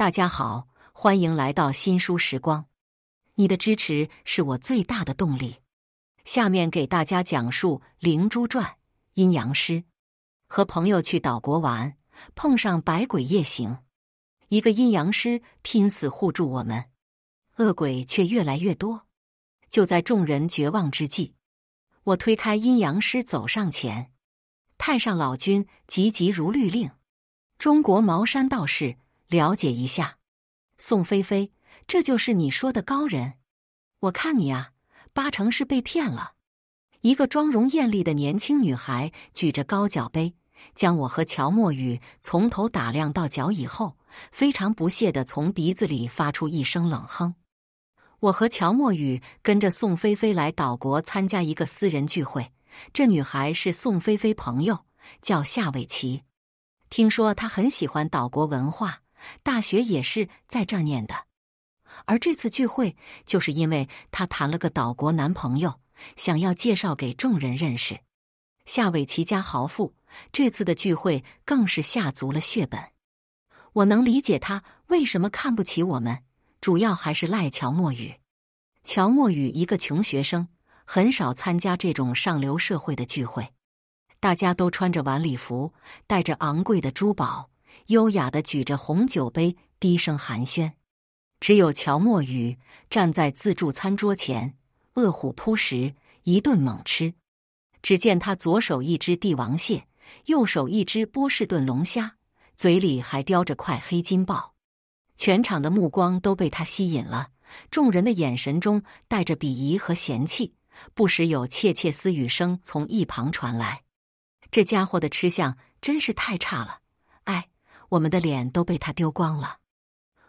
大家好，欢迎来到新书时光。你的支持是我最大的动力。下面给大家讲述《灵珠传》阴阳师。和朋友去岛国玩，碰上百鬼夜行，一个阴阳师拼死护住我们，恶鬼却越来越多。就在众人绝望之际，我推开阴阳师走上前。太上老君急急如律令，中国茅山道士。了解一下，宋菲菲，这就是你说的高人？我看你啊，八成是被骗了。一个妆容艳丽的年轻女孩举着高脚杯，将我和乔墨雨从头打量到脚以后，非常不屑的从鼻子里发出一声冷哼。我和乔墨雨跟着宋菲菲来岛国参加一个私人聚会，这女孩是宋菲菲朋友，叫夏伟琪，听说她很喜欢岛国文化。大学也是在这儿念的，而这次聚会就是因为他谈了个岛国男朋友，想要介绍给众人认识。夏伟奇家豪富，这次的聚会更是下足了血本。我能理解他为什么看不起我们，主要还是赖乔莫雨。乔莫雨一个穷学生，很少参加这种上流社会的聚会。大家都穿着晚礼服，戴着昂贵的珠宝。优雅的举着红酒杯，低声寒暄。只有乔莫雨站在自助餐桌前，饿虎扑食，一顿猛吃。只见他左手一只帝王蟹，右手一只波士顿龙虾，嘴里还叼着块黑金鲍。全场的目光都被他吸引了，众人的眼神中带着鄙夷和嫌弃，不时有窃窃私语声从一旁传来。这家伙的吃相真是太差了，哎。我们的脸都被他丢光了。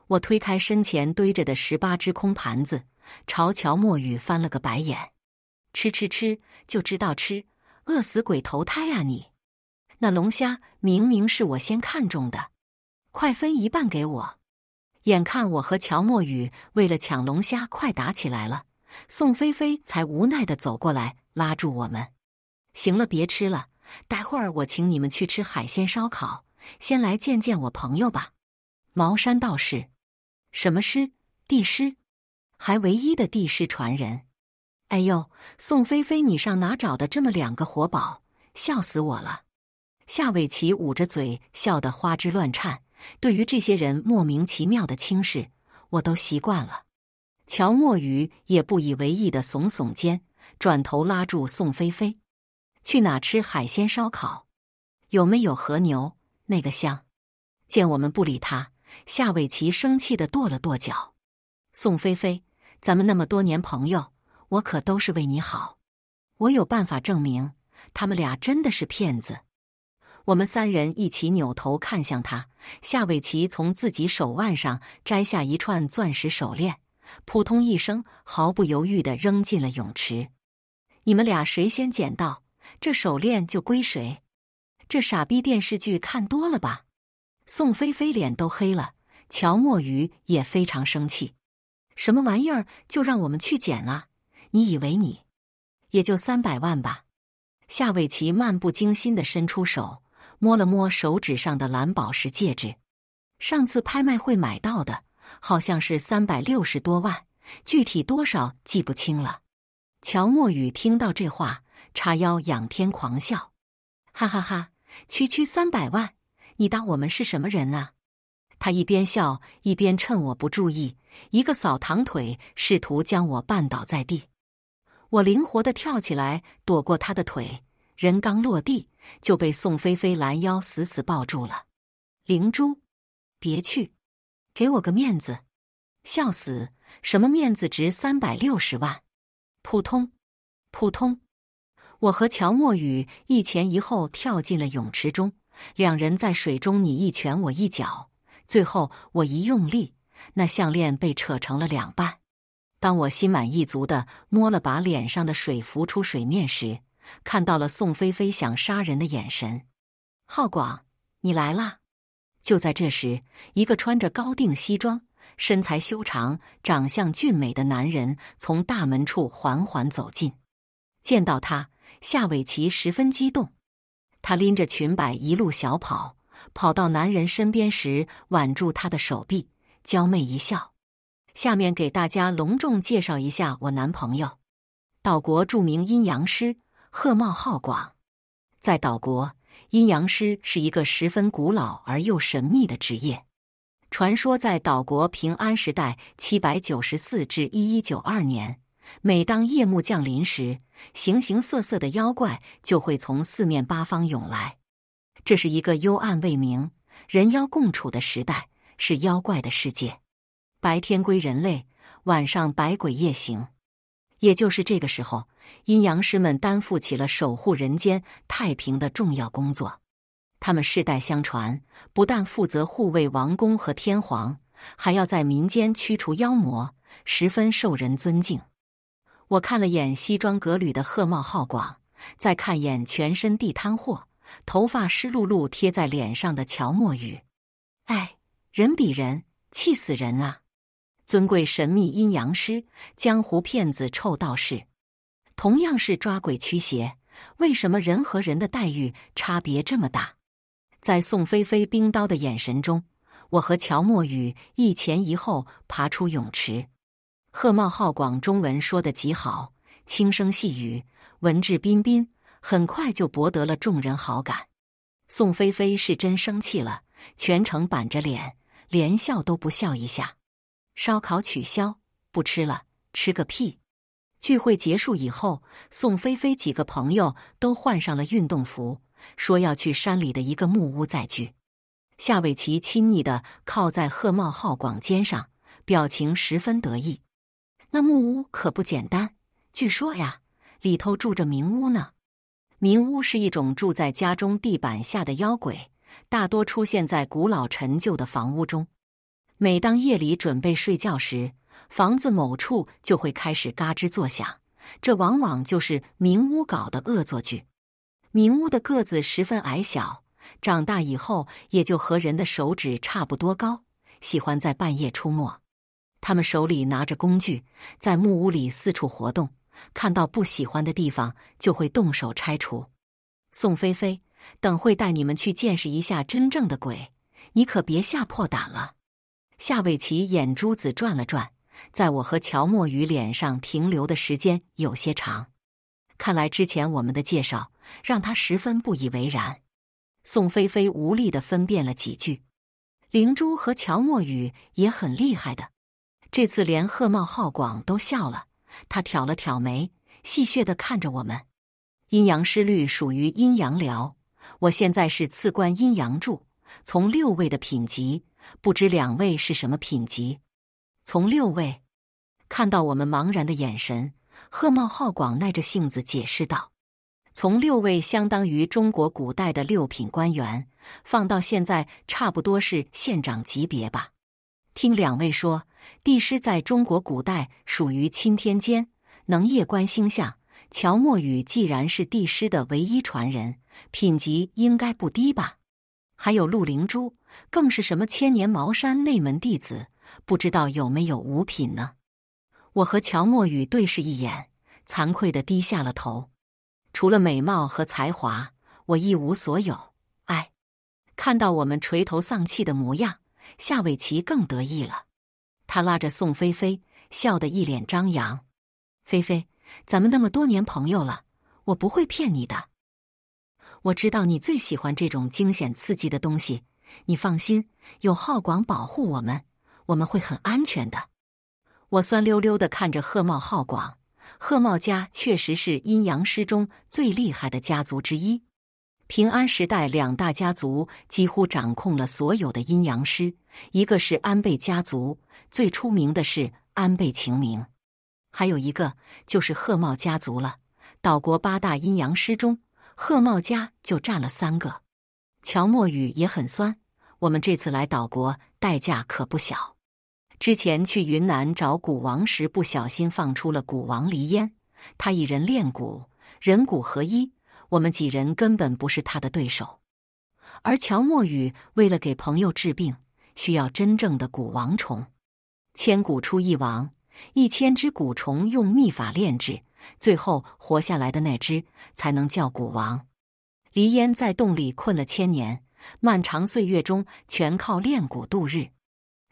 我推开身前堆着的十八只空盘子，朝乔墨雨翻了个白眼：“吃吃吃，就知道吃，饿死鬼投胎啊你！那龙虾明明是我先看中的，快分一半给我！”眼看我和乔墨雨为了抢龙虾快打起来了，宋菲菲才无奈的走过来拉住我们：“行了，别吃了，待会儿我请你们去吃海鲜烧烤。”先来见见我朋友吧，茅山道士，什么师，帝师，还唯一的帝师传人。哎呦，宋菲菲，你上哪找的这么两个活宝？笑死我了！夏伟奇捂着嘴笑得花枝乱颤。对于这些人莫名其妙的轻视，我都习惯了。乔墨雨也不以为意的耸耸肩，转头拉住宋菲菲：“去哪吃海鲜烧烤？有没有和牛？”那个像，见我们不理他，夏伟奇生气的跺了跺脚。宋菲菲，咱们那么多年朋友，我可都是为你好。我有办法证明他们俩真的是骗子。我们三人一起扭头看向他，夏伟奇从自己手腕上摘下一串钻石手链，扑通一声，毫不犹豫的扔进了泳池。你们俩谁先捡到这手链，就归谁。这傻逼电视剧看多了吧？宋菲菲脸都黑了，乔墨雨也非常生气。什么玩意儿？就让我们去捡啊？你以为你也就三百万吧？夏伟奇漫不经心的伸出手，摸了摸手指上的蓝宝石戒指。上次拍卖会买到的，好像是三百六十多万，具体多少记不清了。乔墨雨听到这话，叉腰仰天狂笑，哈哈哈！区区三百万，你当我们是什么人啊？他一边笑一边趁我不注意，一个扫堂腿，试图将我绊倒在地。我灵活的跳起来，躲过他的腿，人刚落地就被宋菲菲拦腰死死抱住了。灵珠，别去，给我个面子！笑死，什么面子？值三百六十万？普通，普通。我和乔墨雨一前一后跳进了泳池中，两人在水中你一拳我一脚，最后我一用力，那项链被扯成了两半。当我心满意足地摸了把脸上的水，浮出水面时，看到了宋菲菲想杀人的眼神。浩广，你来啦！就在这时，一个穿着高定西装、身材修长、长相俊美的男人从大门处缓缓走近，见到他。夏伟奇十分激动，他拎着裙摆一路小跑，跑到男人身边时，挽住他的手臂，娇媚一笑：“下面给大家隆重介绍一下我男朋友，岛国著名阴阳师贺茂浩广。在岛国，阴阳师是一个十分古老而又神秘的职业。传说在岛国平安时代（七百九十四至一一九二年）。每当夜幕降临时，形形色色的妖怪就会从四面八方涌来。这是一个幽暗未明、人妖共处的时代，是妖怪的世界。白天归人类，晚上百鬼夜行。也就是这个时候，阴阳师们担负起了守护人间太平的重要工作。他们世代相传，不但负责护卫王宫和天皇，还要在民间驱除妖魔，十分受人尊敬。我看了眼西装革履的贺茂浩广，再看眼全身地摊货、头发湿漉漉贴在脸上的乔墨雨，哎，人比人气死人啊！尊贵神秘阴阳师，江湖骗子臭道士，同样是抓鬼驱邪，为什么人和人的待遇差别这么大？在宋菲菲冰刀的眼神中，我和乔墨雨一前一后爬出泳池。贺茂浩广中文说的极好，轻声细语，文质彬彬，很快就博得了众人好感。宋菲菲是真生气了，全程板着脸，连笑都不笑一下。烧烤取消，不吃了，吃个屁！聚会结束以后，宋菲菲几个朋友都换上了运动服，说要去山里的一个木屋再聚。夏伟奇亲昵的靠在贺茂浩广肩上，表情十分得意。那木屋可不简单，据说呀，里头住着冥屋呢。冥屋是一种住在家中地板下的妖鬼，大多出现在古老陈旧的房屋中。每当夜里准备睡觉时，房子某处就会开始嘎吱作响，这往往就是冥屋搞的恶作剧。冥屋的个子十分矮小，长大以后也就和人的手指差不多高，喜欢在半夜出没。他们手里拿着工具，在木屋里四处活动，看到不喜欢的地方就会动手拆除。宋菲菲，等会带你们去见识一下真正的鬼，你可别吓破胆了。夏伟奇眼珠子转了转，在我和乔墨雨脸上停留的时间有些长，看来之前我们的介绍让他十分不以为然。宋菲菲无力地分辨了几句，灵珠和乔墨雨也很厉害的。这次连贺茂浩广都笑了，他挑了挑眉，戏谑的看着我们。阴阳师律属于阴阳寮，我现在是次官阴阳柱，从六位的品级，不知两位是什么品级？从六位，看到我们茫然的眼神，贺茂浩广耐着性子解释道：“从六位相当于中国古代的六品官员，放到现在差不多是县长级别吧？听两位说。”帝师在中国古代属于钦天监，能夜观星象。乔墨雨既然是帝师的唯一传人，品级应该不低吧？还有陆灵珠，更是什么千年茅山内门弟子，不知道有没有五品呢？我和乔墨雨对视一眼，惭愧的低下了头。除了美貌和才华，我一无所有。哎，看到我们垂头丧气的模样，夏伟奇更得意了。他拉着宋菲菲，笑得一脸张扬。菲菲，咱们那么多年朋友了，我不会骗你的。我知道你最喜欢这种惊险刺激的东西，你放心，有浩广保护我们，我们会很安全的。我酸溜溜的看着贺茂浩广，贺茂家确实是阴阳师中最厉害的家族之一。平安时代，两大家族几乎掌控了所有的阴阳师。一个是安倍家族，最出名的是安倍晴明；还有一个就是贺茂家族了。岛国八大阴阳师中，贺茂家就占了三个。乔莫雨也很酸，我们这次来岛国代价可不小。之前去云南找古王时，不小心放出了古王离烟。他以人练骨，人骨合一。我们几人根本不是他的对手，而乔莫雨为了给朋友治病，需要真正的蛊王虫。千古出一王，一千只蛊虫用秘法炼制，最后活下来的那只才能叫蛊王。黎烟在洞里困了千年，漫长岁月中全靠炼蛊度日。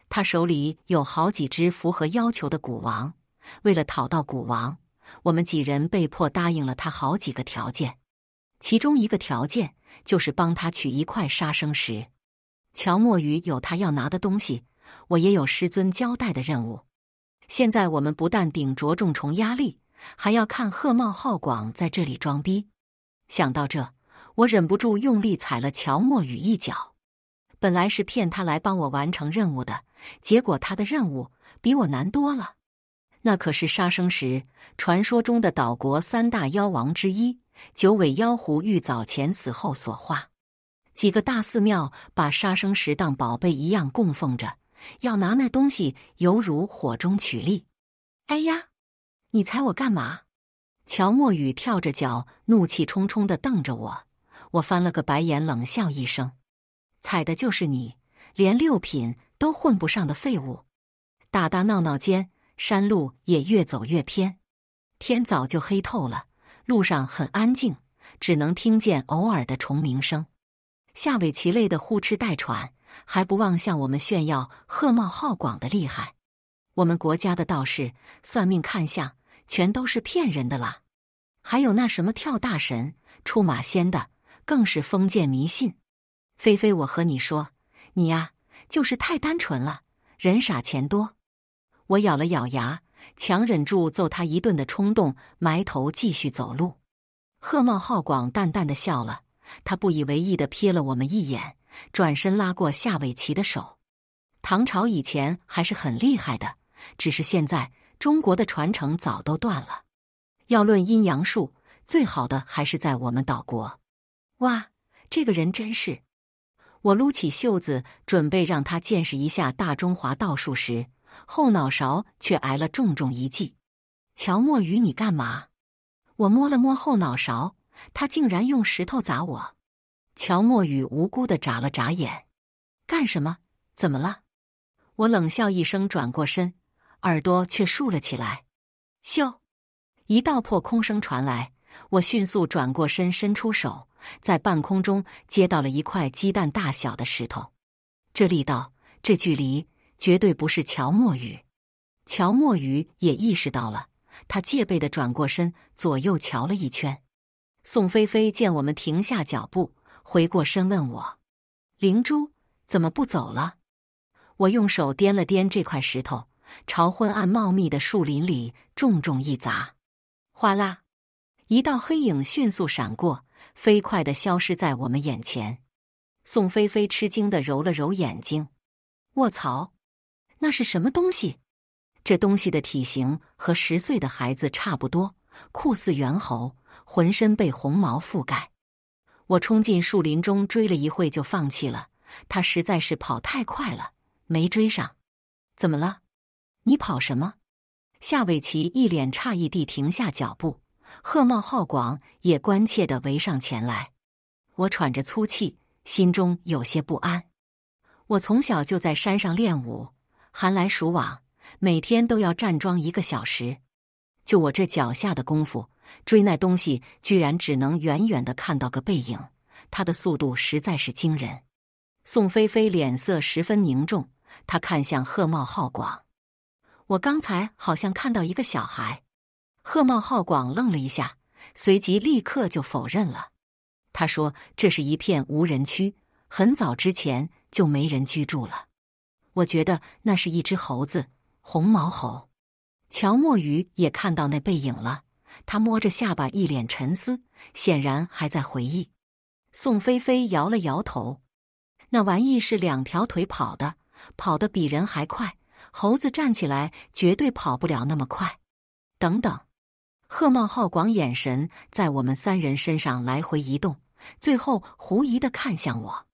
他手里有好几只符合要求的蛊王，为了讨到蛊王，我们几人被迫答应了他好几个条件。其中一个条件就是帮他取一块杀生石。乔莫雨有他要拿的东西，我也有师尊交代的任务。现在我们不但顶着重重压力，还要看贺茂浩广在这里装逼。想到这，我忍不住用力踩了乔墨雨一脚。本来是骗他来帮我完成任务的，结果他的任务比我难多了。那可是杀生石，传说中的岛国三大妖王之一。九尾妖狐欲早前死后所化，几个大寺庙把杀生石当宝贝一样供奉着，要拿那东西犹如火中取栗。哎呀，你踩我干嘛？乔墨雨跳着脚，怒气冲冲地瞪着我。我翻了个白眼，冷笑一声：“踩的就是你，连六品都混不上的废物。”打打闹闹间，山路也越走越偏，天早就黑透了。路上很安静，只能听见偶尔的虫鸣声。夏伟奇累得呼哧带喘，还不忘向我们炫耀贺茂浩广的厉害。我们国家的道士算命看相，全都是骗人的啦。还有那什么跳大神、出马仙的，更是封建迷信。菲菲，我和你说，你呀就是太单纯了，人傻钱多。我咬了咬牙。强忍住揍他一顿的冲动，埋头继续走路。贺茂浩广淡淡的笑了，他不以为意的瞥了我们一眼，转身拉过夏伟奇的手。唐朝以前还是很厉害的，只是现在中国的传承早都断了。要论阴阳术，最好的还是在我们岛国。哇，这个人真是！我撸起袖子准备让他见识一下大中华道术时。后脑勺却挨了重重一记。乔墨雨，你干嘛？我摸了摸后脑勺，他竟然用石头砸我。乔墨雨无辜的眨了眨眼，干什么？怎么了？我冷笑一声，转过身，耳朵却竖了起来。咻！一道破空声传来，我迅速转过身，伸出手，在半空中接到了一块鸡蛋大小的石头。这力道，这距离。绝对不是乔墨雨，乔墨雨也意识到了，他戒备的转过身，左右瞧了一圈。宋菲菲见我们停下脚步，回过身问我：“灵珠怎么不走了？”我用手掂了掂这块石头，朝昏暗茂密的树林里重重一砸，哗啦，一道黑影迅速闪过，飞快的消失在我们眼前。宋菲菲吃惊的揉了揉眼睛：“卧槽！”那是什么东西？这东西的体型和十岁的孩子差不多，酷似猿猴，浑身被红毛覆盖。我冲进树林中追了一会，就放弃了。它实在是跑太快了，没追上。怎么了？你跑什么？夏伟奇一脸诧异地停下脚步，贺茂浩广也关切地围上前来。我喘着粗气，心中有些不安。我从小就在山上练武。寒来暑往，每天都要站桩一个小时。就我这脚下的功夫，追那东西居然只能远远的看到个背影。他的速度实在是惊人。宋菲菲脸色十分凝重，她看向贺茂浩广：“我刚才好像看到一个小孩。”贺茂浩广愣了一下，随即立刻就否认了。他说：“这是一片无人区，很早之前就没人居住了。”我觉得那是一只猴子，红毛猴。乔墨雨也看到那背影了，他摸着下巴，一脸沉思，显然还在回忆。宋菲菲摇了摇头，那玩意是两条腿跑的，跑得比人还快。猴子站起来绝对跑不了那么快。等等，贺茂浩广眼神在我们三人身上来回移动，最后狐疑的看向我，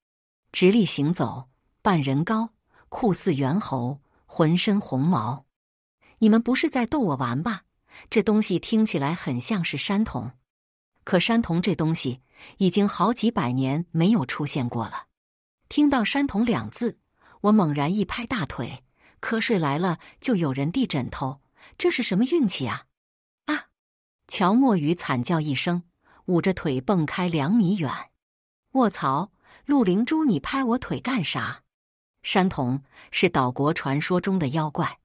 直立行走，半人高。酷似猿猴，浑身红毛。你们不是在逗我玩吧？这东西听起来很像是山童，可山童这东西已经好几百年没有出现过了。听到“山童”两字，我猛然一拍大腿，瞌睡来了就有人递枕头，这是什么运气啊！啊！乔墨雨惨叫一声，捂着腿蹦开两米远。卧槽，陆灵珠，你拍我腿干啥？山童是岛国传说中的妖怪，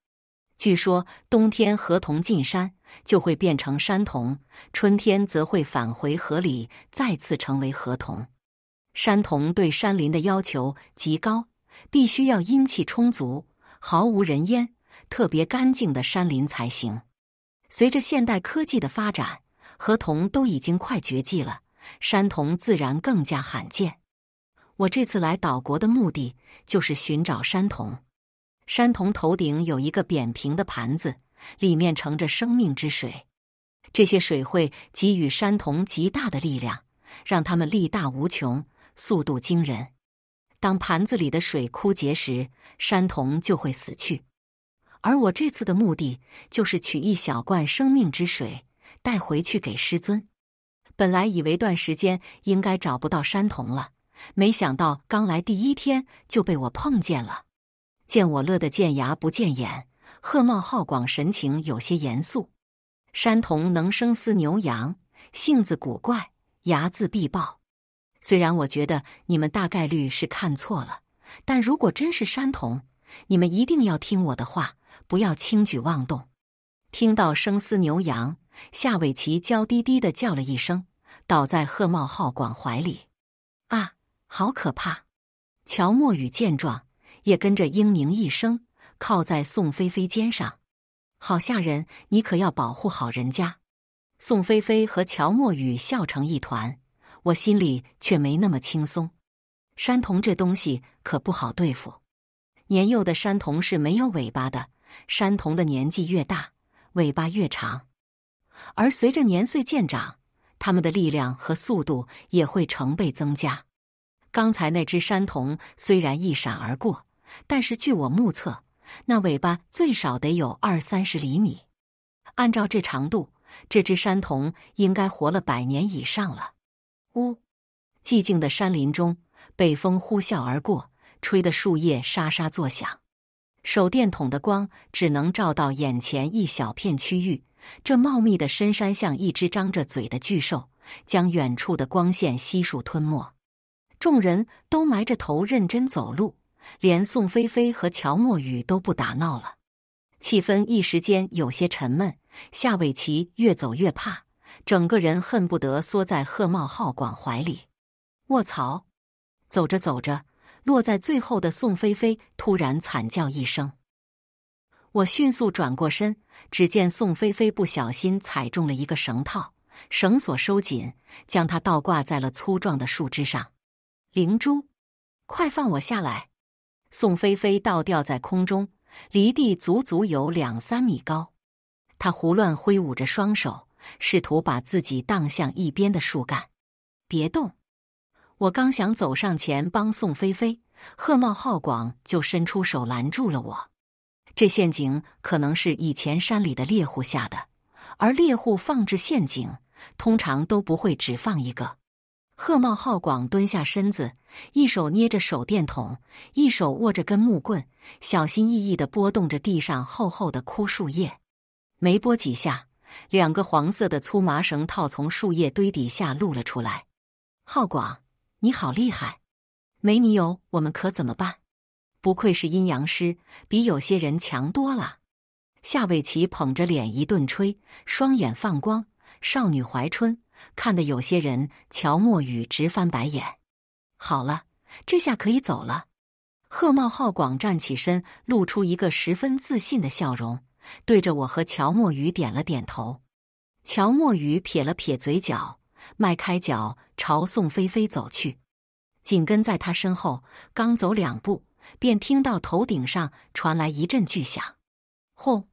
据说冬天河童进山就会变成山童，春天则会返回河里再次成为河童。山童对山林的要求极高，必须要阴气充足、毫无人烟、特别干净的山林才行。随着现代科技的发展，河童都已经快绝迹了，山童自然更加罕见。我这次来岛国的目的就是寻找山童。山童头顶有一个扁平的盘子，里面盛着生命之水。这些水会给予山童极大的力量，让他们力大无穷、速度惊人。当盘子里的水枯竭时，山童就会死去。而我这次的目的就是取一小罐生命之水带回去给师尊。本来以为段时间应该找不到山童了。没想到刚来第一天就被我碰见了，见我乐得见牙不见眼，贺茂浩广神情有些严肃。山童能生撕牛羊，性子古怪，睚眦必报。虽然我觉得你们大概率是看错了，但如果真是山童，你们一定要听我的话，不要轻举妄动。听到生撕牛羊，夏伟奇娇滴滴的叫了一声，倒在贺茂浩广怀里。好可怕！乔墨雨见状，也跟着嘤咛一声，靠在宋菲菲肩上。好吓人，你可要保护好人家。宋菲菲和乔墨雨笑成一团，我心里却没那么轻松。山童这东西可不好对付。年幼的山童是没有尾巴的，山童的年纪越大，尾巴越长，而随着年岁渐长，他们的力量和速度也会成倍增加。刚才那只山童虽然一闪而过，但是据我目测，那尾巴最少得有二三十厘米。按照这长度，这只山童应该活了百年以上了。呜，寂静的山林中，北风呼啸而过，吹得树叶沙沙作响。手电筒的光只能照到眼前一小片区域，这茂密的深山像一只张着嘴的巨兽，将远处的光线悉数吞没。众人都埋着头认真走路，连宋菲菲和乔墨雨都不打闹了，气氛一时间有些沉闷。夏伟奇越走越怕，整个人恨不得缩在贺茂浩广怀里。卧槽！走着走着，落在最后的宋菲菲突然惨叫一声。我迅速转过身，只见宋菲菲不小心踩中了一个绳套，绳索收紧，将她倒挂在了粗壮的树枝上。灵珠，快放我下来！宋菲菲倒吊在空中，离地足足有两三米高。他胡乱挥舞着双手，试图把自己荡向一边的树干。别动！我刚想走上前帮宋菲菲，贺茂浩广就伸出手拦住了我。这陷阱可能是以前山里的猎户下的，而猎户放置陷阱通常都不会只放一个。贺茂浩广蹲下身子，一手捏着手电筒，一手握着根木棍，小心翼翼地拨动着地上厚厚的枯树叶。没拨几下，两个黄色的粗麻绳套从树叶堆底下露了出来。浩广，你好厉害！没你有我们可怎么办？不愧是阴阳师，比有些人强多了。夏伟奇捧着脸一顿吹，双眼放光，少女怀春。看得有些人乔莫雨直翻白眼。好了，这下可以走了。贺茂浩广站起身，露出一个十分自信的笑容，对着我和乔莫雨点了点头。乔莫雨撇了撇嘴角，迈开脚朝宋菲菲走去，紧跟在他身后。刚走两步，便听到头顶上传来一阵巨响，轰！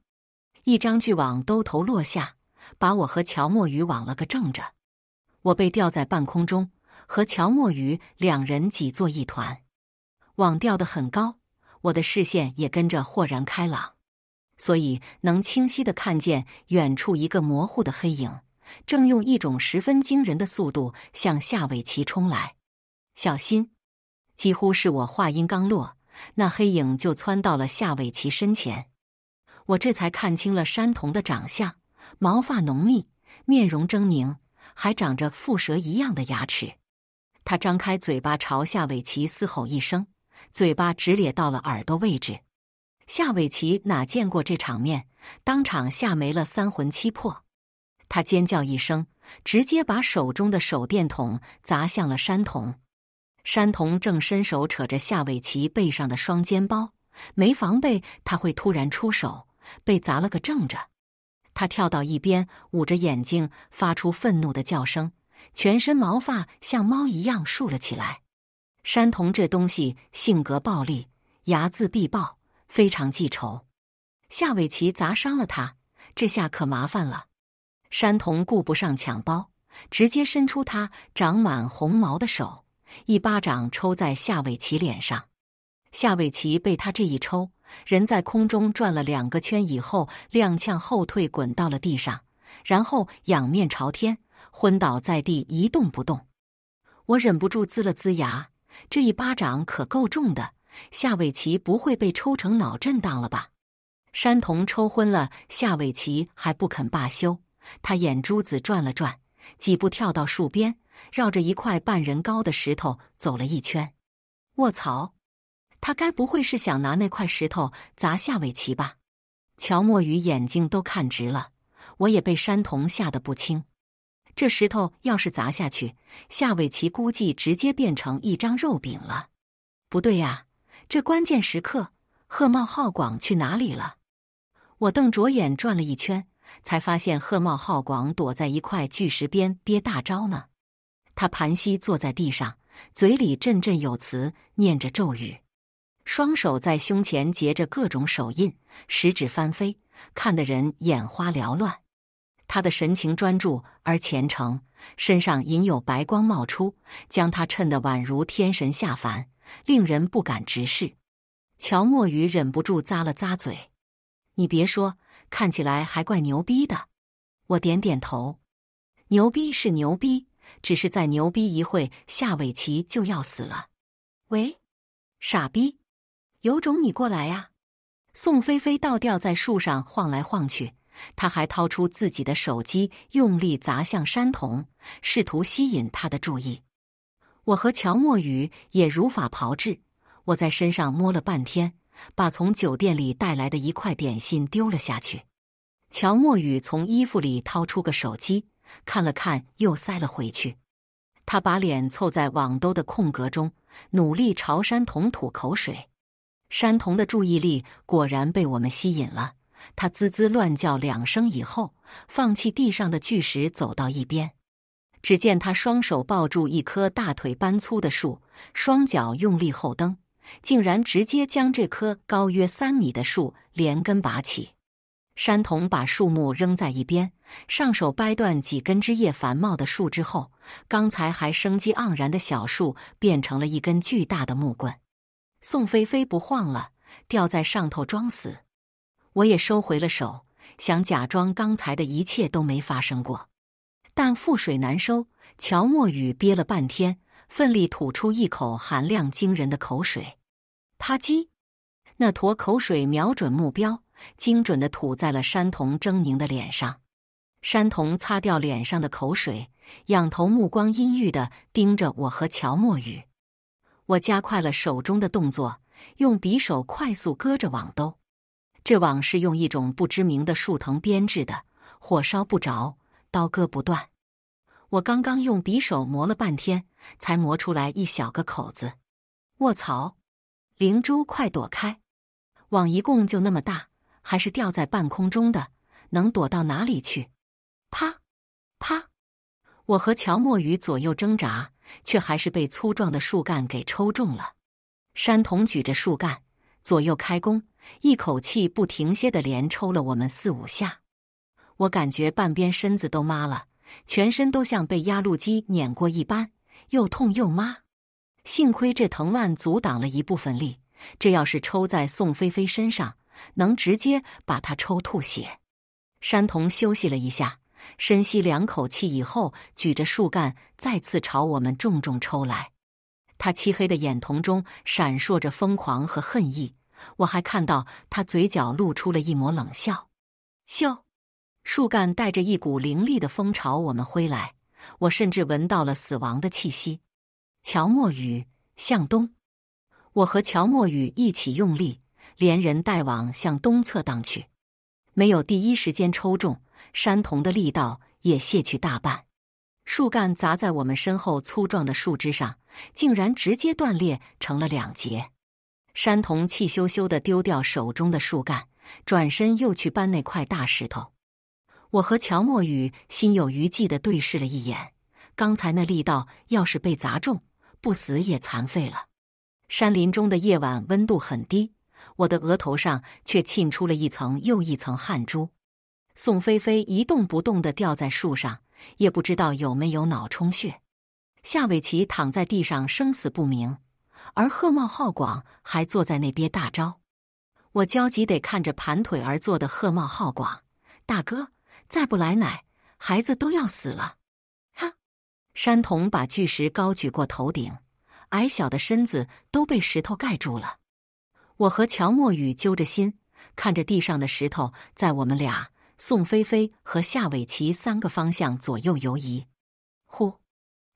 一张巨网兜头落下，把我和乔莫雨网了个正着。我被吊在半空中，和乔墨鱼两人挤作一团。网吊得很高，我的视线也跟着豁然开朗，所以能清晰的看见远处一个模糊的黑影，正用一种十分惊人的速度向夏伟奇冲来。小心！几乎是我话音刚落，那黑影就窜到了夏伟奇身前。我这才看清了山童的长相，毛发浓密，面容狰狞。还长着蝮蛇一样的牙齿，他张开嘴巴朝夏伟奇嘶吼一声，嘴巴直咧到了耳朵位置。夏伟奇哪见过这场面，当场吓没了三魂七魄。他尖叫一声，直接把手中的手电筒砸向了山童。山童正伸手扯着夏伟奇背上的双肩包，没防备他会突然出手，被砸了个正着。他跳到一边，捂着眼睛，发出愤怒的叫声，全身毛发像猫一样竖了起来。山童这东西性格暴戾，睚眦必报，非常记仇。夏伟奇砸伤了他，这下可麻烦了。山童顾不上抢包，直接伸出他长满红毛的手，一巴掌抽在夏伟奇脸上。夏伟奇被他这一抽，人在空中转了两个圈以后，踉跄后退，滚到了地上，然后仰面朝天，昏倒在地，一动不动。我忍不住呲了呲牙，这一巴掌可够重的。夏伟奇不会被抽成脑震荡了吧？山童抽昏了，夏伟奇还不肯罢休，他眼珠子转了转，几步跳到树边，绕着一块半人高的石头走了一圈。卧槽！他该不会是想拿那块石头砸夏伟奇吧？乔墨雨眼睛都看直了，我也被山童吓得不轻。这石头要是砸下去，夏伟奇估计直接变成一张肉饼了。不对呀，这关键时刻，贺茂浩广去哪里了？我瞪着眼转了一圈，才发现贺茂浩广躲在一块巨石边憋大招呢。他盘膝坐在地上，嘴里振振有词，念着咒语。双手在胸前结着各种手印，十指翻飞，看得人眼花缭乱。他的神情专注而虔诚，身上隐有白光冒出，将他衬得宛如天神下凡，令人不敢直视。乔墨雨忍不住咂了咂嘴：“你别说，看起来还怪牛逼的。”我点点头：“牛逼是牛逼，只是再牛逼一会夏伟奇就要死了。”喂，傻逼！有种你过来呀！宋菲菲倒吊在树上晃来晃去，她还掏出自己的手机，用力砸向山童，试图吸引他的注意。我和乔莫雨也如法炮制。我在身上摸了半天，把从酒店里带来的一块点心丢了下去。乔莫雨从衣服里掏出个手机，看了看，又塞了回去。他把脸凑在网兜的空格中，努力朝山童吐口水。山童的注意力果然被我们吸引了，他滋滋乱叫两声以后，放弃地上的巨石，走到一边。只见他双手抱住一棵大腿般粗的树，双脚用力后蹬，竟然直接将这棵高约三米的树连根拔起。山童把树木扔在一边，上手掰断几根枝叶繁茂的树枝后，刚才还生机盎然的小树变成了一根巨大的木棍。宋菲菲不晃了，吊在上头装死。我也收回了手，想假装刚才的一切都没发生过，但覆水难收。乔墨雨憋了半天，奋力吐出一口含量惊人的口水，啪叽，那坨口水瞄准目标，精准的吐在了山童狰狞的脸上。山童擦掉脸上的口水，仰头，目光阴郁的盯着我和乔墨雨。我加快了手中的动作，用匕首快速割着网兜。这网是用一种不知名的树藤编制的，火烧不着，刀割不断。我刚刚用匕首磨了半天，才磨出来一小个口子。卧槽！灵珠，快躲开！网一共就那么大，还是吊在半空中的，能躲到哪里去？啪，啪！我和乔墨鱼左右挣扎。却还是被粗壮的树干给抽中了。山童举着树干，左右开弓，一口气不停歇的连抽了我们四五下。我感觉半边身子都麻了，全身都像被压路机碾过一般，又痛又麻。幸亏这藤蔓阻挡了一部分力，这要是抽在宋菲菲身上，能直接把她抽吐血。山童休息了一下。深吸两口气以后，举着树干再次朝我们重重抽来。他漆黑的眼瞳中闪烁着疯狂和恨意，我还看到他嘴角露出了一抹冷笑。咻！树干带着一股凌厉的风朝我们挥来，我甚至闻到了死亡的气息。乔墨雨向东，我和乔墨雨一起用力，连人带网向东侧荡去，没有第一时间抽中。山童的力道也卸去大半，树干砸在我们身后粗壮的树枝上，竟然直接断裂成了两截。山童气羞羞的丢掉手中的树干，转身又去搬那块大石头。我和乔墨雨心有余悸的对视了一眼，刚才那力道要是被砸中，不死也残废了。山林中的夜晚温度很低，我的额头上却沁出了一层又一层汗珠。宋菲菲一动不动地吊在树上，也不知道有没有脑充血。夏伟奇躺在地上，生死不明。而贺茂浩广还坐在那憋大招。我焦急地看着盘腿而坐的贺茂浩广大哥，再不来奶，孩子都要死了。哈！山童把巨石高举过头顶，矮小的身子都被石头盖住了。我和乔墨雨揪着心，看着地上的石头，在我们俩。宋菲菲和夏伟奇三个方向左右游移，呼，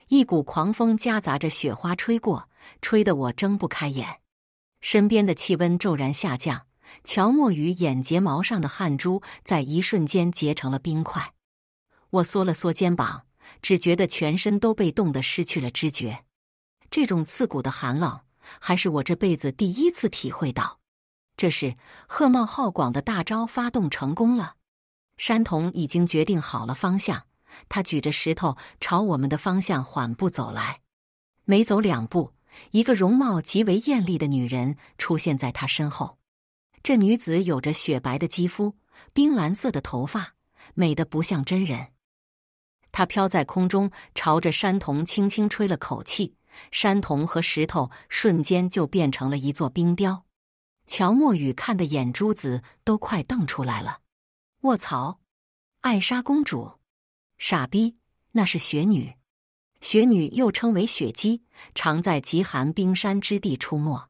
一股狂风夹杂着雪花吹过，吹得我睁不开眼。身边的气温骤然下降，乔墨雨眼睫毛上的汗珠在一瞬间结成了冰块。我缩了缩肩膀，只觉得全身都被冻得失去了知觉。这种刺骨的寒冷还是我这辈子第一次体会到。这时，贺茂浩广的大招发动成功了。山童已经决定好了方向，他举着石头朝我们的方向缓步走来。没走两步，一个容貌极为艳丽的女人出现在他身后。这女子有着雪白的肌肤、冰蓝色的头发，美得不像真人。她飘在空中，朝着山童轻轻吹了口气，山童和石头瞬间就变成了一座冰雕。乔墨雨看的眼珠子都快瞪出来了。卧槽！艾莎公主，傻逼！那是雪女，雪女又称为雪姬，常在极寒冰山之地出没。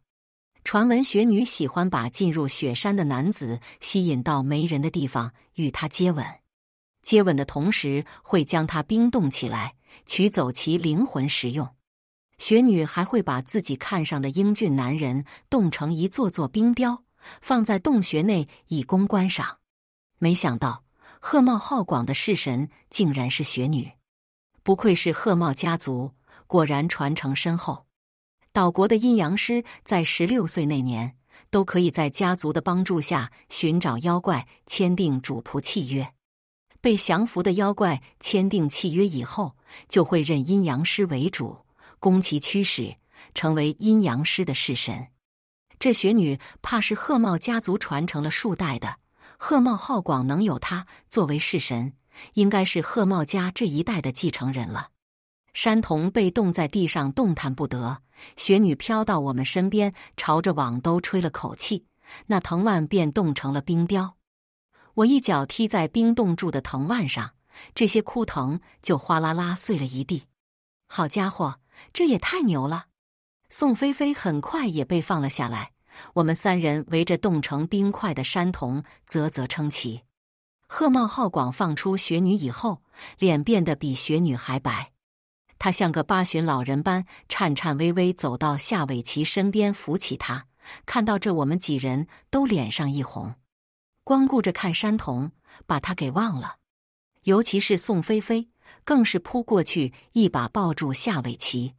传闻雪女喜欢把进入雪山的男子吸引到没人的地方与他接吻，接吻的同时会将他冰冻起来，取走其灵魂食用。雪女还会把自己看上的英俊男人冻成一座座冰雕，放在洞穴内以供观赏。没想到贺茂浩广的式神竟然是雪女，不愧是贺茂家族，果然传承深厚。岛国的阴阳师在十六岁那年都可以在家族的帮助下寻找妖怪，签订主仆契约。被降服的妖怪签订契约以后，就会认阴阳师为主，供其驱使，成为阴阳师的式神。这雪女怕是贺茂家族传承了数代的。贺茂浩广能有他作为侍神，应该是贺茂家这一代的继承人了。山童被冻在地上动弹不得，雪女飘到我们身边，朝着网兜吹了口气，那藤蔓便冻成了冰雕。我一脚踢在冰冻住的藤蔓上，这些枯藤就哗啦啦碎了一地。好家伙，这也太牛了！宋菲菲很快也被放了下来。我们三人围着冻成冰块的山童啧啧称奇。贺茂浩广放出雪女以后，脸变得比雪女还白。他像个八旬老人般颤颤巍巍走到夏伟奇身边，扶起他。看到这，我们几人都脸上一红，光顾着看山童，把他给忘了。尤其是宋菲菲，更是扑过去一把抱住夏伟奇：“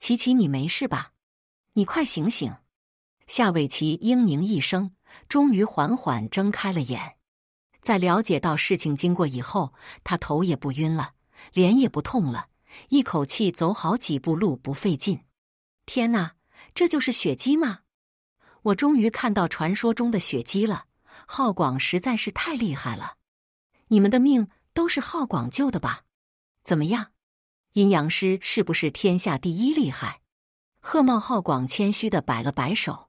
琪琪，你没事吧？你快醒醒！”夏伟奇嘤咛一声，终于缓缓睁开了眼。在了解到事情经过以后，他头也不晕了，脸也不痛了，一口气走好几步路不费劲。天哪，这就是雪姬吗？我终于看到传说中的雪姬了！浩广实在是太厉害了，你们的命都是浩广救的吧？怎么样，阴阳师是不是天下第一厉害？贺茂浩广谦虚的摆了摆手。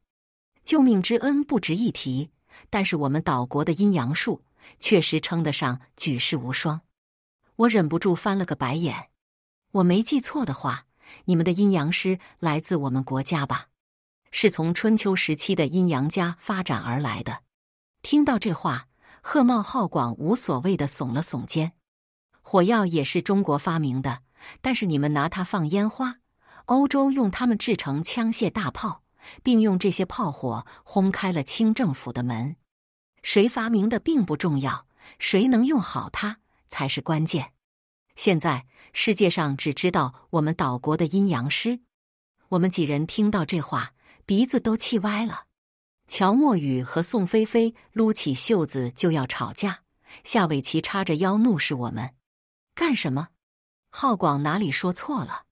救命之恩不值一提，但是我们岛国的阴阳术确实称得上举世无双。我忍不住翻了个白眼。我没记错的话，你们的阴阳师来自我们国家吧？是从春秋时期的阴阳家发展而来的。听到这话，贺茂浩广无所谓的耸了耸肩。火药也是中国发明的，但是你们拿它放烟花，欧洲用它们制成枪械、大炮。并用这些炮火轰开了清政府的门。谁发明的并不重要，谁能用好它才是关键。现在世界上只知道我们岛国的阴阳师。我们几人听到这话，鼻子都气歪了。乔墨雨和宋菲菲撸起袖子就要吵架，夏伟奇叉着腰怒视我们：“干什么？浩广哪里说错了？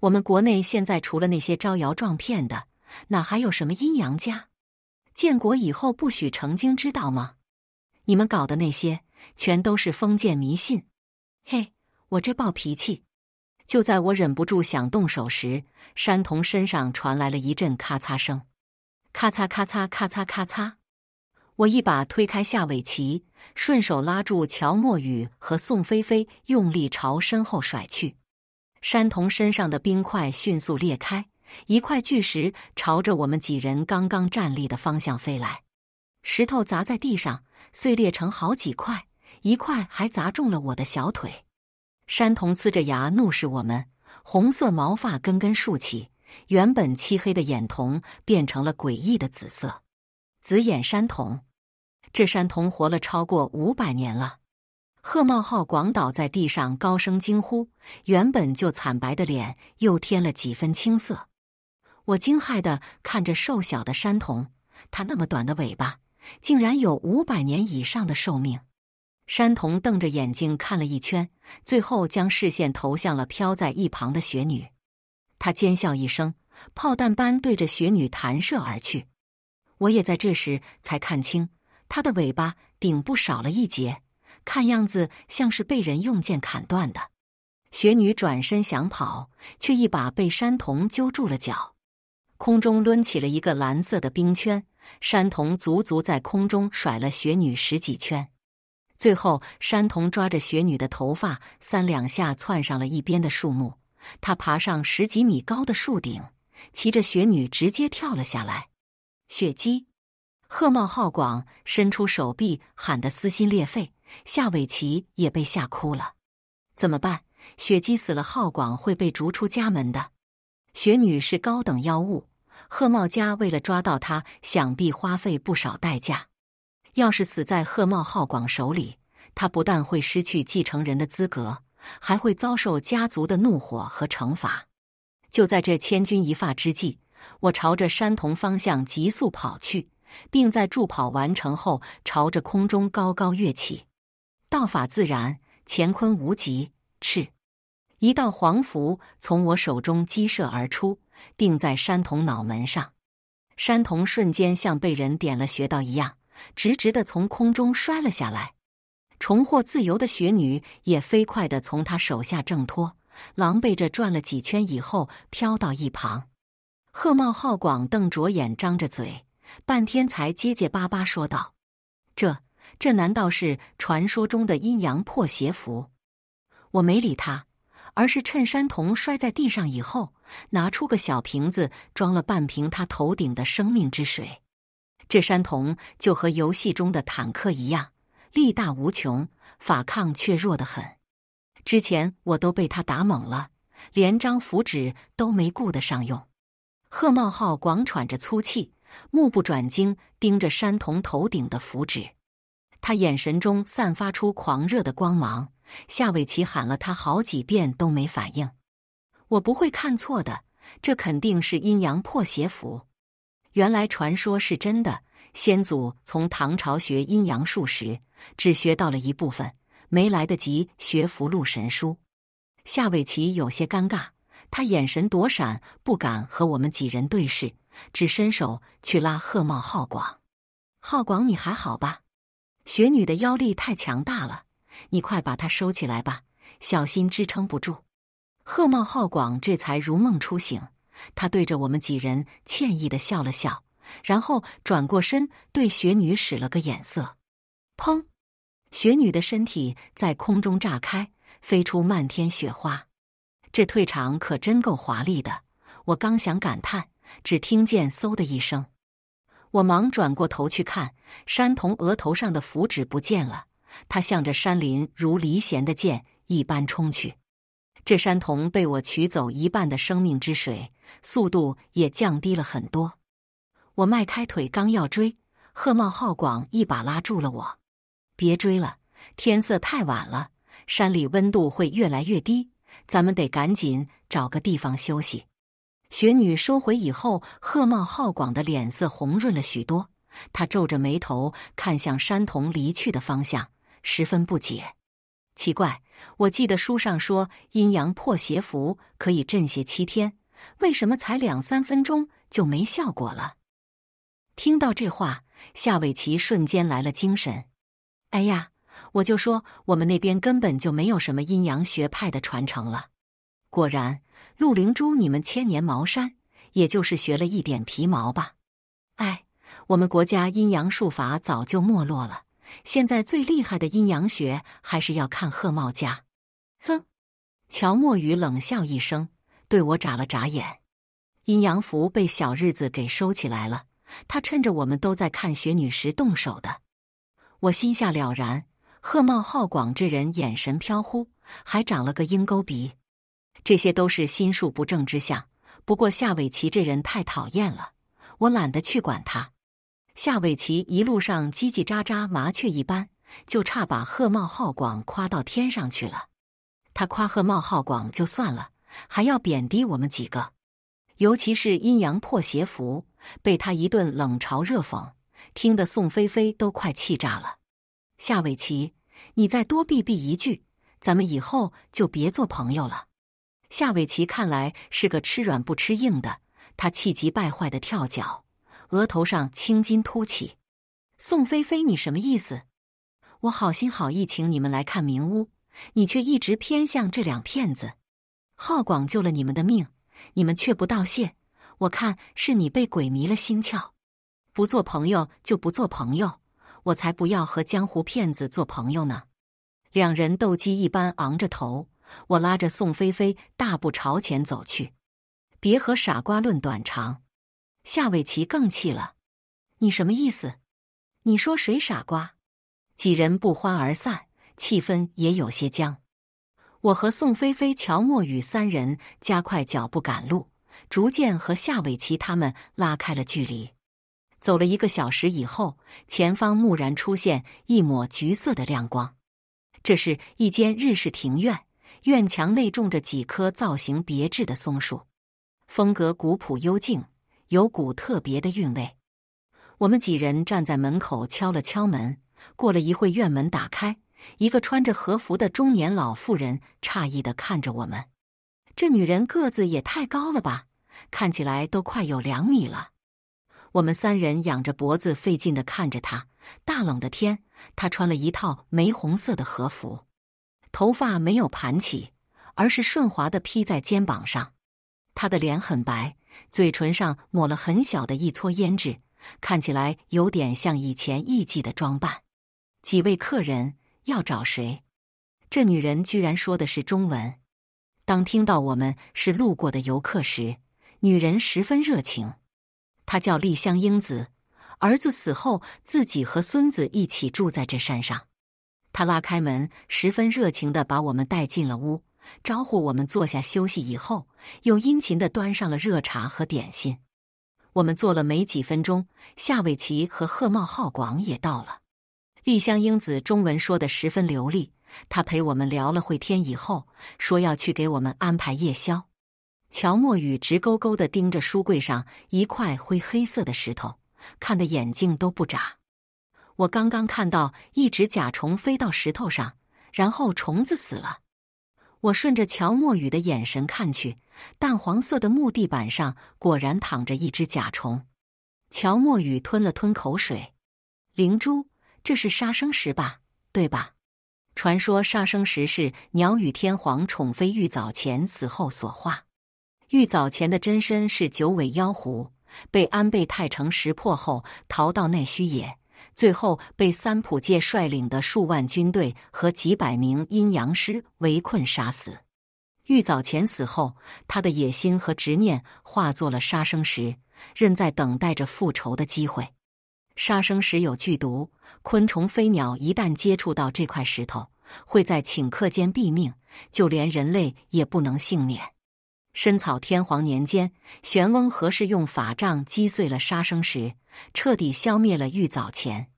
我们国内现在除了那些招摇撞骗的。”哪还有什么阴阳家？建国以后不许成精，知道吗？你们搞的那些全都是封建迷信！嘿，我这暴脾气！就在我忍不住想动手时，山童身上传来了一阵咔嚓声，咔嚓咔嚓咔嚓咔嚓。我一把推开夏伟奇，顺手拉住乔墨雨和宋菲菲，用力朝身后甩去。山童身上的冰块迅速裂开。一块巨石朝着我们几人刚刚站立的方向飞来，石头砸在地上碎裂成好几块，一块还砸中了我的小腿。山童呲着牙怒视我们，红色毛发根根竖起，原本漆黑的眼瞳变成了诡异的紫色。紫眼山童，这山童活了超过五百年了。贺茂浩广倒在地上高声惊呼，原本就惨白的脸又添了几分青色。我惊骇的看着瘦小的山童，它那么短的尾巴，竟然有五百年以上的寿命。山童瞪着眼睛看了一圈，最后将视线投向了飘在一旁的雪女。他尖笑一声，炮弹般对着雪女弹射而去。我也在这时才看清他的尾巴顶部少了一截，看样子像是被人用剑砍断的。雪女转身想跑，却一把被山童揪住了脚。空中抡起了一个蓝色的冰圈，山童足足在空中甩了雪女十几圈，最后山童抓着雪女的头发，三两下窜上了一边的树木。他爬上十几米高的树顶，骑着雪女直接跳了下来。雪姬，贺茂浩广伸出手臂，喊得撕心裂肺。夏伟奇也被吓哭了。怎么办？雪姬死了，浩广会被逐出家门的。雪女是高等妖物。贺茂家为了抓到他，想必花费不少代价。要是死在贺茂浩广手里，他不但会失去继承人的资格，还会遭受家族的怒火和惩罚。就在这千钧一发之际，我朝着山童方向急速跑去，并在助跑完成后朝着空中高高跃起。道法自然，乾坤无极，赤一道黄符从我手中激射而出。钉在山童脑门上，山童瞬间像被人点了穴道一样，直直的从空中摔了下来。重获自由的雪女也飞快的从他手下挣脱，狼狈着转了几圈以后，飘到一旁。贺茂浩广瞪着眼，张着嘴，半天才结结巴巴说道：“这，这难道是传说中的阴阳破邪符？”我没理他。而是趁山童摔在地上以后，拿出个小瓶子，装了半瓶他头顶的生命之水。这山童就和游戏中的坦克一样，力大无穷，法抗却弱得很。之前我都被他打懵了，连张符纸都没顾得上用。贺茂浩广喘着粗气，目不转睛盯着山童头顶的符纸，他眼神中散发出狂热的光芒。夏伟奇喊了他好几遍都没反应，我不会看错的，这肯定是阴阳破邪符。原来传说是真的，先祖从唐朝学阴阳术时，只学到了一部分，没来得及学《符录神书》。夏伟奇有些尴尬，他眼神躲闪，不敢和我们几人对视，只伸手去拉贺茂浩广。浩广，你还好吧？雪女的妖力太强大了。你快把它收起来吧，小心支撑不住。贺茂浩广这才如梦初醒，他对着我们几人歉意的笑了笑，然后转过身对雪女使了个眼色。砰！雪女的身体在空中炸开，飞出漫天雪花。这退场可真够华丽的。我刚想感叹，只听见嗖的一声，我忙转过头去看，山童额头上的符纸不见了。他向着山林如离弦的箭一般冲去，这山童被我取走一半的生命之水，速度也降低了很多。我迈开腿刚要追，贺茂浩广一把拉住了我：“别追了，天色太晚了，山里温度会越来越低，咱们得赶紧找个地方休息。”雪女收回以后，贺茂浩广的脸色红润了许多，他皱着眉头看向山童离去的方向。十分不解，奇怪，我记得书上说阴阳破邪符可以镇邪七天，为什么才两三分钟就没效果了？听到这话，夏伟奇瞬间来了精神。哎呀，我就说我们那边根本就没有什么阴阳学派的传承了。果然，陆灵珠，你们千年茅山，也就是学了一点皮毛吧？哎，我们国家阴阳术法早就没落了。现在最厉害的阴阳学还是要看贺茂家。哼，乔墨雨冷笑一声，对我眨了眨眼。阴阳符被小日子给收起来了，他趁着我们都在看雪女时动手的。我心下了然，贺茂浩广这人眼神飘忽，还长了个鹰钩鼻，这些都是心术不正之相。不过夏伟奇这人太讨厌了，我懒得去管他。夏伟奇一路上叽叽喳喳，麻雀一般，就差把贺茂浩广夸到天上去了。他夸贺茂浩广就算了，还要贬低我们几个，尤其是阴阳破邪符，被他一顿冷嘲热讽，听得宋菲菲都快气炸了。夏伟奇，你再多避避一句，咱们以后就别做朋友了。夏伟奇看来是个吃软不吃硬的，他气急败坏的跳脚。额头上青筋突起，宋菲菲，你什么意思？我好心好意请你们来看明屋，你却一直偏向这两骗子。浩广救了你们的命，你们却不道谢，我看是你被鬼迷了心窍。不做朋友就不做朋友，我才不要和江湖骗子做朋友呢。两人斗鸡一般昂着头，我拉着宋菲菲大步朝前走去，别和傻瓜论短长。夏伟奇更气了，你什么意思？你说谁傻瓜？几人不欢而散，气氛也有些僵。我和宋菲菲、乔墨雨三人加快脚步赶路，逐渐和夏伟奇他们拉开了距离。走了一个小时以后，前方蓦然出现一抹橘色的亮光。这是一间日式庭院，院墙内种着几棵造型别致的松树，风格古朴幽静。有股特别的韵味。我们几人站在门口敲了敲门，过了一会，院门打开，一个穿着和服的中年老妇人诧异的看着我们。这女人个子也太高了吧，看起来都快有两米了。我们三人仰着脖子费劲的看着她。大冷的天，她穿了一套玫红色的和服，头发没有盘起，而是顺滑的披在肩膀上。她的脸很白。嘴唇上抹了很小的一撮胭脂，看起来有点像以前艺伎的装扮。几位客人要找谁？这女人居然说的是中文。当听到我们是路过的游客时，女人十分热情。她叫丽香英子，儿子死后，自己和孙子一起住在这山上。她拉开门，十分热情地把我们带进了屋。招呼我们坐下休息以后，又殷勤地端上了热茶和点心。我们坐了没几分钟，夏伟奇和贺茂浩广也到了。丽香英子中文说得十分流利，她陪我们聊了会天以后，说要去给我们安排夜宵。乔墨雨直勾勾地盯着书柜上一块灰黑色的石头，看得眼睛都不眨。我刚刚看到一只甲虫飞到石头上，然后虫子死了。我顺着乔墨雨的眼神看去，淡黄色的木地板上果然躺着一只甲虫。乔墨雨吞了吞口水，灵珠，这是杀生石吧？对吧？传说杀生石是鸟羽天皇宠妃玉藻前死后所化，玉藻前的真身是九尾妖狐，被安倍泰成识破后逃到奈须野。最后被三浦界率领的数万军队和几百名阴阳师围困杀死。玉藻前死后，他的野心和执念化作了杀生石，仍在等待着复仇的机会。杀生石有剧毒，昆虫、飞鸟一旦接触到这块石头，会在顷刻间毙命，就连人类也不能幸免。深草天皇年间，玄翁何氏用法杖击碎了杀生石，彻底消灭了玉藻前。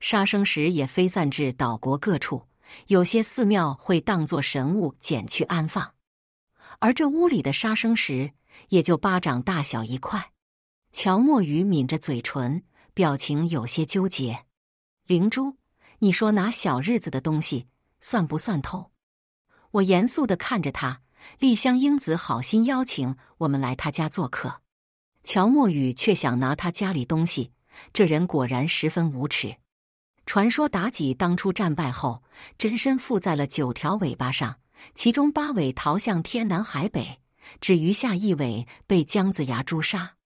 杀生石也飞散至岛国各处，有些寺庙会当作神物捡去安放。而这屋里的杀生石也就巴掌大小一块。乔墨雨抿着嘴唇，表情有些纠结。灵珠，你说拿小日子的东西算不算偷？我严肃地看着他。丽香英子好心邀请我们来她家做客，乔墨雨却想拿她家里东西，这人果然十分无耻。传说妲己当初战败后，真身附在了九条尾巴上，其中八尾逃向天南海北，只余下一尾被姜子牙诛杀，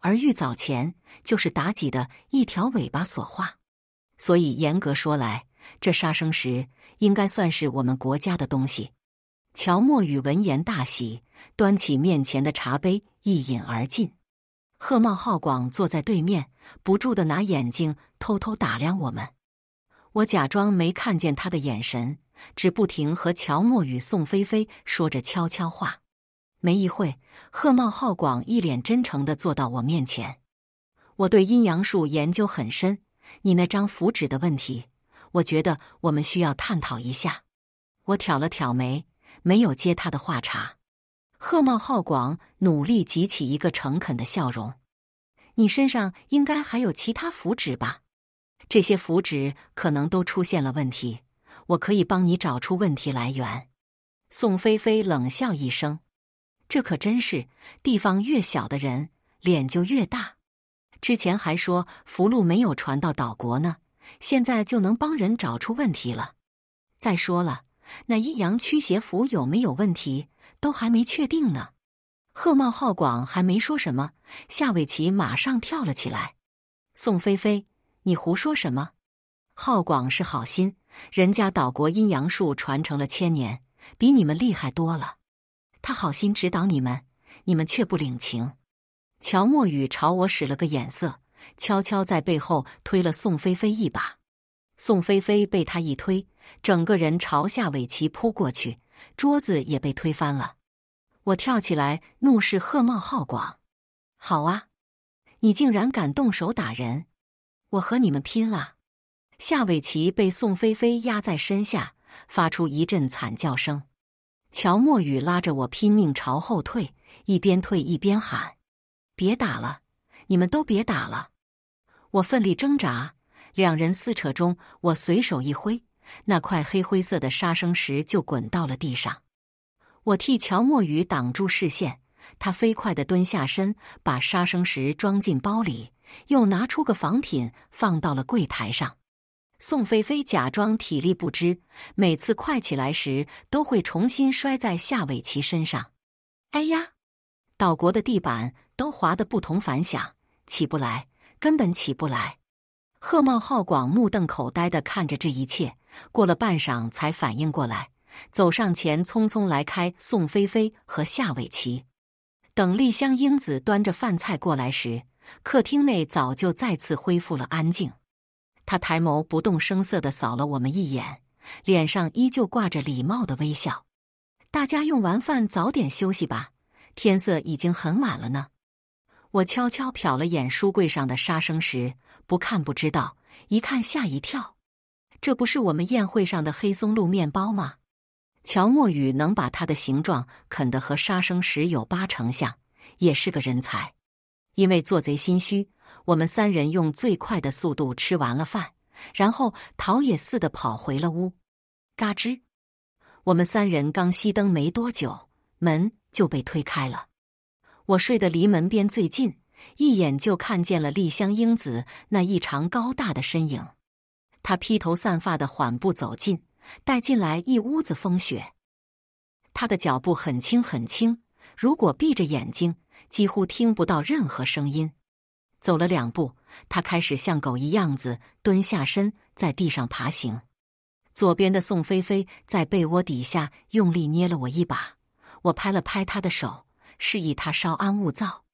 而玉藻前就是妲己的一条尾巴所化，所以严格说来，这杀生石应该算是我们国家的东西。乔墨雨闻言大喜，端起面前的茶杯一饮而尽。贺茂浩广坐在对面，不住的拿眼睛偷偷打量我们。我假装没看见他的眼神，只不停和乔墨雨、宋菲菲说着悄悄话。没一会贺茂浩广一脸真诚的坐到我面前。我对阴阳术研究很深，你那张符纸的问题，我觉得我们需要探讨一下。我挑了挑眉。没有接他的话茬，贺茂浩广努力挤起一个诚恳的笑容：“你身上应该还有其他符纸吧？这些符纸可能都出现了问题，我可以帮你找出问题来源。”宋菲菲冷笑一声：“这可真是，地方越小的人脸就越大。之前还说福禄没有传到岛国呢，现在就能帮人找出问题了。再说了。”那阴阳驱邪符有没有问题，都还没确定呢。贺茂浩广还没说什么，夏伟奇马上跳了起来：“宋菲菲，你胡说什么？浩广是好心，人家岛国阴阳术传承了千年，比你们厉害多了。他好心指导你们，你们却不领情。”乔墨雨朝我使了个眼色，悄悄在背后推了宋菲菲一把。宋菲菲被他一推。整个人朝夏伟奇扑过去，桌子也被推翻了。我跳起来，怒视贺茂浩广：“好啊，你竟然敢动手打人！我和你们拼了！”夏伟奇被宋菲菲压在身下，发出一阵惨叫声。乔莫雨拉着我拼命朝后退，一边退一边喊：“别打了，你们都别打了！”我奋力挣扎，两人撕扯中，我随手一挥。那块黑灰色的杀生石就滚到了地上，我替乔墨雨挡住视线，他飞快地蹲下身，把杀生石装进包里，又拿出个仿品放到了柜台上。宋菲菲假装体力不支，每次快起来时都会重新摔在夏伟奇身上。哎呀，岛国的地板都滑得不同凡响，起不来，根本起不来。贺茂浩广目瞪口呆的看着这一切，过了半晌才反应过来，走上前，匆匆来开宋菲菲和夏伟奇。等丽香英子端着饭菜过来时，客厅内早就再次恢复了安静。他抬眸不动声色的扫了我们一眼，脸上依旧挂着礼貌的微笑。大家用完饭早点休息吧，天色已经很晚了呢。我悄悄瞟了眼书柜上的杀生石，不看不知道，一看吓一跳。这不是我们宴会上的黑松露面包吗？乔莫雨能把它的形状啃得和杀生石有八成像，也是个人才。因为做贼心虚，我们三人用最快的速度吃完了饭，然后逃也似的跑回了屋。嘎吱，我们三人刚熄灯没多久，门就被推开了。我睡得离门边最近，一眼就看见了丽香英子那异常高大的身影。她披头散发的缓步走近，带进来一屋子风雪。她的脚步很轻很轻，如果闭着眼睛，几乎听不到任何声音。走了两步，她开始像狗一样子蹲下身，在地上爬行。左边的宋菲菲在被窝底下用力捏了我一把，我拍了拍她的手。示意他稍安勿躁。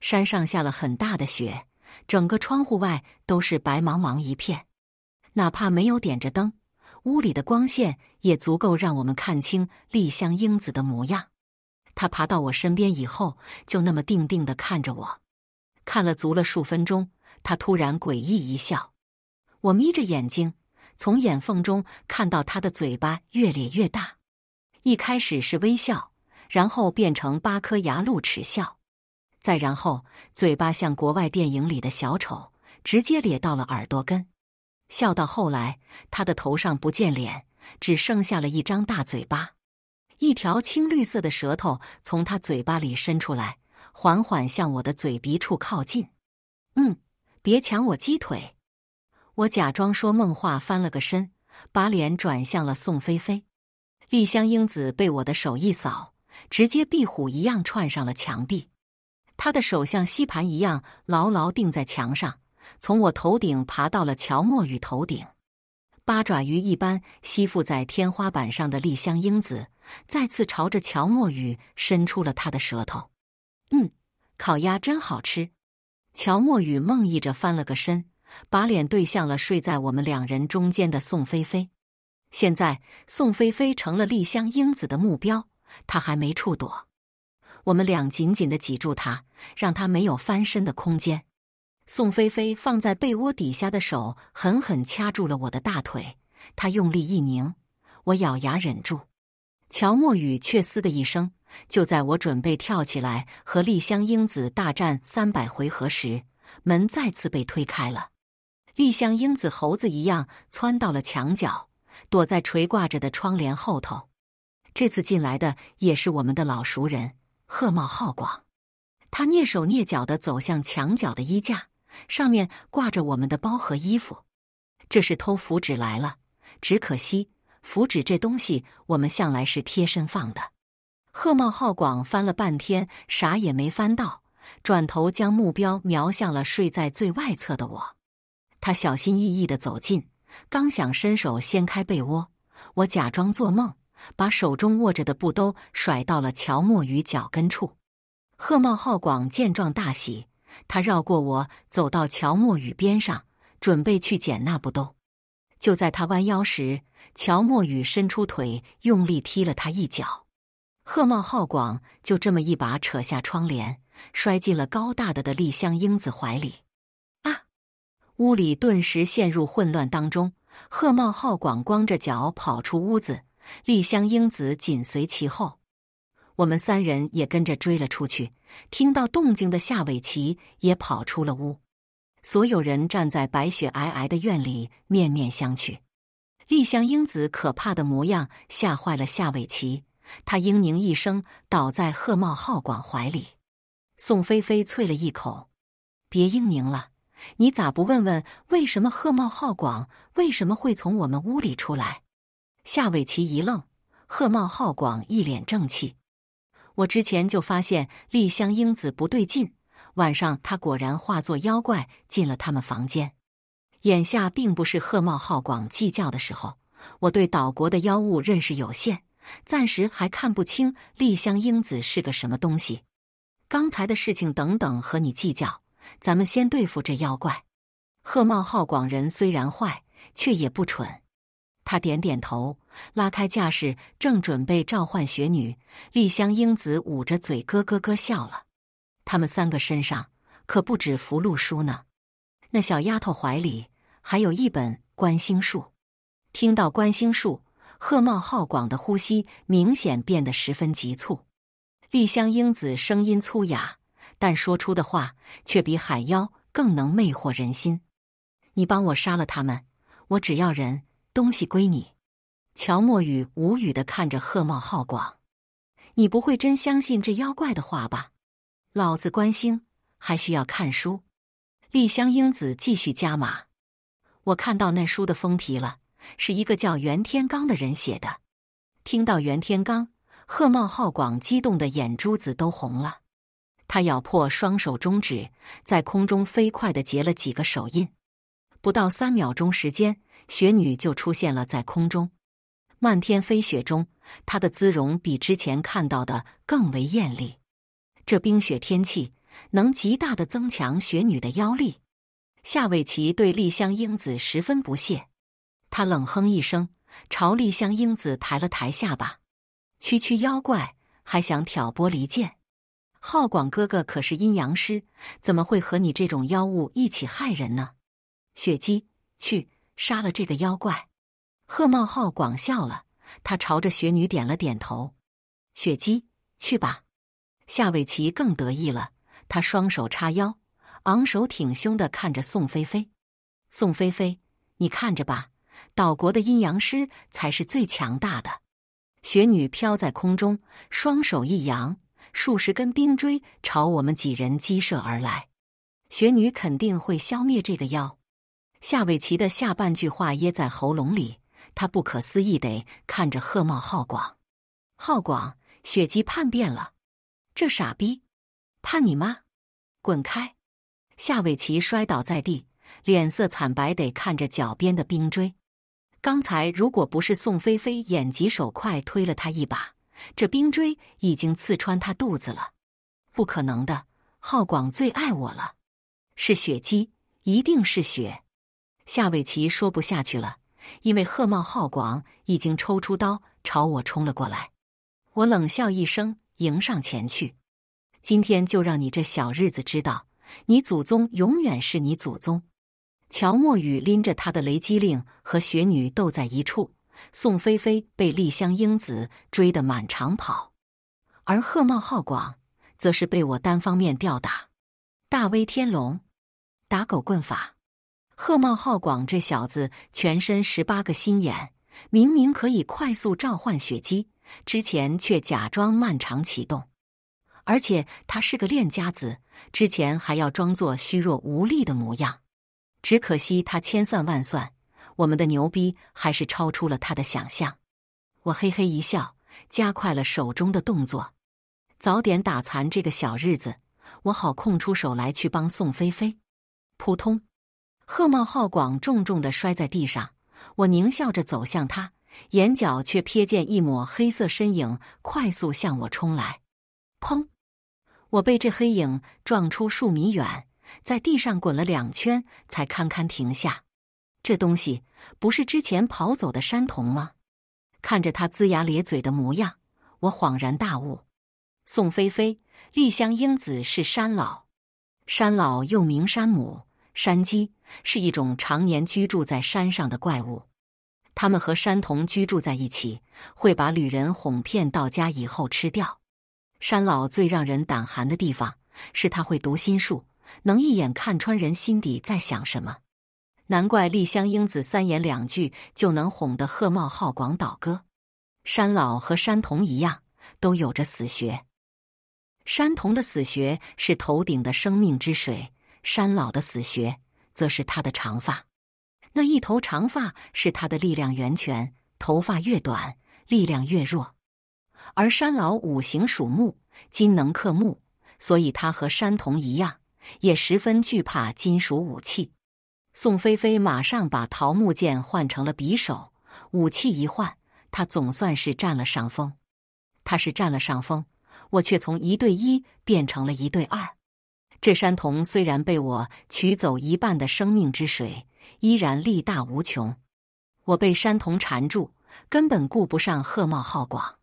山上下了很大的雪，整个窗户外都是白茫茫一片。哪怕没有点着灯，屋里的光线也足够让我们看清丽香英子的模样。她爬到我身边以后，就那么定定的看着我，看了足了数分钟。她突然诡异一笑，我眯着眼睛，从眼缝中看到她的嘴巴越咧越大。一开始是微笑。然后变成八颗牙露齿笑，再然后嘴巴像国外电影里的小丑，直接咧到了耳朵根，笑到后来他的头上不见脸，只剩下了一张大嘴巴，一条青绿色的舌头从他嘴巴里伸出来，缓缓向我的嘴鼻处靠近。嗯，别抢我鸡腿！我假装说梦话，翻了个身，把脸转向了宋菲菲。丽香英子被我的手一扫。直接壁虎一样串上了墙壁，他的手像吸盘一样牢牢钉在墙上，从我头顶爬到了乔墨雨头顶。八爪鱼一般吸附在天花板上的丽香英子再次朝着乔墨雨伸出了他的舌头。嗯，烤鸭真好吃。乔墨雨梦呓着翻了个身，把脸对向了睡在我们两人中间的宋菲菲。现在，宋菲菲成了丽香英子的目标。他还没处躲，我们俩紧紧的挤住他，让他没有翻身的空间。宋菲菲放在被窝底下的手狠狠掐住了我的大腿，她用力一拧，我咬牙忍住。乔墨雨却嘶的一声。就在我准备跳起来和丽香英子大战三百回合时，门再次被推开了。丽香英子猴子一样窜到了墙角，躲在垂挂着的窗帘后头。这次进来的也是我们的老熟人贺茂浩广。他蹑手蹑脚的走向墙角的衣架，上面挂着我们的包和衣服。这是偷符纸来了，只可惜符纸这东西我们向来是贴身放的。贺茂浩广翻了半天，啥也没翻到，转头将目标瞄向了睡在最外侧的我。他小心翼翼的走近，刚想伸手掀开被窝，我假装做梦。把手中握着的布兜甩到了乔墨雨脚跟处。贺茂浩广见状大喜，他绕过我走到乔墨雨边上，准备去捡那布兜。就在他弯腰时，乔墨雨伸出腿，用力踢了他一脚。贺茂浩广就这么一把扯下窗帘，摔进了高大的的丽香英子怀里。啊！屋里顿时陷入混乱当中。贺茂浩广光着脚跑出屋子。丽香英子紧随其后，我们三人也跟着追了出去。听到动静的夏伟奇也跑出了屋。所有人站在白雪皑皑的院里，面面相觑。丽香英子可怕的模样吓坏了夏伟奇，他嘤咛一声，倒在贺茂浩广怀里。宋菲菲啐了一口：“别嘤咛了，你咋不问问为什么贺茂浩广为什么会从我们屋里出来？”夏伟奇一愣，贺茂浩广一脸正气。我之前就发现丽香英子不对劲，晚上她果然化作妖怪进了他们房间。眼下并不是贺茂浩广计较的时候。我对岛国的妖物认识有限，暂时还看不清丽香英子是个什么东西。刚才的事情等等和你计较，咱们先对付这妖怪。贺茂浩广人虽然坏，却也不蠢。他点点头，拉开架势，正准备召唤雪女。丽香英子捂着嘴咯咯咯笑了。他们三个身上可不止福禄书呢，那小丫头怀里还有一本观星术。听到观星术，贺茂浩广的呼吸明显变得十分急促。丽香英子声音粗哑，但说出的话却比海妖更能魅惑人心。你帮我杀了他们，我只要人。东西归你，乔墨雨无语的看着贺茂浩广，你不会真相信这妖怪的话吧？老子关心还需要看书。丽香英子继续加码，我看到那书的封皮了，是一个叫袁天罡的人写的。听到袁天罡，贺茂浩广激动的眼珠子都红了，他咬破双手中指，在空中飞快地结了几个手印，不到三秒钟时间。雪女就出现了，在空中，漫天飞雪中，她的姿容比之前看到的更为艳丽。这冰雪天气能极大的增强雪女的妖力。夏伟奇对丽香英子十分不屑，他冷哼一声，朝丽香英子抬了抬下巴：“区区妖怪还想挑拨离间？浩广哥哥可是阴阳师，怎么会和你这种妖物一起害人呢？”雪姬去。杀了这个妖怪！贺茂浩广笑了，他朝着雪女点了点头：“雪姬，去吧。”夏伟奇更得意了，他双手叉腰，昂首挺胸的看着宋菲菲：“宋菲菲，你看着吧，岛国的阴阳师才是最强大的。”雪女飘在空中，双手一扬，数十根冰锥朝我们几人激射而来。雪女肯定会消灭这个妖。夏伟奇的下半句话噎在喉咙里，他不可思议地看着贺茂浩广。浩广，雪姬叛变了，这傻逼，叛你妈！滚开！夏伟奇摔倒在地，脸色惨白地看着脚边的冰锥。刚才如果不是宋菲菲眼疾手快推了他一把，这冰锥已经刺穿他肚子了。不可能的，浩广最爱我了，是雪姬，一定是雪。夏伟奇说不下去了，因为贺茂浩广已经抽出刀朝我冲了过来。我冷笑一声，迎上前去：“今天就让你这小日子知道，你祖宗永远是你祖宗！”乔墨雨拎着他的雷击令和雪女斗在一处，宋菲菲被丽香英子追得满场跑，而贺茂浩广则是被我单方面吊打。大威天龙，打狗棍法。贺茂浩广这小子全身十八个心眼，明明可以快速召唤血姬，之前却假装漫长启动。而且他是个练家子，之前还要装作虚弱无力的模样。只可惜他千算万算，我们的牛逼还是超出了他的想象。我嘿嘿一笑，加快了手中的动作，早点打残这个小日子，我好空出手来去帮宋菲菲。扑通。贺茂浩广重重的摔在地上，我狞笑着走向他，眼角却瞥见一抹黑色身影快速向我冲来。砰！我被这黑影撞出数米远，在地上滚了两圈才堪堪停下。这东西不是之前跑走的山童吗？看着他龇牙咧嘴的模样，我恍然大悟：宋菲菲、丽香、英子是山老，山老又名山母、山鸡。是一种常年居住在山上的怪物，他们和山童居住在一起，会把旅人哄骗到家以后吃掉。山老最让人胆寒的地方是他会读心术，能一眼看穿人心底在想什么。难怪丽香英子三言两句就能哄得贺茂浩广倒戈。山老和山童一样，都有着死穴。山童的死穴是头顶的生命之水，山老的死穴。则是他的长发，那一头长发是他的力量源泉。头发越短，力量越弱。而山老五行属木，金能克木，所以他和山童一样，也十分惧怕金属武器。宋菲菲马上把桃木剑换成了匕首，武器一换，他总算是占了上风。他是占了上风，我却从一对一变成了一对二。这山童虽然被我取走一半的生命之水，依然力大无穷。我被山童缠住，根本顾不上贺茂浩广。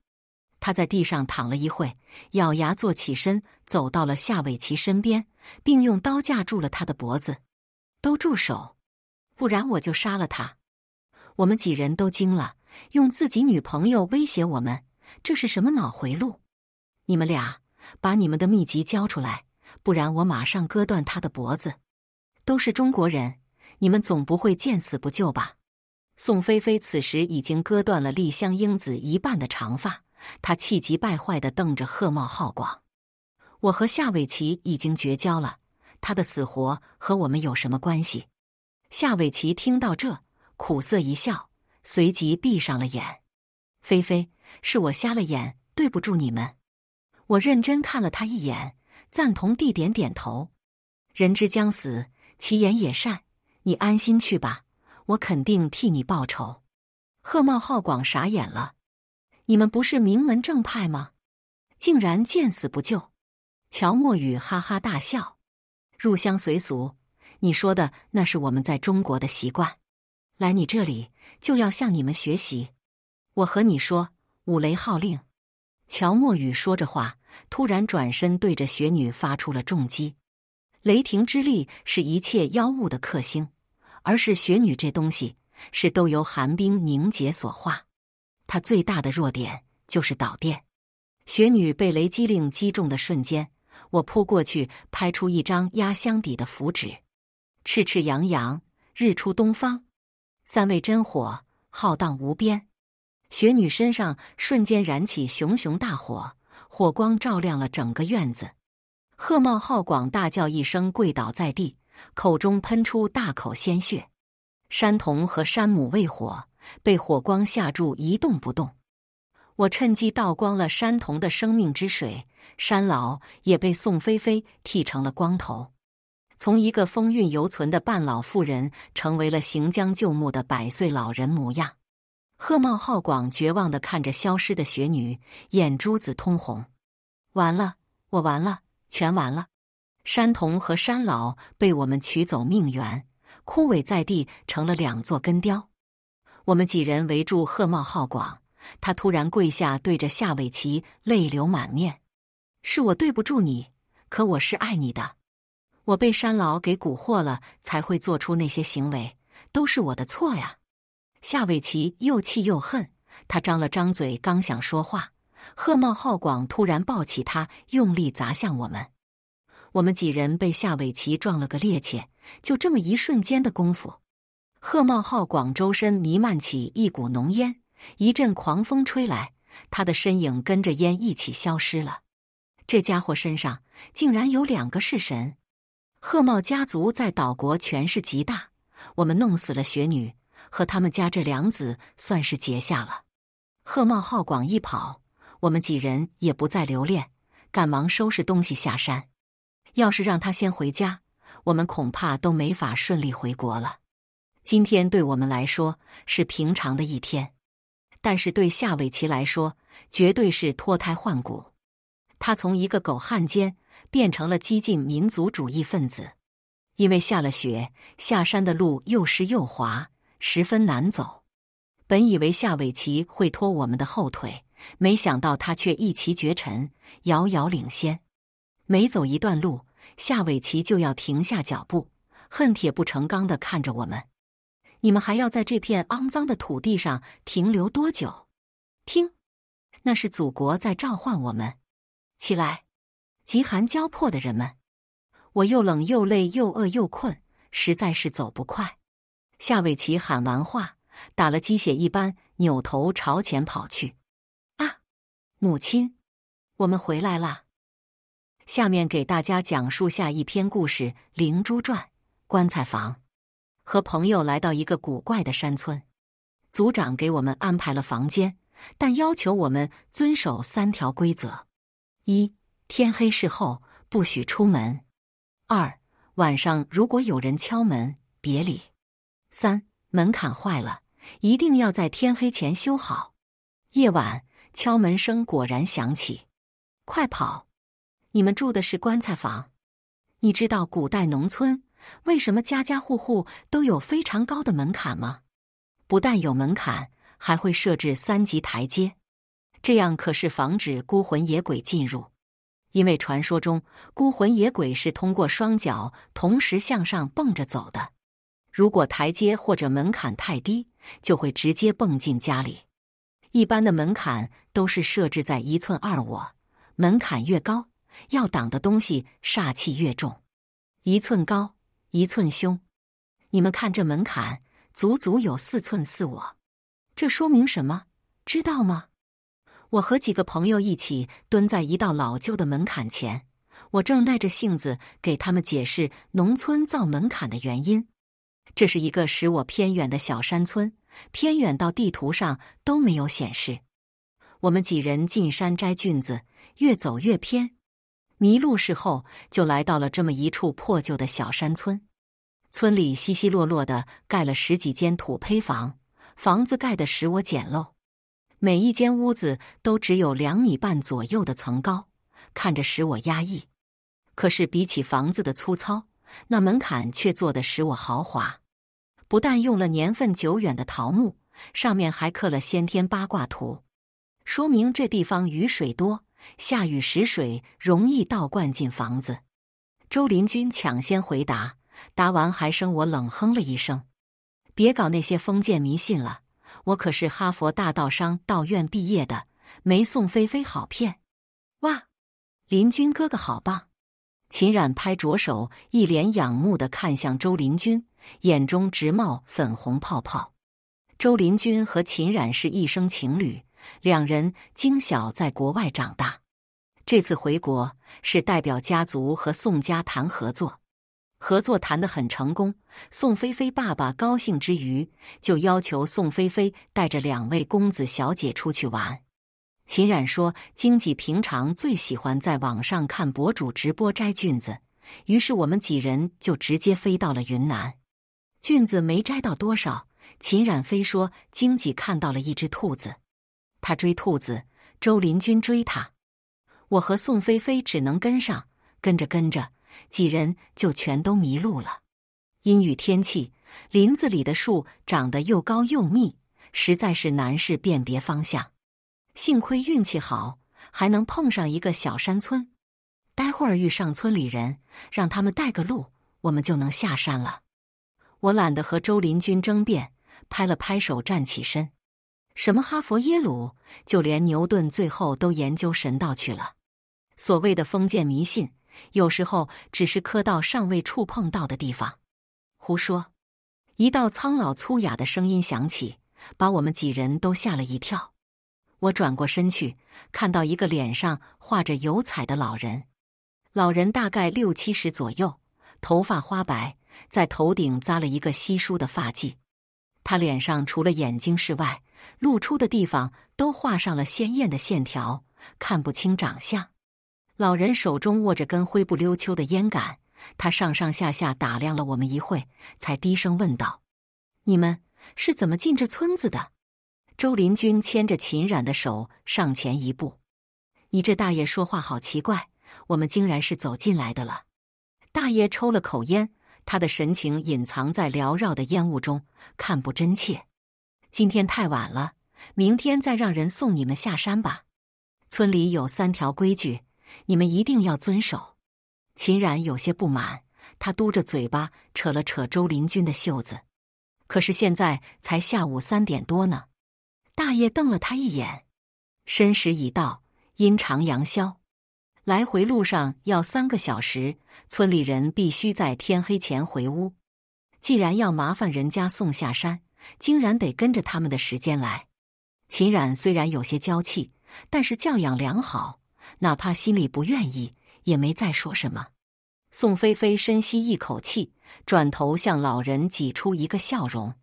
他在地上躺了一会，咬牙坐起身，走到了夏伟奇身边，并用刀架住了他的脖子。都住手，不然我就杀了他！我们几人都惊了，用自己女朋友威胁我们，这是什么脑回路？你们俩把你们的秘籍交出来！不然我马上割断他的脖子。都是中国人，你们总不会见死不救吧？宋菲菲此时已经割断了丽香英子一半的长发，她气急败坏地瞪着贺茂浩广。我和夏伟奇已经绝交了，他的死活和我们有什么关系？夏伟奇听到这，苦涩一笑，随即闭上了眼。菲菲，是我瞎了眼，对不住你们。我认真看了他一眼。赞同地点点头，人之将死，其言也善。你安心去吧，我肯定替你报仇。贺茂浩广傻眼了，你们不是名门正派吗？竟然见死不救！乔莫雨哈哈大笑，入乡随俗，你说的那是我们在中国的习惯。来你这里就要向你们学习。我和你说五雷号令。乔莫雨说着话。突然转身，对着雪女发出了重击。雷霆之力是一切妖物的克星，而是雪女这东西是都由寒冰凝结所化，它最大的弱点就是导电。雪女被雷击令击中的瞬间，我扑过去拍出一张压箱底的符纸。赤赤扬扬，日出东方，三味真火浩荡无边。雪女身上瞬间燃起熊熊大火。火光照亮了整个院子，贺茂浩广大叫一声，跪倒在地，口中喷出大口鲜血。山童和山母为火，被火光吓住，一动不动。我趁机倒光了山童的生命之水，山老也被宋菲菲剃成了光头，从一个风韵犹存的半老妇人，成为了行将就木的百岁老人模样。贺茂浩广绝望地看着消失的雪女，眼珠子通红。完了，我完了，全完了！山童和山老被我们取走命元，枯萎在地，成了两座根雕。我们几人围住贺茂浩广，他突然跪下，对着夏伟奇泪流满面：“是我对不住你，可我是爱你的。我被山老给蛊惑了，才会做出那些行为，都是我的错呀。”夏伟奇又气又恨，他张了张嘴，刚想说话，贺茂浩广突然抱起他，用力砸向我们。我们几人被夏伟奇撞了个趔趄。就这么一瞬间的功夫，贺茂浩广周身弥漫起一股浓烟，一阵狂风吹来，他的身影跟着烟一起消失了。这家伙身上竟然有两个式神！贺茂家族在岛国权势极大，我们弄死了雪女。和他们家这两子算是结下了。贺茂浩广一跑，我们几人也不再留恋，赶忙收拾东西下山。要是让他先回家，我们恐怕都没法顺利回国了。今天对我们来说是平常的一天，但是对夏伟奇来说绝对是脱胎换骨。他从一个狗汉奸变成了激进民族主义分子。因为下了雪，下山的路又湿又滑。十分难走。本以为夏伟奇会拖我们的后腿，没想到他却一骑绝尘，遥遥领先。每走一段路，夏伟奇就要停下脚步，恨铁不成钢的看着我们。你们还要在这片肮脏的土地上停留多久？听，那是祖国在召唤我们起来。饥寒交迫的人们，我又冷又累又饿又困，实在是走不快。夏伟奇喊完话，打了鸡血一般扭头朝前跑去。啊，母亲，我们回来了。下面给大家讲述下一篇故事《灵珠传》。棺材房，和朋友来到一个古怪的山村，组长给我们安排了房间，但要求我们遵守三条规则：一天黑事后不许出门；二晚上如果有人敲门，别理。三门槛坏了，一定要在天黑前修好。夜晚敲门声果然响起，快跑！你们住的是棺材房。你知道古代农村为什么家家户户都有非常高的门槛吗？不但有门槛，还会设置三级台阶，这样可是防止孤魂野鬼进入。因为传说中孤魂野鬼是通过双脚同时向上蹦着走的。如果台阶或者门槛太低，就会直接蹦进家里。一般的门槛都是设置在一寸二我，门槛越高，要挡的东西煞气越重。一寸高，一寸凶。你们看这门槛，足足有四寸四我，这说明什么？知道吗？我和几个朋友一起蹲在一道老旧的门槛前，我正耐着性子给他们解释农村造门槛的原因。这是一个使我偏远的小山村，偏远到地图上都没有显示。我们几人进山摘菌子，越走越偏，迷路时后就来到了这么一处破旧的小山村。村里稀稀落落的盖了十几间土坯房，房子盖的使我简陋，每一间屋子都只有两米半左右的层高，看着使我压抑。可是比起房子的粗糙，那门槛却做的使我豪华。不但用了年份久远的桃木，上面还刻了先天八卦图，说明这地方雨水多，下雨时水容易倒灌进房子。周林军抢先回答，答完还生我冷哼了一声：“别搞那些封建迷信了，我可是哈佛大道商道院毕业的，没宋菲菲好骗。”哇，林军哥哥好棒！秦冉拍着手，一脸仰慕的看向周林军。眼中直冒粉红泡泡。周林军和秦冉是一生情侣，两人经小在国外长大，这次回国是代表家族和宋家谈合作，合作谈得很成功。宋菲菲爸爸高兴之余，就要求宋菲菲带着两位公子小姐出去玩。秦冉说，经济平常最喜欢在网上看博主直播摘菌子，于是我们几人就直接飞到了云南。菌子没摘到多少，秦冉飞说：“荆棘看到了一只兔子，他追兔子，周林军追他，我和宋菲菲只能跟上，跟着跟着，几人就全都迷路了。阴雨天气，林子里的树长得又高又密，实在是难事辨别方向。幸亏运气好，还能碰上一个小山村，待会儿遇上村里人，让他们带个路，我们就能下山了。”我懒得和周林军争辩，拍了拍手，站起身。什么哈佛、耶鲁，就连牛顿最后都研究神道去了。所谓的封建迷信，有时候只是磕到尚未触碰到的地方。胡说！一道苍老粗哑的声音响起，把我们几人都吓了一跳。我转过身去，看到一个脸上画着油彩的老人。老人大概六七十左右，头发花白。在头顶扎了一个稀疏的发髻，他脸上除了眼睛之外，露出的地方都画上了鲜艳的线条，看不清长相。老人手中握着根灰不溜秋的烟杆，他上上下下打量了我们一会才低声问道：“你们是怎么进这村子的？”周林君牵着秦冉的手上前一步：“你这大爷说话好奇怪，我们竟然是走进来的了。”大爷抽了口烟。他的神情隐藏在缭绕的烟雾中，看不真切。今天太晚了，明天再让人送你们下山吧。村里有三条规矩，你们一定要遵守。秦冉有些不满，他嘟着嘴巴，扯了扯周林军的袖子。可是现在才下午三点多呢。大爷瞪了他一眼，申时已到，阴长阳消。来回路上要三个小时，村里人必须在天黑前回屋。既然要麻烦人家送下山，竟然得跟着他们的时间来。秦冉虽然有些娇气，但是教养良好，哪怕心里不愿意，也没再说什么。宋菲菲深吸一口气，转头向老人挤出一个笑容，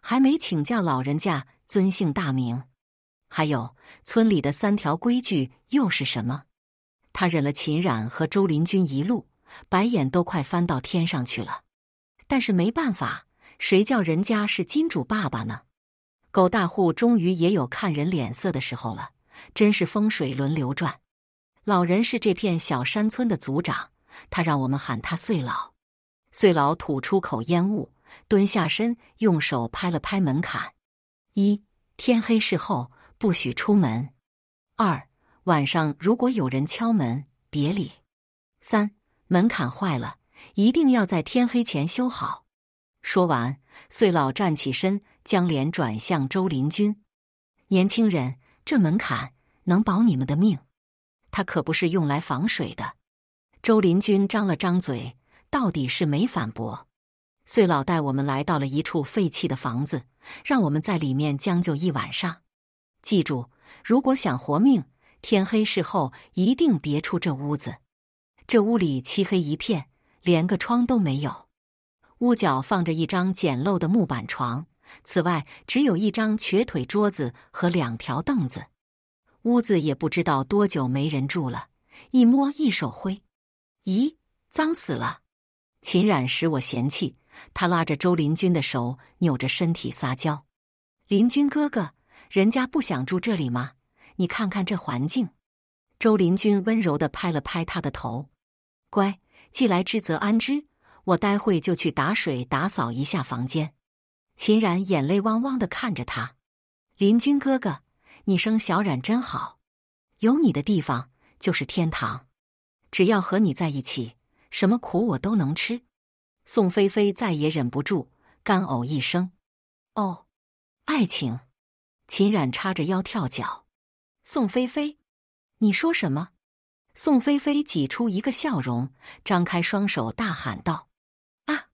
还没请教老人家尊姓大名，还有村里的三条规矩又是什么？他忍了秦冉和周林君一路白眼都快翻到天上去了，但是没办法，谁叫人家是金主爸爸呢？狗大户终于也有看人脸色的时候了，真是风水轮流转。老人是这片小山村的族长，他让我们喊他岁老。岁老吐出口烟雾，蹲下身，用手拍了拍门槛。一天黑事后不许出门。二。晚上如果有人敲门，别理。三门槛坏了，一定要在天黑前修好。说完，岁老站起身，将脸转向周林军。年轻人，这门槛能保你们的命，它可不是用来防水的。周林军张了张嘴，到底是没反驳。岁老带我们来到了一处废弃的房子，让我们在里面将就一晚上。记住，如果想活命。天黑事后，一定别出这屋子。这屋里漆黑一片，连个窗都没有。屋角放着一张简陋的木板床，此外只有一张瘸腿桌子和两条凳子。屋子也不知道多久没人住了，一摸一手灰。咦，脏死了！秦冉使我嫌弃，他拉着周林军的手，扭着身体撒娇：“林军哥哥，人家不想住这里吗？”你看看这环境，周林军温柔的拍了拍他的头，乖，既来之则安之。我待会就去打水打扫一下房间。秦冉眼泪汪汪的看着他，林军哥哥，你生小冉真好，有你的地方就是天堂。只要和你在一起，什么苦我都能吃。宋菲菲再也忍不住，干呕一声。哦，爱情！秦冉叉着腰跳脚。宋菲菲，你说什么？宋菲菲挤出一个笑容，张开双手大喊道：“啊，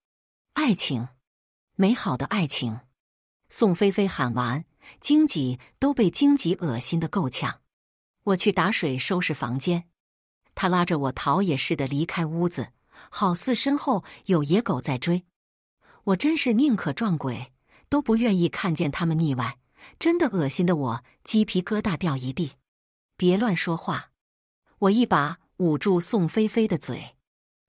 爱情，美好的爱情！”宋菲菲喊完，荆棘都被荆棘恶心的够呛。我去打水收拾房间。他拉着我逃也似的离开屋子，好似身后有野狗在追。我真是宁可撞鬼，都不愿意看见他们腻歪。真的恶心的我鸡皮疙瘩掉一地，别乱说话！我一把捂住宋菲菲的嘴，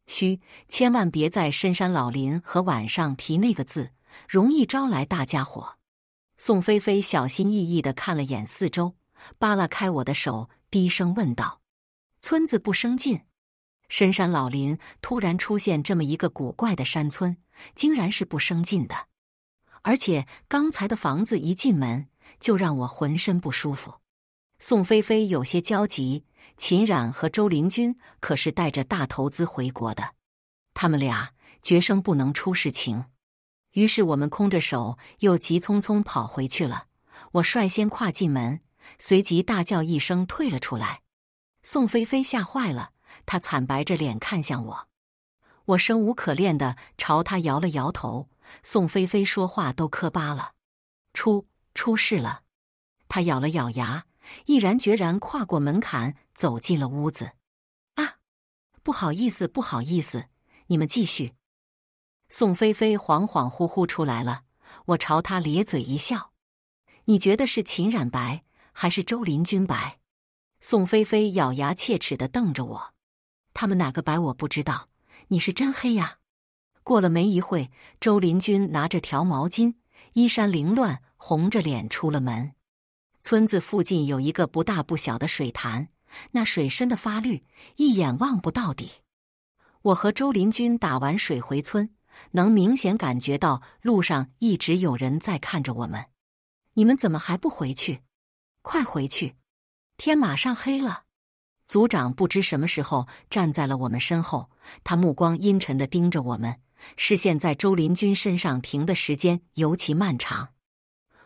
嘘，千万别在深山老林和晚上提那个字，容易招来大家伙。宋菲菲小心翼翼地看了眼四周，扒拉开我的手，低声问道：“村子不生劲？深山老林突然出现这么一个古怪的山村，竟然是不生劲的？”而且刚才的房子一进门就让我浑身不舒服。宋菲菲有些焦急，秦冉和周凌君可是带着大投资回国的，他们俩绝生不能出事情。于是我们空着手又急匆匆跑回去了。我率先跨进门，随即大叫一声退了出来。宋菲菲吓坏了，她惨白着脸看向我，我生无可恋地朝她摇了摇头。宋菲菲说话都磕巴了，出出事了！她咬了咬牙，毅然决然跨过门槛走进了屋子。啊，不好意思，不好意思，你们继续。宋菲菲恍恍惚惚出来了，我朝她咧嘴一笑。你觉得是秦染白还是周林君白？宋菲菲咬牙切齿的瞪着我，他们哪个白我不知道，你是真黑呀！过了没一会周林军拿着条毛巾，衣衫凌乱，红着脸出了门。村子附近有一个不大不小的水潭，那水深的发绿，一眼望不到底。我和周林军打完水回村，能明显感觉到路上一直有人在看着我们。你们怎么还不回去？快回去，天马上黑了。组长不知什么时候站在了我们身后，他目光阴沉的盯着我们。视线在周林军身上停的时间尤其漫长，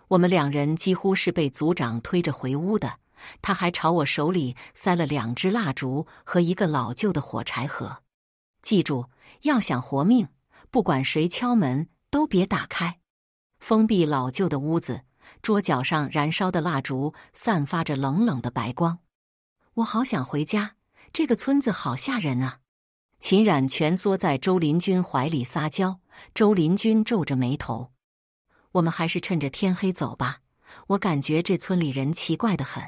我们两人几乎是被组长推着回屋的。他还朝我手里塞了两支蜡烛和一个老旧的火柴盒。记住，要想活命，不管谁敲门，都别打开。封闭老旧的屋子，桌角上燃烧的蜡烛散发着冷冷的白光。我好想回家，这个村子好吓人啊。秦冉蜷缩在周林军怀里撒娇，周林军皱着眉头：“我们还是趁着天黑走吧。我感觉这村里人奇怪的很，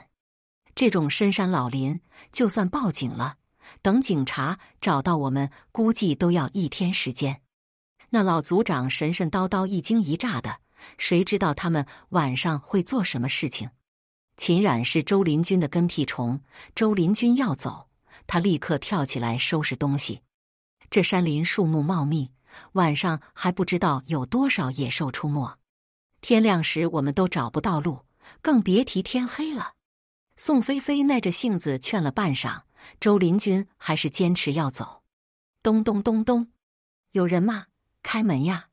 这种深山老林，就算报警了，等警察找到我们，估计都要一天时间。那老族长神神叨叨，一惊一乍的，谁知道他们晚上会做什么事情？”秦冉是周林军的跟屁虫，周林军要走，他立刻跳起来收拾东西。这山林树木茂密，晚上还不知道有多少野兽出没。天亮时我们都找不到路，更别提天黑了。宋菲菲耐着性子劝了半晌，周林军还是坚持要走。咚咚咚咚，有人吗？开门呀！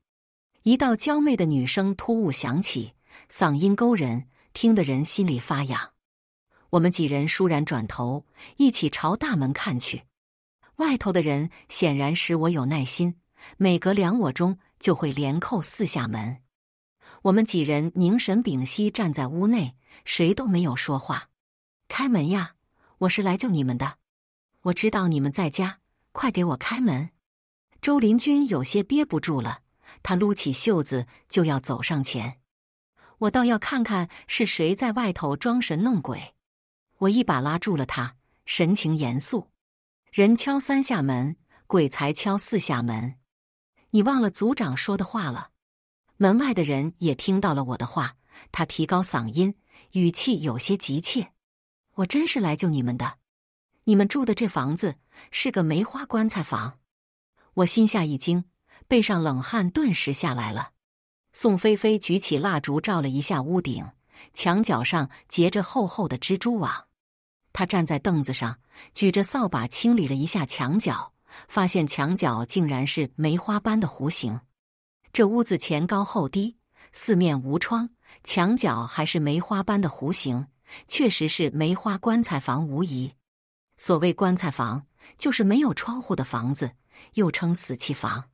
一道娇媚的女声突兀响起，嗓音勾人，听得人心里发痒。我们几人倏然转头，一起朝大门看去。外头的人显然使我有耐心，每隔两我钟就会连扣四下门。我们几人凝神屏息站在屋内，谁都没有说话。开门呀！我是来救你们的，我知道你们在家，快给我开门！周林军有些憋不住了，他撸起袖子就要走上前。我倒要看看是谁在外头装神弄鬼。我一把拉住了他，神情严肃。人敲三下门，鬼才敲四下门。你忘了族长说的话了？门外的人也听到了我的话。他提高嗓音，语气有些急切：“我真是来救你们的。你们住的这房子是个梅花棺材房。”我心下一惊，背上冷汗顿时下来了。宋菲菲举起蜡烛照了一下屋顶，墙角上结着厚厚的蜘蛛网。他站在凳子上，举着扫把清理了一下墙角，发现墙角竟然是梅花般的弧形。这屋子前高后低，四面无窗，墙角还是梅花般的弧形，确实是梅花棺材房无疑。所谓棺材房，就是没有窗户的房子，又称死气房。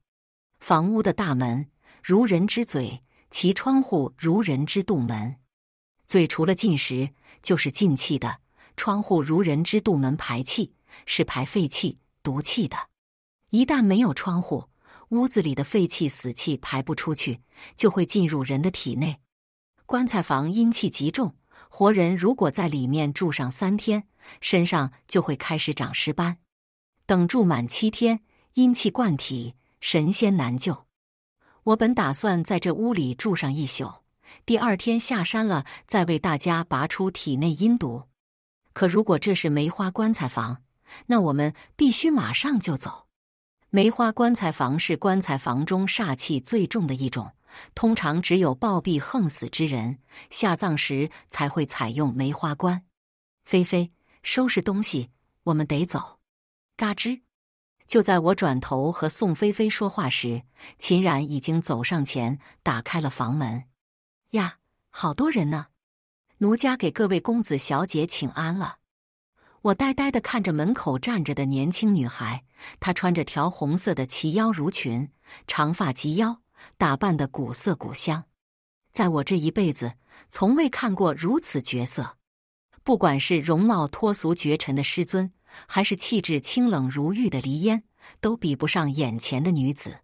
房屋的大门如人之嘴，其窗户如人之肚门。嘴除了进食，就是进气的。窗户如人之肚门，排气是排废气、毒气的。一旦没有窗户，屋子里的废气、死气排不出去，就会进入人的体内。棺材房阴气极重，活人如果在里面住上三天，身上就会开始长尸斑。等住满七天，阴气灌体，神仙难救。我本打算在这屋里住上一宿，第二天下山了，再为大家拔出体内阴毒。可如果这是梅花棺材房，那我们必须马上就走。梅花棺材房是棺材房中煞气最重的一种，通常只有暴毙横死之人下葬时才会采用梅花棺。菲菲，收拾东西，我们得走。嘎吱！就在我转头和宋菲菲说话时，秦冉已经走上前打开了房门。呀，好多人呢！奴家给各位公子小姐请安了。我呆呆地看着门口站着的年轻女孩，她穿着条红色的齐腰襦裙，长发及腰，打扮得古色古香。在我这一辈子，从未看过如此绝色。不管是容貌脱俗绝尘的师尊，还是气质清冷如玉的梨烟，都比不上眼前的女子。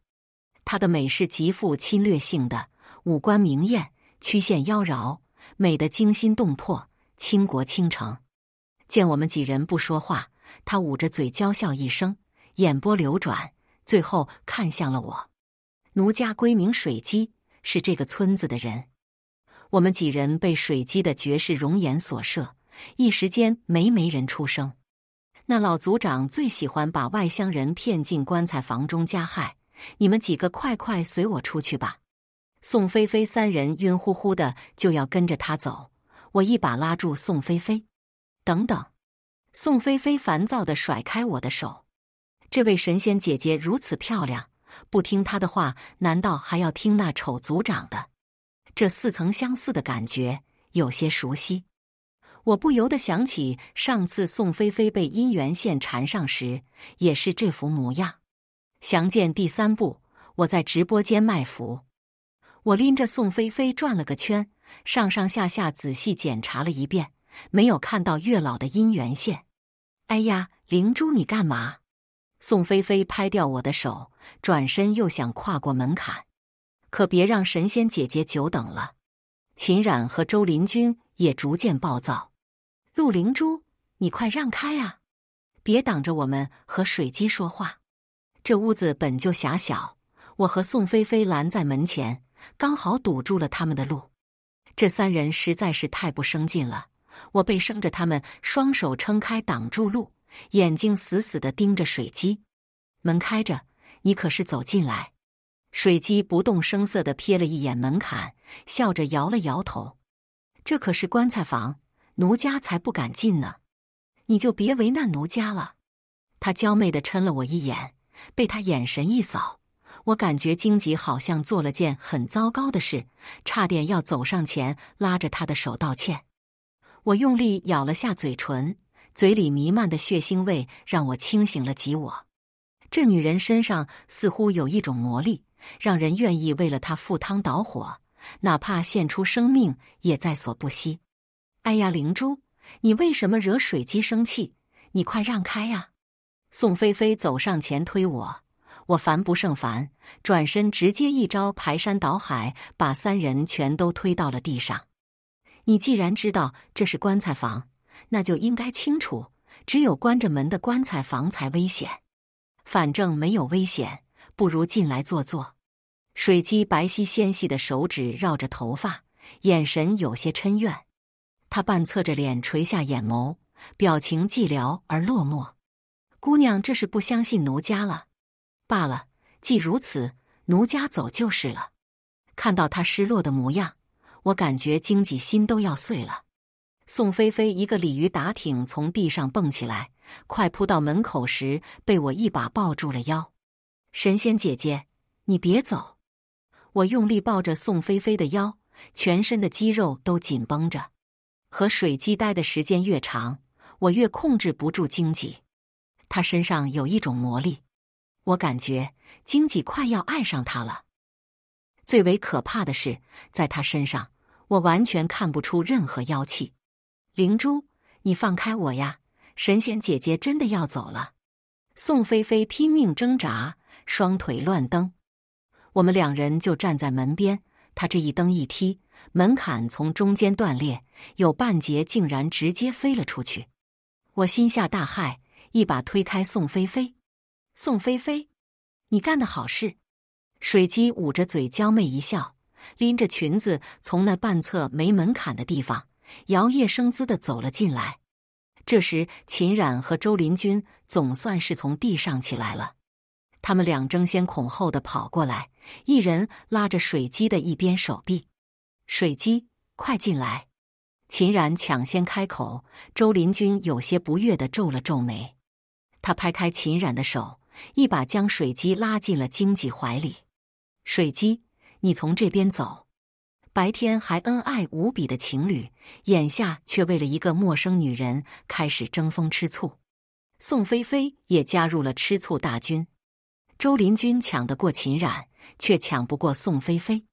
她的美是极富侵略性的，五官明艳，曲线妖娆。美得惊心动魄，倾国倾城。见我们几人不说话，他捂着嘴娇笑一声，眼波流转，最后看向了我。奴家闺名水姬，是这个村子的人。我们几人被水姬的绝世容颜所摄，一时间没没人出声。那老族长最喜欢把外乡人骗进棺材房中加害，你们几个快快随我出去吧。宋菲菲三人晕乎乎的就要跟着他走，我一把拉住宋菲菲：“等等！”宋菲菲烦躁的甩开我的手。这位神仙姐姐如此漂亮，不听她的话，难道还要听那丑族长的？这似曾相似的感觉有些熟悉，我不由得想起上次宋菲菲被姻缘线缠上时也是这副模样，详见第三部，我在直播间卖符。我拎着宋菲菲转了个圈，上上下下仔细检查了一遍，没有看到月老的姻缘线。哎呀，灵珠，你干嘛？宋菲菲拍掉我的手，转身又想跨过门槛。可别让神仙姐姐久等了。秦冉和周林军也逐渐暴躁。陆灵珠，你快让开啊！别挡着我们和水姬说话。这屋子本就狭小，我和宋菲菲拦在门前。刚好堵住了他们的路，这三人实在是太不生劲了。我被生着，他们双手撑开挡住路，眼睛死死的盯着水机。门开着，你可是走进来？水机不动声色的瞥了一眼门槛，笑着摇了摇头。这可是棺材房，奴家才不敢进呢。你就别为难奴家了。他娇媚的嗔了我一眼，被他眼神一扫。我感觉荆棘好像做了件很糟糕的事，差点要走上前拉着她的手道歉。我用力咬了下嘴唇，嘴里弥漫的血腥味让我清醒了几。我这女人身上似乎有一种魔力，让人愿意为了她赴汤蹈火，哪怕献出生命也在所不惜。哎呀，灵珠，你为什么惹水姬生气？你快让开呀！宋菲菲走上前推我。我烦不胜烦，转身直接一招排山倒海，把三人全都推到了地上。你既然知道这是棺材房，那就应该清楚，只有关着门的棺材房才危险。反正没有危险，不如进来坐坐。水姬白皙纤细的手指绕着头发，眼神有些嗔怨。她半侧着脸，垂下眼眸，表情寂寥而落寞。姑娘，这是不相信奴家了？罢了，既如此，奴家走就是了。看到他失落的模样，我感觉荆棘心都要碎了。宋菲菲一个鲤鱼打挺从地上蹦起来，快扑到门口时，被我一把抱住了腰。神仙姐姐，你别走！我用力抱着宋菲菲的腰，全身的肌肉都紧绷着。和水鸡待的时间越长，我越控制不住荆棘。他身上有一种魔力。我感觉荆棘快要爱上他了。最为可怕的是，在他身上，我完全看不出任何妖气。灵珠，你放开我呀！神仙姐姐真的要走了。宋菲菲拼命挣扎，双腿乱蹬。我们两人就站在门边，他这一蹬一踢，门槛从中间断裂，有半截竟然直接飞了出去。我心下大骇，一把推开宋菲菲。宋菲菲，你干的好事！水姬捂着嘴娇媚一笑，拎着裙子从那半侧没门槛的地方摇曳生姿的走了进来。这时，秦冉和周林军总算是从地上起来了，他们俩争先恐后的跑过来，一人拉着水姬的一边手臂：“水姬，快进来！”秦冉抢先开口，周林君有些不悦的皱了皱眉，他拍开秦冉的手。一把将水姬拉进了荆棘怀里。水姬，你从这边走。白天还恩爱无比的情侣，眼下却为了一个陌生女人开始争风吃醋。宋菲菲也加入了吃醋大军。周林军抢得过秦冉，却抢不过宋菲菲。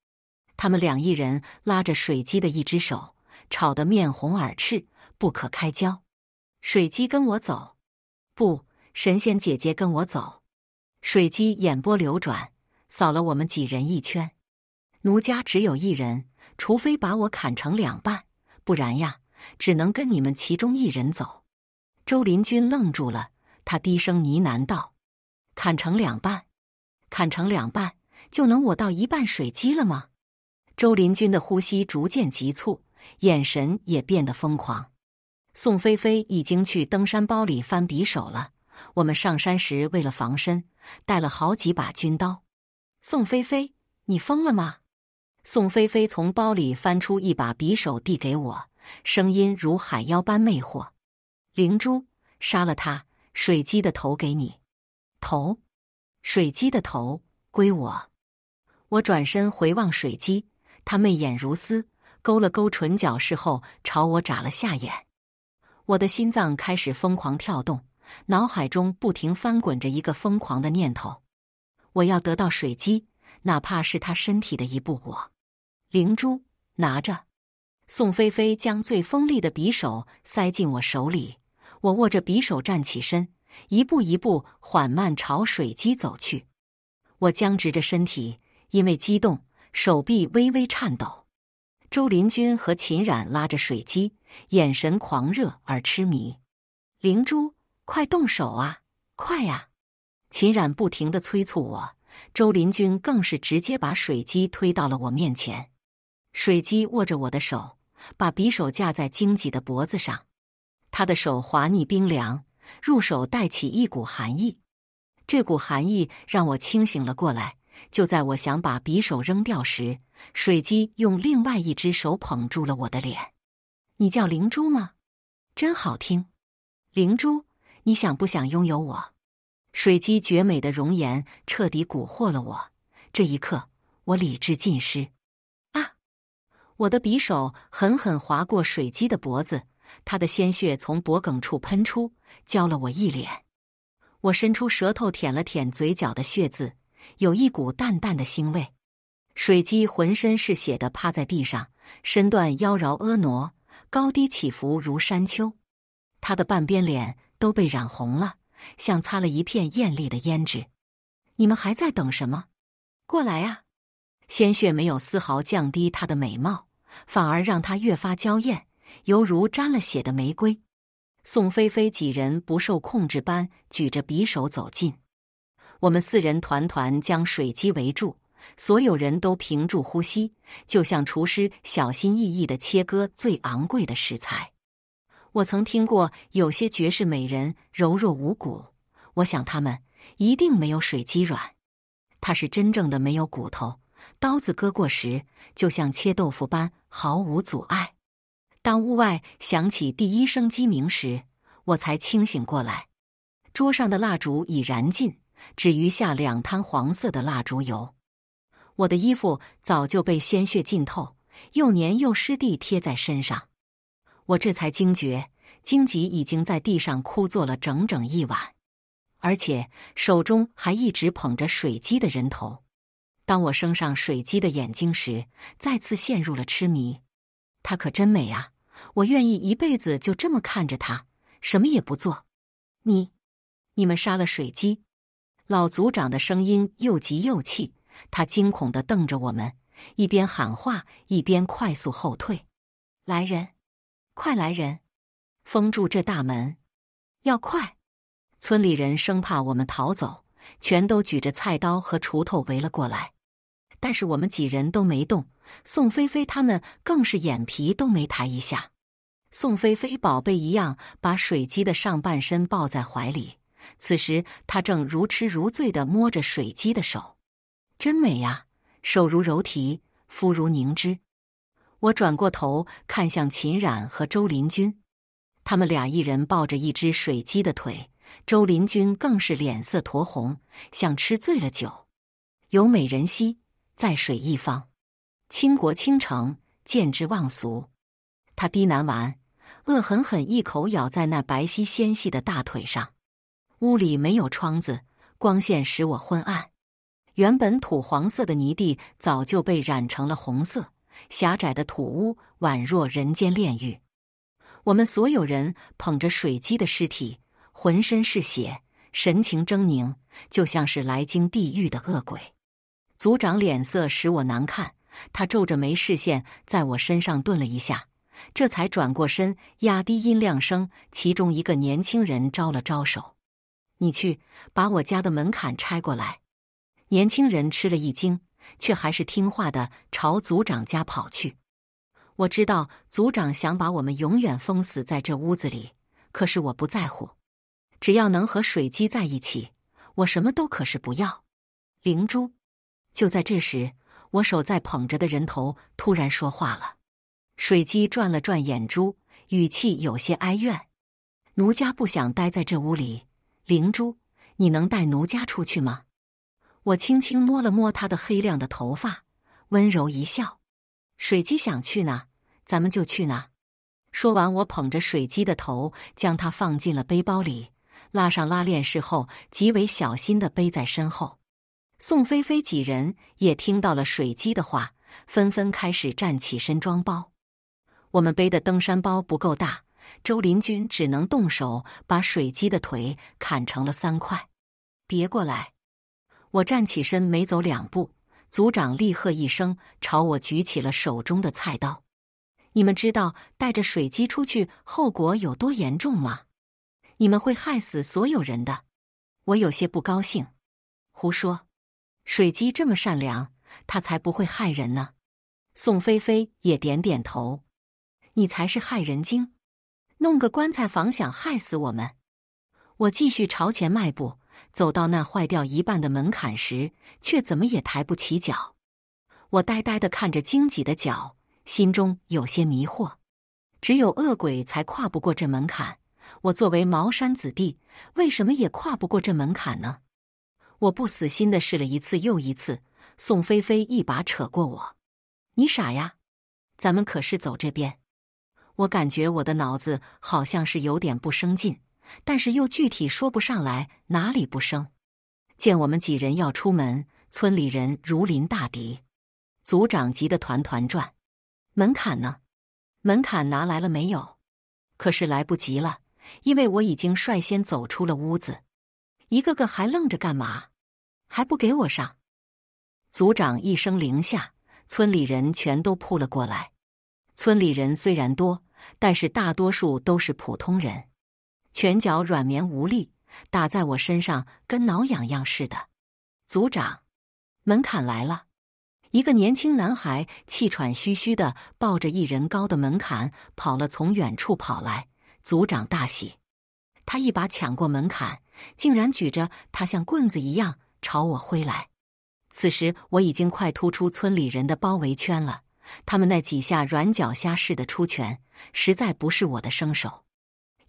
他们两一人拉着水姬的一只手，吵得面红耳赤，不可开交。水姬，跟我走。不，神仙姐姐，跟我走。水机眼波流转，扫了我们几人一圈。奴家只有一人，除非把我砍成两半，不然呀，只能跟你们其中一人走。周林军愣住了，他低声呢喃道：“砍成两半，砍成两半就能我到一半水机了吗？”周林军的呼吸逐渐急促，眼神也变得疯狂。宋菲菲已经去登山包里翻匕首了。我们上山时为了防身，带了好几把军刀。宋菲菲，你疯了吗？宋菲菲从包里翻出一把匕首递给我，声音如海妖般魅惑。灵珠，杀了他，水鸡的头给你。头，水鸡的头归我。我转身回望水鸡，他媚眼如丝，勾了勾唇角，事后朝我眨了下眼。我的心脏开始疯狂跳动。脑海中不停翻滚着一个疯狂的念头，我要得到水姬，哪怕是他身体的一部我。灵珠，拿着！宋菲菲将最锋利的匕首塞进我手里，我握着匕首站起身，一步一步缓慢朝水姬走去。我僵直着身体，因为激动，手臂微微颤抖。周林军和秦冉拉着水姬，眼神狂热而痴迷。灵珠。快动手啊！快呀！秦冉不停地催促我，周林军更是直接把水姬推到了我面前。水姬握着我的手，把匕首架在荆棘的脖子上。他的手滑腻冰凉，入手带起一股寒意。这股寒意让我清醒了过来。就在我想把匕首扔掉时，水姬用另外一只手捧住了我的脸。“你叫灵珠吗？真好听，灵珠。”你想不想拥有我？水姬绝美的容颜彻底蛊惑了我。这一刻，我理智尽失啊！我的匕首狠狠划过水姬的脖子，她的鲜血从脖梗处喷出，浇了我一脸。我伸出舌头舔了舔嘴角的血渍，有一股淡淡的腥味。水姬浑身是血的趴在地上，身段妖娆婀娜，高低起伏如山丘。她的半边脸。都被染红了，像擦了一片艳丽的胭脂。你们还在等什么？过来呀！鲜血没有丝毫降低她的美貌，反而让她越发娇艳，犹如沾了血的玫瑰。宋菲菲几人不受控制般举着匕首走近。我们四人团团将水鸡围住，所有人都屏住呼吸，就像厨师小心翼翼的切割最昂贵的食材。我曾听过有些绝世美人柔弱无骨，我想他们一定没有水鸡软。它是真正的没有骨头，刀子割过时就像切豆腐般毫无阻碍。当屋外响起第一声鸡鸣时，我才清醒过来。桌上的蜡烛已燃尽，只余下两滩黄色的蜡烛油。我的衣服早就被鲜血浸透，又黏又湿地贴在身上。我这才惊觉，荆棘已经在地上枯坐了整整一晚，而且手中还一直捧着水鸡的人头。当我升上水鸡的眼睛时，再次陷入了痴迷。它可真美啊！我愿意一辈子就这么看着它，什么也不做。你，你们杀了水鸡！老族长的声音又急又气，他惊恐的瞪着我们，一边喊话，一边快速后退。来人！快来人，封住这大门！要快！村里人生怕我们逃走，全都举着菜刀和锄头围了过来。但是我们几人都没动，宋菲菲他们更是眼皮都没抬一下。宋菲菲宝贝一样把水鸡的上半身抱在怀里，此时她正如痴如醉的摸着水鸡的手，真美呀，手如柔荑，肤如凝脂。我转过头看向秦冉和周林军，他们俩一人抱着一只水鸡的腿，周林军更是脸色酡红，像吃醉了酒。有美人兮，在水一方，倾国倾城，见之忘俗。他低喃完，恶狠狠一口咬在那白皙纤细的大腿上。屋里没有窗子，光线使我昏暗。原本土黄色的泥地早就被染成了红色。狭窄的土屋宛若人间炼狱，我们所有人捧着水鸡的尸体，浑身是血，神情狰狞，就像是来经地狱的恶鬼。族长脸色使我难看，他皱着眉，视线在我身上顿了一下，这才转过身，压低音量声：“其中一个年轻人招了招手，你去把我家的门槛拆过来。”年轻人吃了一惊。却还是听话的朝族长家跑去。我知道族长想把我们永远封死在这屋子里，可是我不在乎。只要能和水姬在一起，我什么都可是不要。灵珠，就在这时，我手在捧着的人头突然说话了。水姬转了转眼珠，语气有些哀怨：“奴家不想待在这屋里。灵珠，你能带奴家出去吗？”我轻轻摸了摸他的黑亮的头发，温柔一笑。水鸡想去哪，咱们就去哪。说完，我捧着水鸡的头，将它放进了背包里，拉上拉链事后，极为小心的背在身后。宋菲菲几人也听到了水鸡的话，纷纷开始站起身装包。我们背的登山包不够大，周林军只能动手把水鸡的腿砍成了三块。别过来！我站起身，没走两步，组长厉喝一声，朝我举起了手中的菜刀。你们知道带着水鸡出去后果有多严重吗？你们会害死所有人的。我有些不高兴。胡说，水鸡这么善良，他才不会害人呢。宋菲菲也点点头。你才是害人精，弄个棺材房想害死我们。我继续朝前迈步。走到那坏掉一半的门槛时，却怎么也抬不起脚。我呆呆的看着荆棘的脚，心中有些迷惑。只有恶鬼才跨不过这门槛，我作为茅山子弟，为什么也跨不过这门槛呢？我不死心的试了一次又一次。宋菲菲一把扯过我：“你傻呀，咱们可是走这边。”我感觉我的脑子好像是有点不生劲。但是又具体说不上来哪里不生。见我们几人要出门，村里人如临大敌，族长急得团团转。门槛呢？门槛拿来了没有？可是来不及了，因为我已经率先走出了屋子。一个个还愣着干嘛？还不给我上！族长一声令下，村里人全都扑了过来。村里人虽然多，但是大多数都是普通人。拳脚软绵无力，打在我身上跟挠痒痒似的。组长，门槛来了！一个年轻男孩气喘吁吁的抱着一人高的门槛跑了，从远处跑来。组长大喜，他一把抢过门槛，竟然举着他像棍子一样朝我挥来。此时我已经快突出村里人的包围圈了，他们那几下软脚虾似的出拳，实在不是我的生手。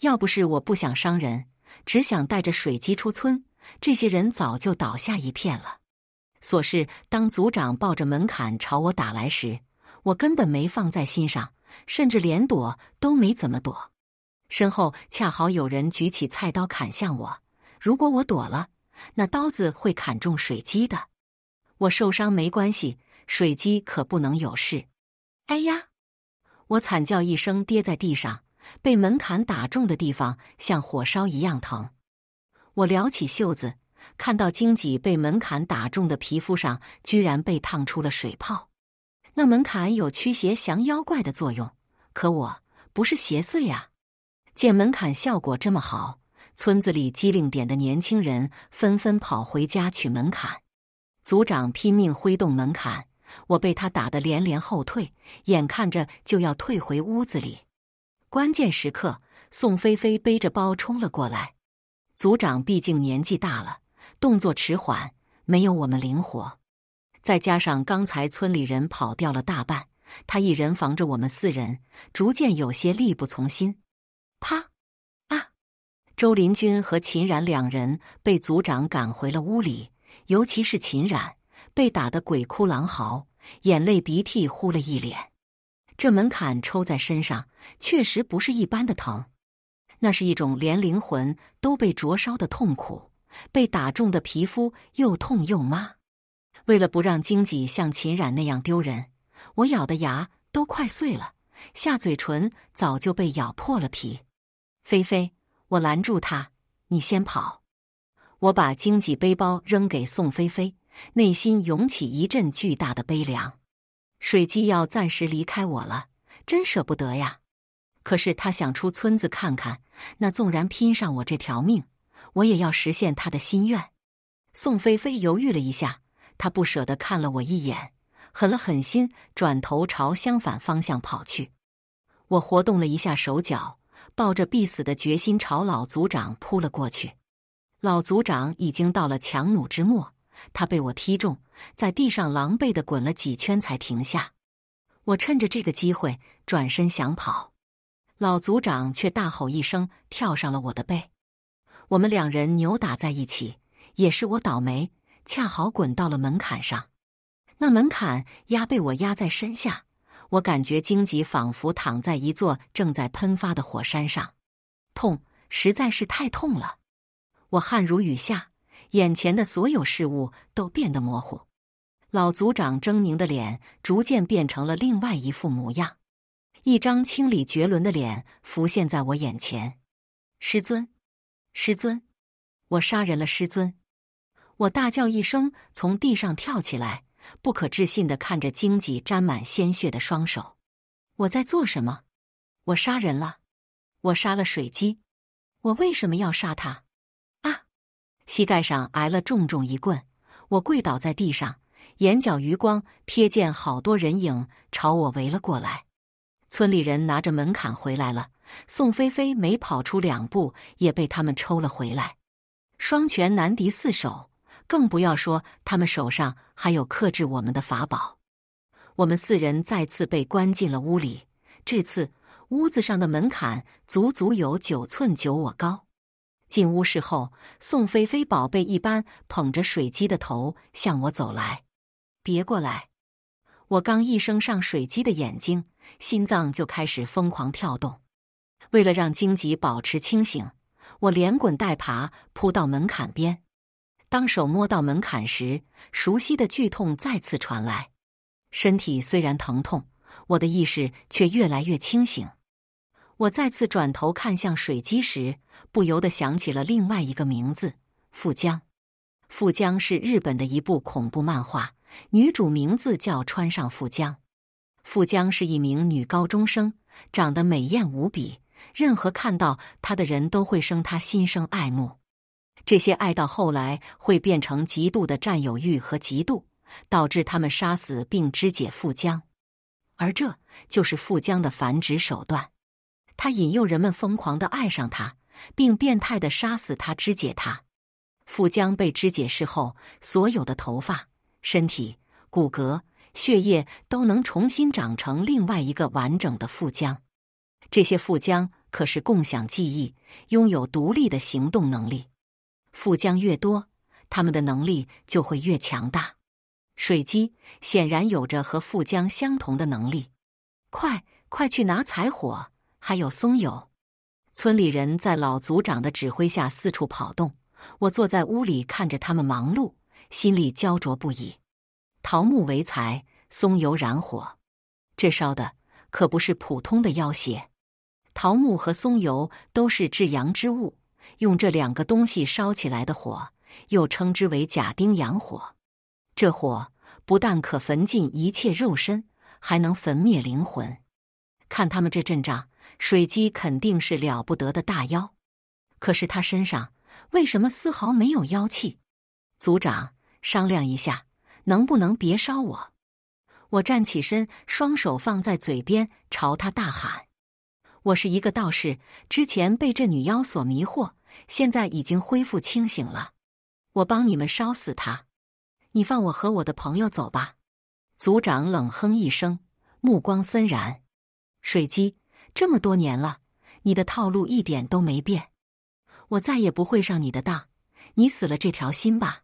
要不是我不想伤人，只想带着水鸡出村，这些人早就倒下一片了。所是当族长抱着门槛朝我打来时，我根本没放在心上，甚至连躲都没怎么躲。身后恰好有人举起菜刀砍向我，如果我躲了，那刀子会砍中水鸡的。我受伤没关系，水鸡可不能有事。哎呀！我惨叫一声，跌在地上。被门槛打中的地方像火烧一样疼，我撩起袖子，看到荆棘被门槛打中的皮肤上居然被烫出了水泡。那门槛有驱邪降妖怪的作用，可我不是邪祟啊！见门槛效果这么好，村子里机灵点的年轻人纷纷跑回家取门槛。族长拼命挥动门槛，我被他打得连连后退，眼看着就要退回屋子里。关键时刻，宋菲菲背着包冲了过来。组长毕竟年纪大了，动作迟缓，没有我们灵活。再加上刚才村里人跑掉了大半，他一人防着我们四人，逐渐有些力不从心。啪！啊！周林军和秦冉两人被组长赶回了屋里，尤其是秦冉被打得鬼哭狼嚎，眼泪鼻涕呼了一脸。这门槛抽在身上，确实不是一般的疼，那是一种连灵魂都被灼烧的痛苦。被打中的皮肤又痛又麻。为了不让荆棘像秦冉那样丢人，我咬的牙都快碎了，下嘴唇早就被咬破了皮。菲菲，我拦住他，你先跑。我把荆棘背包扔给宋菲菲，内心涌起一阵巨大的悲凉。水鸡要暂时离开我了，真舍不得呀！可是他想出村子看看，那纵然拼上我这条命，我也要实现他的心愿。宋菲菲犹豫了一下，她不舍得看了我一眼，狠了狠心，转头朝相反方向跑去。我活动了一下手脚，抱着必死的决心朝老族长扑了过去。老族长已经到了强弩之末，他被我踢中。在地上狼狈的滚了几圈才停下，我趁着这个机会转身想跑，老族长却大吼一声跳上了我的背，我们两人扭打在一起。也是我倒霉，恰好滚到了门槛上，那门槛压被我压在身下，我感觉荆棘仿佛躺在一座正在喷发的火山上，痛实在是太痛了，我汗如雨下，眼前的所有事物都变得模糊。老族长狰狞的脸逐渐变成了另外一副模样，一张清理绝伦的脸浮现在我眼前。师尊，师尊，我杀人了！师尊，我大叫一声，从地上跳起来，不可置信的看着荆棘沾满鲜血的双手。我在做什么？我杀人了！我杀了水鸡，我为什么要杀他？啊！膝盖上挨了重重一棍，我跪倒在地上。眼角余光瞥见好多人影朝我围了过来，村里人拿着门槛回来了。宋菲菲没跑出两步，也被他们抽了回来。双拳难敌四手，更不要说他们手上还有克制我们的法宝。我们四人再次被关进了屋里。这次屋子上的门槛足足有九寸九我高。进屋室后，宋菲菲宝贝一般捧着水鸡的头向我走来。别过来！我刚一升上水机的眼睛，心脏就开始疯狂跳动。为了让荆棘保持清醒，我连滚带爬扑到门槛边。当手摸到门槛时，熟悉的剧痛再次传来。身体虽然疼痛，我的意识却越来越清醒。我再次转头看向水机时，不由得想起了另外一个名字——富江。富江是日本的一部恐怖漫画。女主名字叫川上富江，富江是一名女高中生，长得美艳无比，任何看到她的人都会生她心生爱慕。这些爱到后来会变成极度的占有欲和嫉妒，导致他们杀死并肢解富江。而这就是富江的繁殖手段，它引诱人们疯狂的爱上他，并变态的杀死他、肢解他。富江被肢解事后，所有的头发。身体、骨骼、血液都能重新长成另外一个完整的富江。这些富江可是共享记忆，拥有独立的行动能力。富江越多，他们的能力就会越强大。水鸡显然有着和富江相同的能力。快快去拿柴火，还有松油。村里人在老族长的指挥下四处跑动。我坐在屋里看着他们忙碌。心里焦灼不已。桃木为材，松油燃火，这烧的可不是普通的妖邪。桃木和松油都是至阳之物，用这两个东西烧起来的火，又称之为甲丁阳火。这火不但可焚尽一切肉身，还能焚灭灵魂。看他们这阵仗，水姬肯定是了不得的大妖。可是他身上为什么丝毫没有妖气？族长。商量一下，能不能别烧我？我站起身，双手放在嘴边，朝他大喊：“我是一个道士，之前被这女妖所迷惑，现在已经恢复清醒了。我帮你们烧死她，你放我和我的朋友走吧。”组长冷哼一声，目光森然：“水鸡，这么多年了，你的套路一点都没变。我再也不会上你的当，你死了这条心吧。”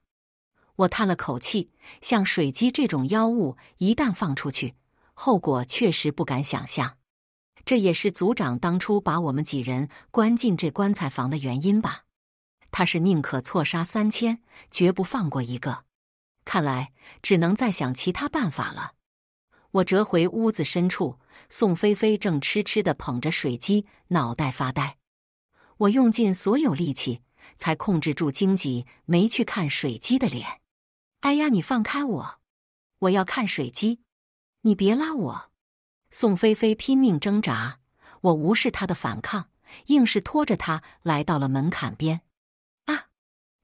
我叹了口气，像水鸡这种妖物一旦放出去，后果确实不敢想象。这也是族长当初把我们几人关进这棺材房的原因吧？他是宁可错杀三千，绝不放过一个。看来只能再想其他办法了。我折回屋子深处，宋菲菲正痴痴的捧着水鸡脑袋发呆。我用尽所有力气，才控制住荆棘，没去看水鸡的脸。哎呀！你放开我，我要看水鸡，你别拉我！宋菲菲拼命挣扎，我无视她的反抗，硬是拖着她来到了门槛边。啊！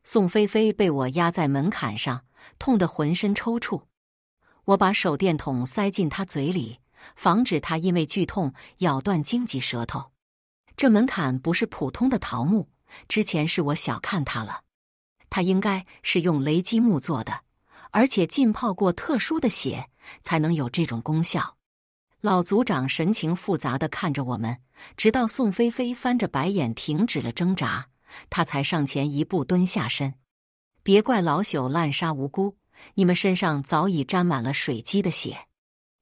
宋菲菲被我压在门槛上，痛得浑身抽搐。我把手电筒塞进她嘴里，防止她因为剧痛咬断荆棘舌头。这门槛不是普通的桃木，之前是我小看她了。它应该是用雷击木做的，而且浸泡过特殊的血，才能有这种功效。老族长神情复杂的看着我们，直到宋菲菲翻着白眼停止了挣扎，他才上前一步蹲下身。别怪老朽滥杀无辜，你们身上早已沾满了水鸡的血。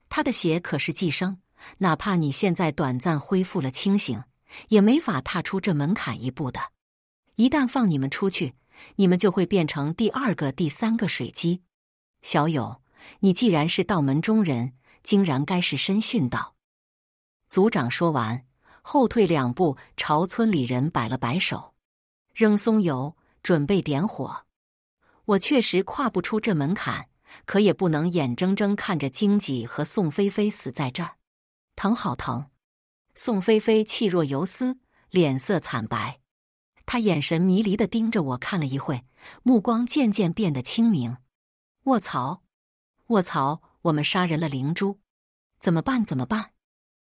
他的血可是寄生，哪怕你现在短暂恢复了清醒，也没法踏出这门槛一步的。一旦放你们出去，你们就会变成第二个、第三个水鸡。小友，你既然是道门中人，竟然该是身殉道。族长说完，后退两步，朝村里人摆了摆手，扔松油，准备点火。我确实跨不出这门槛，可也不能眼睁睁看着荆棘和宋菲菲死在这儿。疼，好疼！宋菲菲气若游丝，脸色惨白。他眼神迷离的盯着我看了一会，目光渐渐变得清明。卧槽！卧槽！我们杀人了，灵珠，怎么办？怎么办？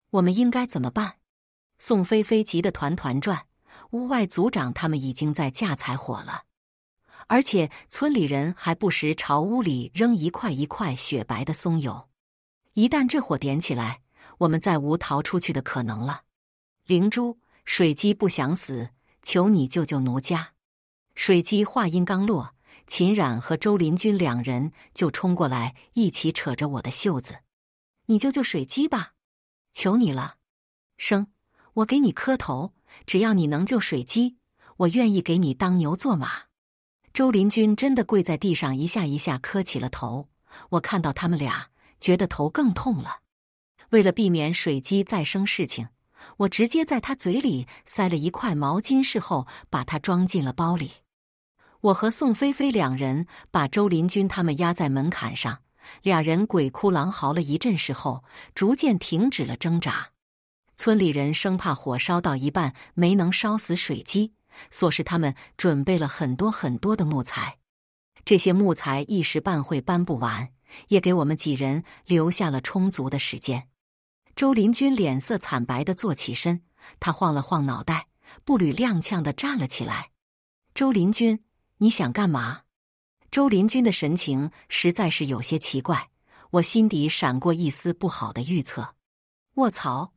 我们应该怎么办？宋菲菲急得团团转。屋外族长他们已经在架柴火了，而且村里人还不时朝屋里扔一块一块雪白的松油。一旦这火点起来，我们再无逃出去的可能了。灵珠，水鸡不想死。求你救救奴家！水姬话音刚落，秦冉和周林军两人就冲过来，一起扯着我的袖子：“你救救水姬吧，求你了，生，我给你磕头，只要你能救水姬，我愿意给你当牛做马。”周林军真的跪在地上，一下一下磕起了头。我看到他们俩，觉得头更痛了。为了避免水姬再生事情。我直接在他嘴里塞了一块毛巾，事后把他装进了包里。我和宋菲菲两人把周林军他们压在门槛上，俩人鬼哭狼嚎了一阵，事后逐渐停止了挣扎。村里人生怕火烧到一半没能烧死水鸡，唆使他们准备了很多很多的木材。这些木材一时半会搬不完，也给我们几人留下了充足的时间。周林军脸色惨白的坐起身，他晃了晃脑袋，步履踉跄的站了起来。周林军，你想干嘛？周林军的神情实在是有些奇怪，我心底闪过一丝不好的预测。卧槽！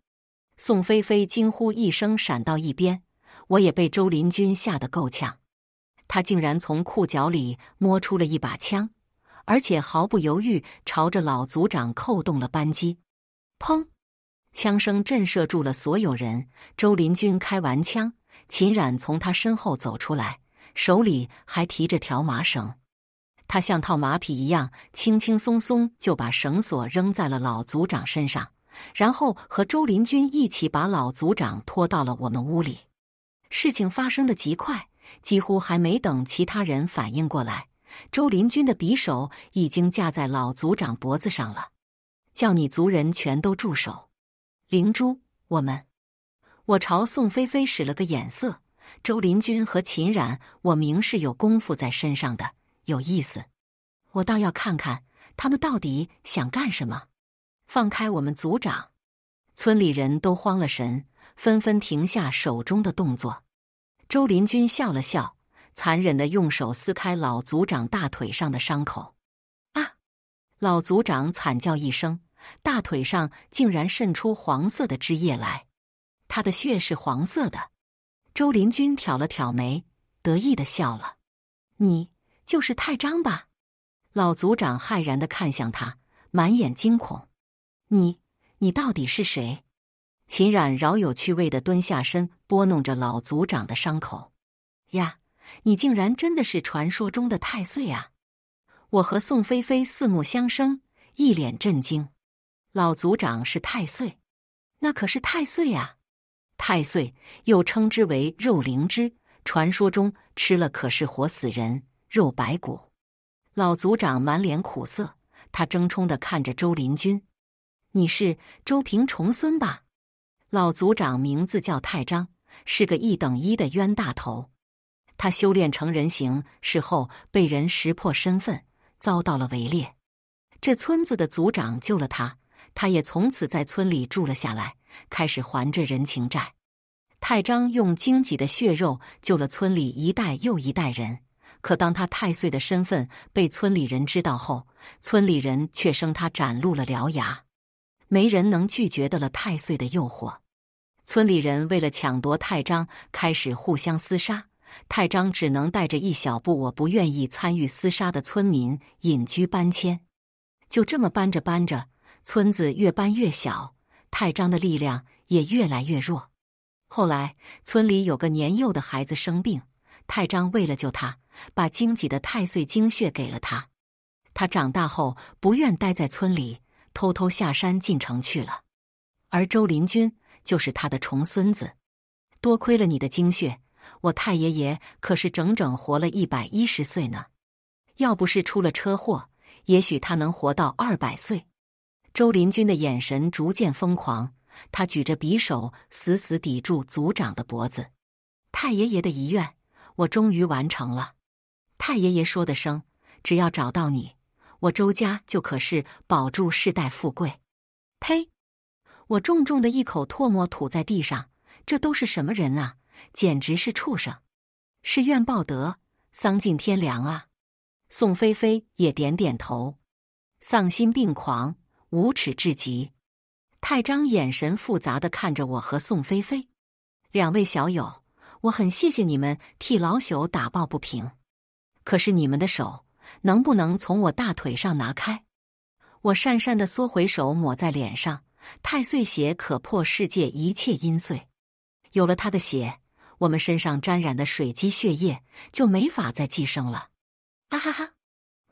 宋菲菲惊呼一声，闪到一边。我也被周林军吓得够呛，他竟然从裤脚里摸出了一把枪，而且毫不犹豫朝着老族长扣动了扳机。砰！枪声震慑住了所有人。周林军开完枪，秦冉从他身后走出来，手里还提着条麻绳。他像套马匹一样，轻轻松松就把绳索扔在了老族长身上，然后和周林军一起把老族长拖到了我们屋里。事情发生的极快，几乎还没等其他人反应过来，周林军的匕首已经架在老族长脖子上了，叫你族人全都住手！灵珠，我们，我朝宋菲菲使了个眼色。周林军和秦冉，我明是有功夫在身上的，有意思，我倒要看看他们到底想干什么。放开我们族长！村里人都慌了神，纷纷停下手中的动作。周林军笑了笑，残忍的用手撕开老族长大腿上的伤口。啊！老族长惨叫一声。大腿上竟然渗出黄色的汁液来，他的血是黄色的。周林军挑了挑眉，得意的笑了：“你就是太张吧？”老族长骇然的看向他，满眼惊恐：“你，你到底是谁？”秦冉饶有趣味的蹲下身，拨弄着老族长的伤口：“呀，你竟然真的是传说中的太岁啊！”我和宋菲菲四目相生，一脸震惊。老族长是太岁，那可是太岁啊！太岁又称之为肉灵芝，传说中吃了可是活死人、肉白骨。老族长满脸苦涩，他争冲的看着周林军：“你是周平重孙吧？”老族长名字叫太张，是个一等一的冤大头。他修炼成人形事后被人识破身份，遭到了围猎。这村子的族长救了他。他也从此在村里住了下来，开始还着人情债。太章用荆棘的血肉救了村里一代又一代人，可当他太岁的身份被村里人知道后，村里人却生他展露了獠牙，没人能拒绝得了太岁的诱惑。村里人为了抢夺太章，开始互相厮杀，太章只能带着一小部我不愿意参与厮杀的村民隐居搬迁。就这么搬着搬着。村子越搬越小，太张的力量也越来越弱。后来，村里有个年幼的孩子生病，太张为了救他，把精棘的太岁精血给了他。他长大后不愿待在村里，偷偷下山进城去了。而周林君就是他的重孙子。多亏了你的精血，我太爷爷可是整整活了一百一十岁呢。要不是出了车祸，也许他能活到二百岁。周林军的眼神逐渐疯狂，他举着匕首死死抵住族长的脖子。太爷爷的遗愿，我终于完成了。太爷爷说的生，只要找到你，我周家就可是保住世代富贵。呸！我重重的一口唾沫吐在地上，这都是什么人啊？简直是畜生！是怨报德，丧尽天良啊！宋菲菲也点点头，丧心病狂。无耻至极！太章眼神复杂的看着我和宋菲菲两位小友，我很谢谢你们替老朽打抱不平。可是你们的手能不能从我大腿上拿开？我讪讪的缩回手，抹在脸上。太岁血可破世界一切阴祟，有了他的血，我们身上沾染的水积血液就没法再寄生了。哈哈哈！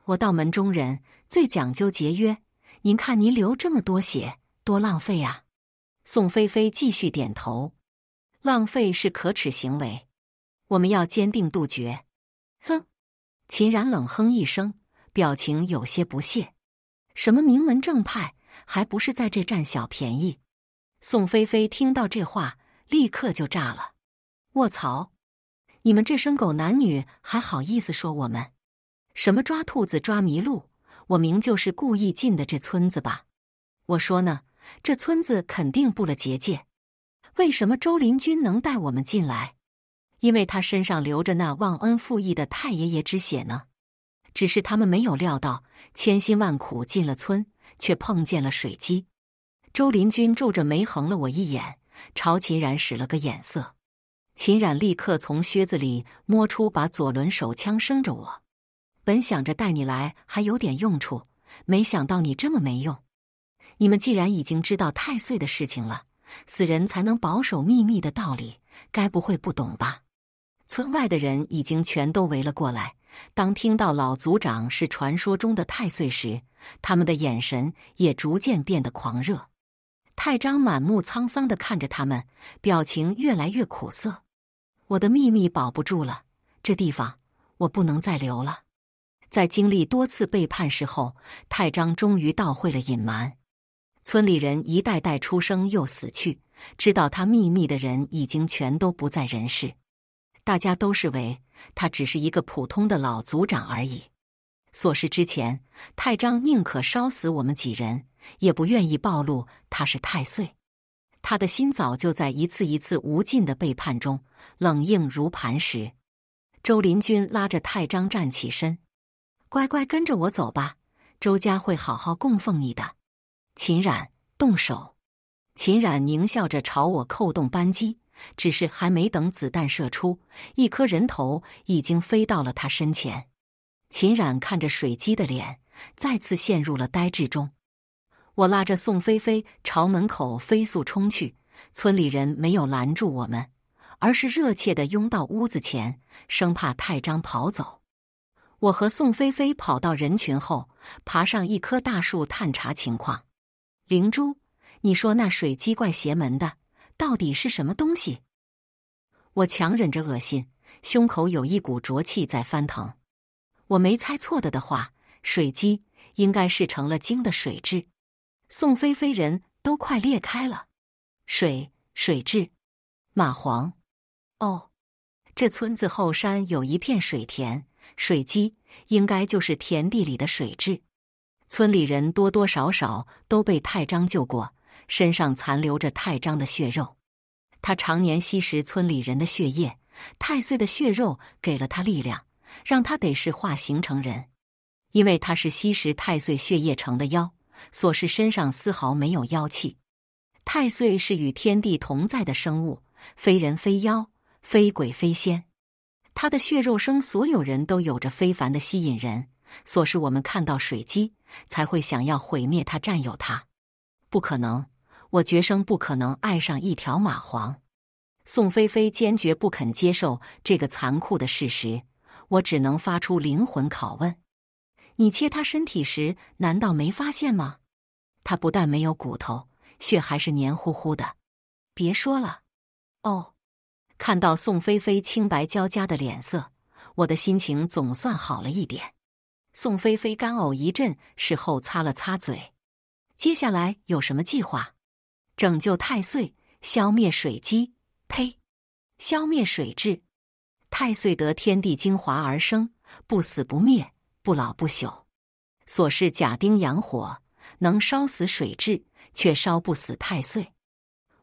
我道门中人最讲究节约。您看，您流这么多血，多浪费呀！宋菲菲继续点头，浪费是可耻行为，我们要坚定杜绝。哼！秦然冷哼一声，表情有些不屑：“什么名门正派，还不是在这占小便宜？”宋菲菲听到这话，立刻就炸了：“卧槽！你们这生狗男女，还好意思说我们？什么抓兔子抓麋鹿？”我明就是故意进的这村子吧，我说呢，这村子肯定布了结界，为什么周林军能带我们进来？因为他身上流着那忘恩负义的太爷爷之血呢。只是他们没有料到，千辛万苦进了村，却碰见了水鸡。周林军皱着眉横了我一眼，朝秦冉使了个眼色，秦冉立刻从靴子里摸出把左轮手枪，生着我。本想着带你来还有点用处，没想到你这么没用。你们既然已经知道太岁的事情了，死人才能保守秘密的道理，该不会不懂吧？村外的人已经全都围了过来。当听到老族长是传说中的太岁时，他们的眼神也逐渐变得狂热。太章满目沧桑的看着他们，表情越来越苦涩。我的秘密保不住了，这地方我不能再留了。在经历多次背叛事后，太章终于倒会了隐瞒。村里人一代代出生又死去，知道他秘密的人已经全都不在人世。大家都视为他只是一个普通的老族长而已。所事之前，太章宁可烧死我们几人，也不愿意暴露他是太岁。他的心早就在一次一次无尽的背叛中冷硬如磐石。周林军拉着太章站起身。乖乖跟着我走吧，周家会好好供奉你的。秦冉，动手！秦冉狞笑着朝我扣动扳机，只是还没等子弹射出，一颗人头已经飞到了他身前。秦冉看着水姬的脸，再次陷入了呆滞中。我拉着宋菲菲朝门口飞速冲去，村里人没有拦住我们，而是热切地拥到屋子前，生怕太张跑走。我和宋菲菲跑到人群后，爬上一棵大树探查情况。灵珠，你说那水鸡怪邪门的，到底是什么东西？我强忍着恶心，胸口有一股浊气在翻腾。我没猜错的的话，水鸡应该是成了精的水蛭。宋菲菲人都快裂开了。水水蛭蚂蟥。哦，这村子后山有一片水田。水鸡应该就是田地里的水质。村里人多多少少都被太张救过，身上残留着太张的血肉。他常年吸食村里人的血液，太岁的血肉给了他力量，让他得是化形成人。因为他是吸食太岁血液成的妖，所是身上丝毫没有妖气。太岁是与天地同在的生物，非人非妖，非鬼非仙。他的血肉生，所有人都有着非凡的吸引人，所使我们看到水鸡才会想要毁灭他，占有他。不可能，我绝生不可能爱上一条蚂蟥。宋菲菲坚决不肯接受这个残酷的事实，我只能发出灵魂拷问：你切他身体时，难道没发现吗？他不但没有骨头，血还是黏糊糊的。别说了，哦。看到宋菲菲清白交加的脸色，我的心情总算好了一点。宋菲菲干呕一阵，事后擦了擦嘴。接下来有什么计划？拯救太岁，消灭水鸡？呸！消灭水蛭。太岁得天地精华而生，不死不灭，不老不朽。所是甲丁阳火，能烧死水蛭，却烧不死太岁。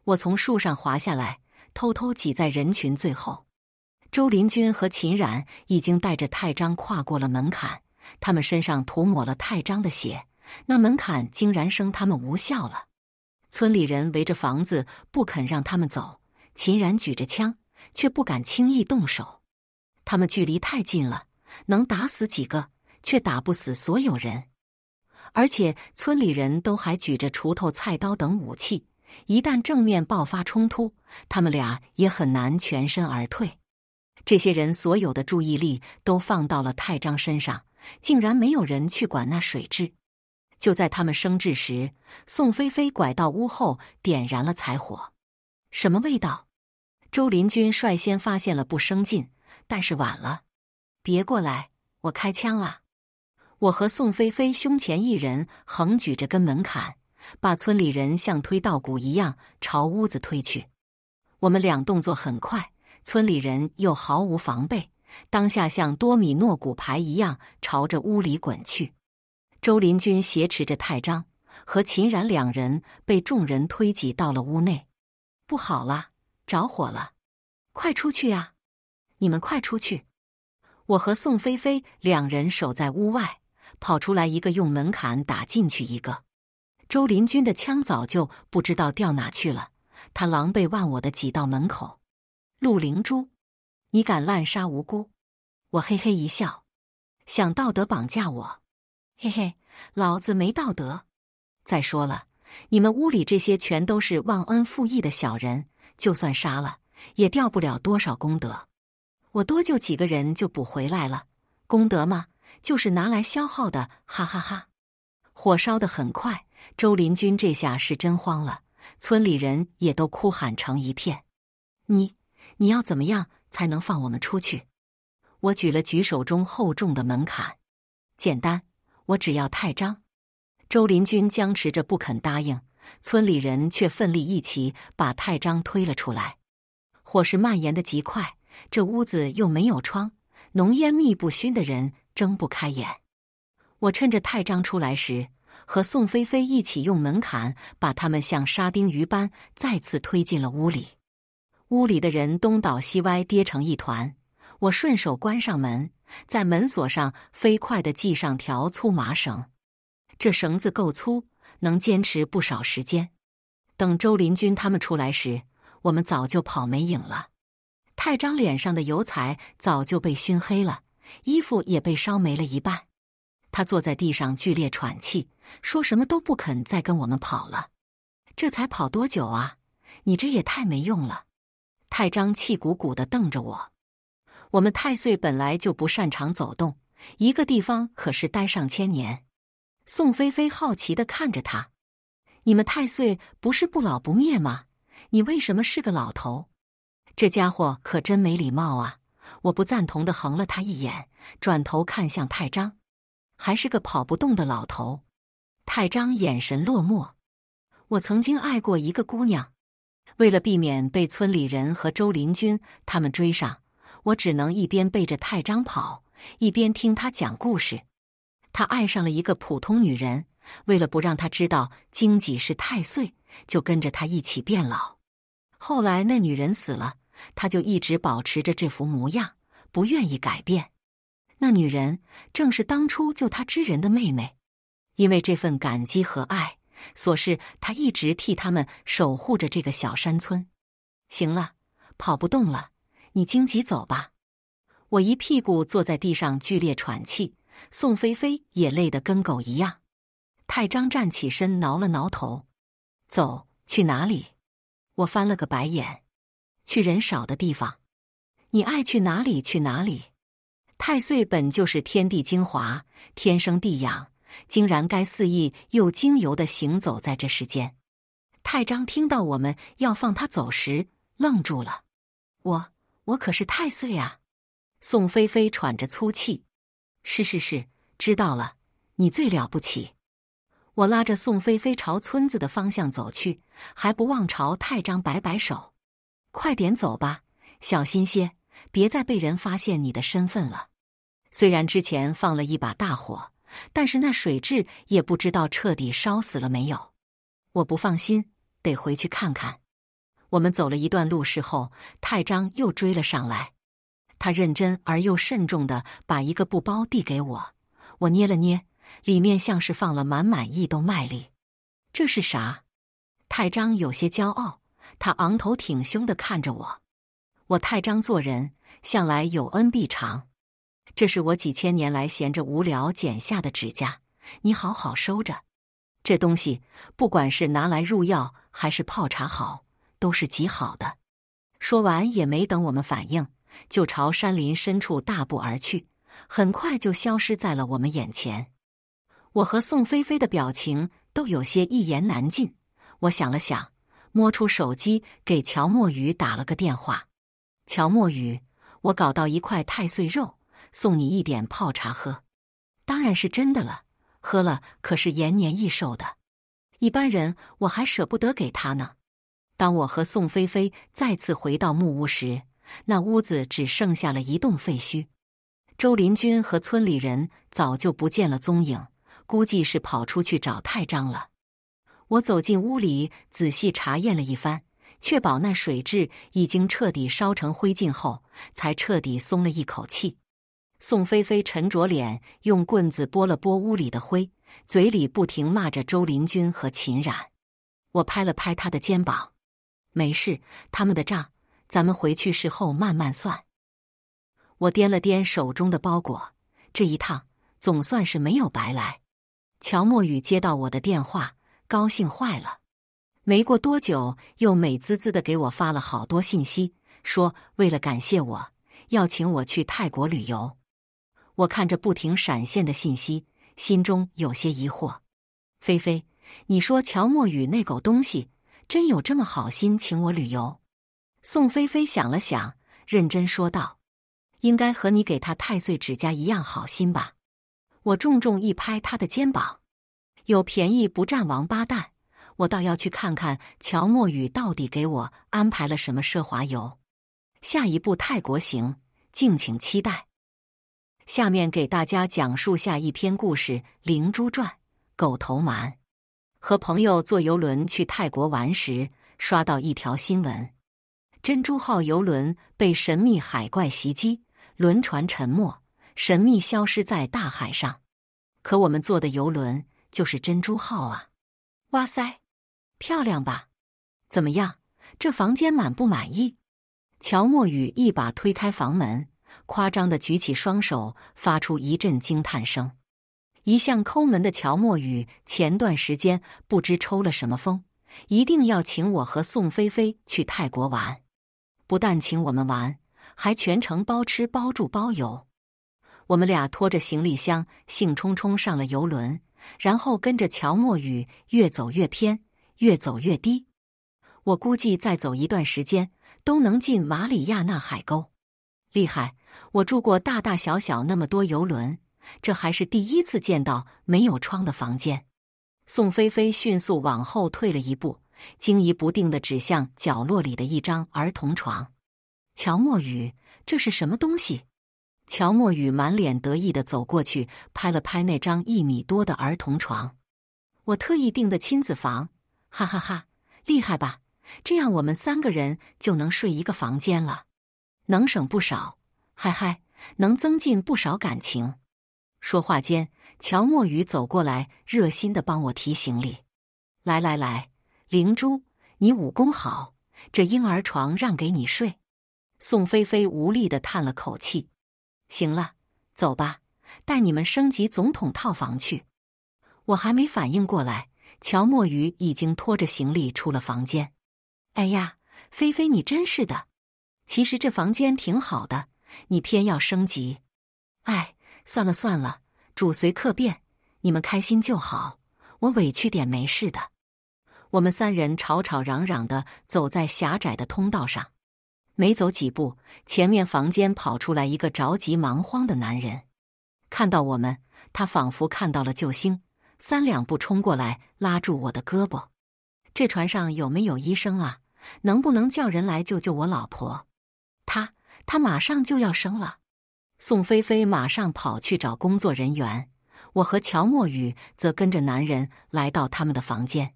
我从树上滑下来。偷偷挤在人群最后，周林军和秦冉已经带着太章跨过了门槛。他们身上涂抹了太章的血，那门槛竟然生他们无效了。村里人围着房子不肯让他们走。秦冉举着枪，却不敢轻易动手。他们距离太近了，能打死几个，却打不死所有人。而且村里人都还举着锄头、菜刀等武器。一旦正面爆发冲突，他们俩也很难全身而退。这些人所有的注意力都放到了泰章身上，竟然没有人去管那水质。就在他们生智时，宋菲菲拐到屋后点燃了柴火。什么味道？周林军率先发现了，不生劲，但是晚了。别过来，我开枪了！我和宋菲菲胸前一人横举着根门槛。把村里人像推稻谷一样朝屋子推去，我们两动作很快，村里人又毫无防备，当下像多米诺骨牌一样朝着屋里滚去。周林军挟持着泰章和秦然两人被众人推挤到了屋内。不好了，着火了！快出去呀！你们快出去！我和宋菲菲两人守在屋外，跑出来一个用门槛打进去一个。周林军的枪早就不知道掉哪去了，他狼狈万我的挤到门口。陆灵珠，你敢滥杀无辜？我嘿嘿一笑，想道德绑架我？嘿嘿，老子没道德。再说了，你们屋里这些全都是忘恩负义的小人，就算杀了也掉不了多少功德。我多救几个人就补回来了，功德嘛，就是拿来消耗的。哈哈哈，火烧的很快。周林军这下是真慌了，村里人也都哭喊成一片。你，你要怎么样才能放我们出去？我举了举手中厚重的门槛。简单，我只要太章。周林军僵持着不肯答应，村里人却奋力一起把太章推了出来。火势蔓延的极快，这屋子又没有窗，浓烟密不熏的人睁不开眼。我趁着太章出来时。和宋菲菲一起用门槛把他们像沙丁鱼般再次推进了屋里。屋里的人东倒西歪，跌成一团。我顺手关上门，在门锁上飞快地系上条粗麻绳。这绳子够粗，能坚持不少时间。等周林军他们出来时，我们早就跑没影了。太章脸上的油彩早就被熏黑了，衣服也被烧没了一半。他坐在地上剧烈喘气，说什么都不肯再跟我们跑了。这才跑多久啊？你这也太没用了！太张气鼓鼓地瞪着我。我们太岁本来就不擅长走动，一个地方可是待上千年。宋菲菲好奇地看着他：“你们太岁不是不老不灭吗？你为什么是个老头？”这家伙可真没礼貌啊！我不赞同地横了他一眼，转头看向太张。还是个跑不动的老头，太张眼神落寞。我曾经爱过一个姑娘，为了避免被村里人和周林君他们追上，我只能一边背着太张跑，一边听他讲故事。他爱上了一个普通女人，为了不让他知道荆棘是太岁，就跟着他一起变老。后来那女人死了，他就一直保持着这副模样，不愿意改变。那女人正是当初救他之人的妹妹，因为这份感激和爱，所是他一直替他们守护着这个小山村。行了，跑不动了，你荆棘走吧。我一屁股坐在地上，剧烈喘气。宋菲菲也累得跟狗一样。太章站起身，挠了挠头，走去哪里？我翻了个白眼，去人少的地方。你爱去哪里去哪里。太岁本就是天地精华，天生地养，竟然该肆意又精由的行走在这世间。太张听到我们要放他走时，愣住了。我，我可是太岁啊！宋菲菲喘着粗气：“是是是，知道了，你最了不起。”我拉着宋菲菲朝村子的方向走去，还不忘朝太张摆摆手：“快点走吧，小心些。”别再被人发现你的身份了。虽然之前放了一把大火，但是那水蛭也不知道彻底烧死了没有。我不放心，得回去看看。我们走了一段路之后，泰章又追了上来。他认真而又慎重地把一个布包递给我，我捏了捏，里面像是放了满满一兜麦粒。这是啥？泰章有些骄傲，他昂头挺胸地看着我。我太张做人，向来有恩必偿。这是我几千年来闲着无聊剪下的指甲，你好好收着。这东西不管是拿来入药还是泡茶好，都是极好的。说完，也没等我们反应，就朝山林深处大步而去，很快就消失在了我们眼前。我和宋菲菲的表情都有些一言难尽。我想了想，摸出手机给乔墨雨打了个电话。乔墨雨，我搞到一块太岁肉，送你一点泡茶喝，当然是真的了。喝了可是延年益寿的，一般人我还舍不得给他呢。当我和宋菲菲再次回到木屋时，那屋子只剩下了，一栋废墟。周林君和村里人早就不见了踪影，估计是跑出去找太章了。我走进屋里，仔细查验了一番。确保那水质已经彻底烧成灰烬后，才彻底松了一口气。宋菲菲沉着脸，用棍子拨了拨屋里的灰，嘴里不停骂着周林军和秦冉。我拍了拍他的肩膀：“没事，他们的账咱们回去事后慢慢算。”我掂了掂手中的包裹，这一趟总算是没有白来。乔墨雨接到我的电话，高兴坏了。没过多久，又美滋滋的给我发了好多信息，说为了感谢我，要请我去泰国旅游。我看着不停闪现的信息，心中有些疑惑：“菲菲，你说乔莫雨那狗东西，真有这么好心请我旅游？”宋菲菲想了想，认真说道：“应该和你给他太岁指甲一样好心吧。”我重重一拍他的肩膀：“有便宜不占，王八蛋！”我倒要去看看乔莫雨到底给我安排了什么奢华游，下一部泰国行敬请期待。下面给大家讲述下一篇故事《灵珠传》。狗头蛮和朋友坐游轮去泰国玩时，刷到一条新闻：珍珠号游轮被神秘海怪袭击，轮船沉没，神秘消失在大海上。可我们坐的游轮就是珍珠号啊！哇塞！漂亮吧？怎么样？这房间满不满意？乔莫雨一把推开房门，夸张的举起双手，发出一阵惊叹声。一向抠门的乔莫雨前段时间不知抽了什么风，一定要请我和宋菲菲去泰国玩。不但请我们玩，还全程包吃包住包游。我们俩拖着行李箱，兴冲冲上了游轮，然后跟着乔莫雨越走越偏。越走越低，我估计再走一段时间都能进马里亚纳海沟。厉害！我住过大大小小那么多游轮，这还是第一次见到没有窗的房间。宋菲菲迅速往后退了一步，惊疑不定的指向角落里的一张儿童床。乔莫雨，这是什么东西？乔莫雨满脸得意的走过去，拍了拍那张一米多的儿童床。我特意订的亲子房。哈哈哈，厉害吧？这样我们三个人就能睡一个房间了，能省不少，嗨嗨，能增进不少感情。说话间，乔墨雨走过来，热心的帮我提行李。来来来，灵珠，你武功好，这婴儿床让给你睡。宋菲菲无力的叹了口气。行了，走吧，带你们升级总统套房去。我还没反应过来。乔墨雨已经拖着行李出了房间。哎呀，菲菲，你真是的！其实这房间挺好的，你偏要升级。哎，算了算了，主随客便，你们开心就好，我委屈点没事的。我们三人吵吵嚷嚷的走在狭窄的通道上，没走几步，前面房间跑出来一个着急忙慌的男人，看到我们，他仿佛看到了救星。三两步冲过来，拉住我的胳膊。这船上有没有医生啊？能不能叫人来救救我老婆？她她马上就要生了。宋菲菲马上跑去找工作人员，我和乔墨雨则跟着男人来到他们的房间。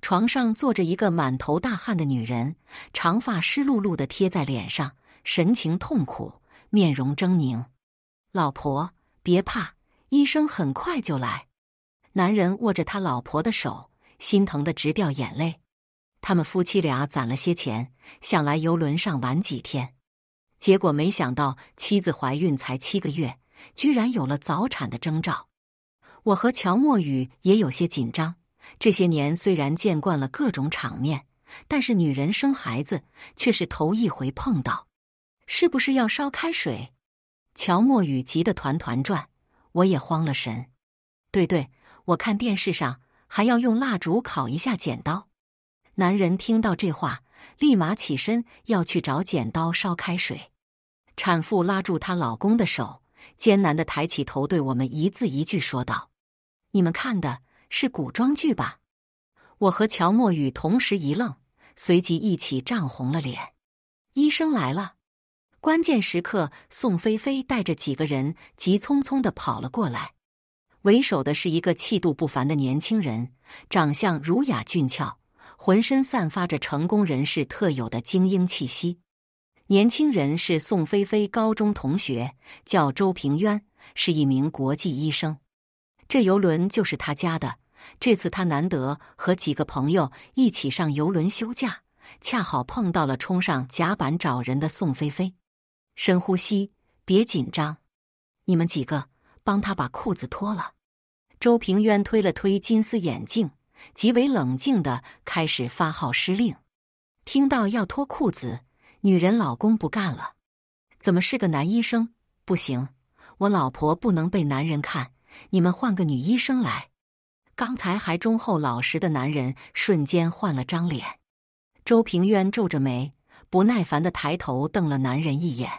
床上坐着一个满头大汗的女人，长发湿漉漉的贴在脸上，神情痛苦，面容狰狞。老婆，别怕，医生很快就来。男人握着他老婆的手，心疼的直掉眼泪。他们夫妻俩攒了些钱，想来游轮上玩几天。结果没想到，妻子怀孕才七个月，居然有了早产的征兆。我和乔墨雨也有些紧张。这些年虽然见惯了各种场面，但是女人生孩子却是头一回碰到。是不是要烧开水？乔墨雨急得团团转，我也慌了神。对对。我看电视上还要用蜡烛烤一下剪刀。男人听到这话，立马起身要去找剪刀烧开水。产妇拉住她老公的手，艰难的抬起头，对我们一字一句说道：“你们看的是古装剧吧？”我和乔墨雨同时一愣，随即一起涨红了脸。医生来了，关键时刻，宋菲菲带着几个人急匆匆的跑了过来。为首的是一个气度不凡的年轻人，长相儒雅俊俏，浑身散发着成功人士特有的精英气息。年轻人是宋菲菲高中同学，叫周平渊，是一名国际医生。这游轮就是他家的。这次他难得和几个朋友一起上游轮休假，恰好碰到了冲上甲板找人的宋菲菲。深呼吸，别紧张，你们几个帮他把裤子脱了。周平渊推了推金丝眼镜，极为冷静的开始发号施令。听到要脱裤子，女人老公不干了：“怎么是个男医生？不行，我老婆不能被男人看！你们换个女医生来。”刚才还忠厚老实的男人瞬间换了张脸。周平渊皱着眉，不耐烦的抬头瞪了男人一眼：“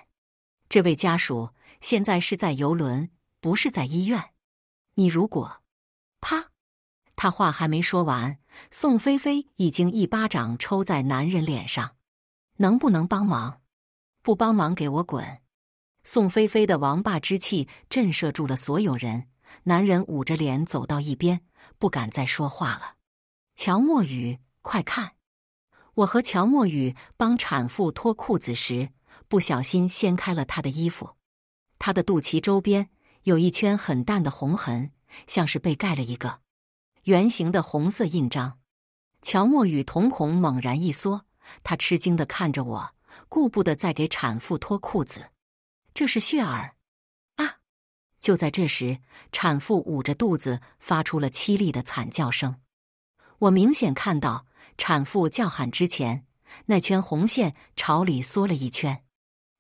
这位家属，现在是在游轮，不是在医院。”你如果，啪！他话还没说完，宋菲菲已经一巴掌抽在男人脸上。能不能帮忙？不帮忙给我滚！宋菲菲的王霸之气震慑住了所有人。男人捂着脸走到一边，不敢再说话了。乔墨雨，快看！我和乔墨雨帮产妇脱裤子时，不小心掀开了她的衣服，她的肚脐周边。有一圈很淡的红痕，像是被盖了一个圆形的红色印章。乔莫雨瞳孔猛然一缩，他吃惊地看着我，顾不得再给产妇脱裤子。这是血儿啊！就在这时，产妇捂着肚子发出了凄厉的惨叫声。我明显看到，产妇叫喊之前，那圈红线朝里缩了一圈。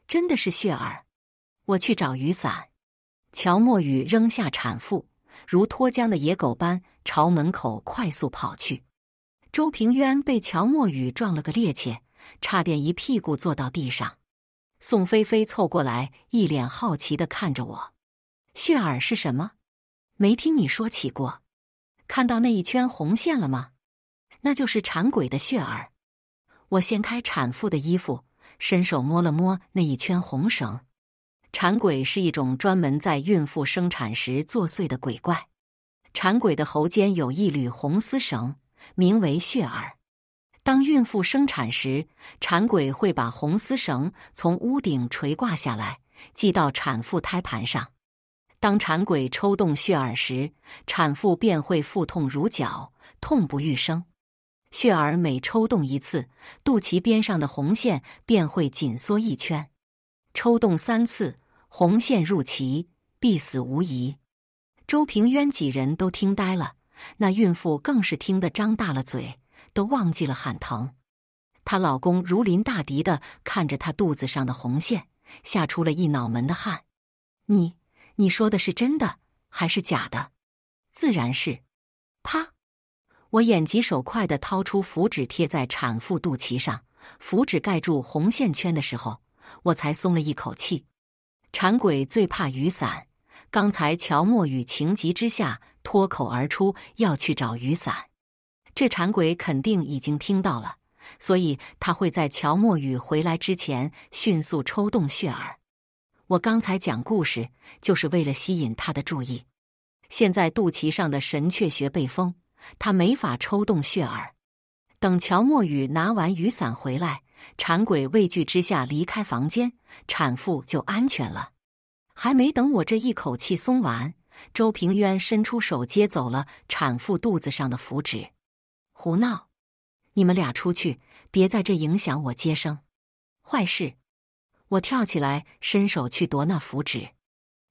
真的是血儿！我去找雨伞。乔墨雨扔下产妇，如脱缰的野狗般朝门口快速跑去。周平渊被乔墨雨撞了个趔趄，差点一屁股坐到地上。宋菲菲凑过来，一脸好奇地看着我：“血耳是什么？没听你说起过？看到那一圈红线了吗？那就是产鬼的血耳。”我掀开产妇的衣服，伸手摸了摸那一圈红绳。产鬼是一种专门在孕妇生产时作祟的鬼怪。产鬼的喉间有一缕红丝绳，名为血耳。当孕妇生产时，产鬼会把红丝绳从屋顶垂挂下来，系到产妇胎盘上。当产鬼抽动血耳时，产妇便会腹痛如绞，痛不欲生。血耳每抽动一次，肚脐边上的红线便会紧缩一圈。抽动三次，红线入脐，必死无疑。周平渊几人都听呆了，那孕妇更是听得张大了嘴，都忘记了喊疼。她老公如临大敌的看着她肚子上的红线，吓出了一脑门的汗。你，你说的是真的还是假的？自然是。啪！我眼疾手快的掏出符纸贴在产妇肚脐上，符纸盖住红线圈的时候。我才松了一口气。馋鬼最怕雨伞，刚才乔墨雨情急之下脱口而出要去找雨伞，这馋鬼肯定已经听到了，所以他会在乔墨雨回来之前迅速抽动血耳。我刚才讲故事就是为了吸引他的注意，现在肚脐上的神阙穴被封，他没法抽动血耳。等乔墨雨拿完雨伞回来。产鬼畏惧之下离开房间，产妇就安全了。还没等我这一口气松完，周平渊伸出手接走了产妇肚子上的符纸。胡闹！你们俩出去，别在这影响我接生。坏事！我跳起来伸手去夺那符纸。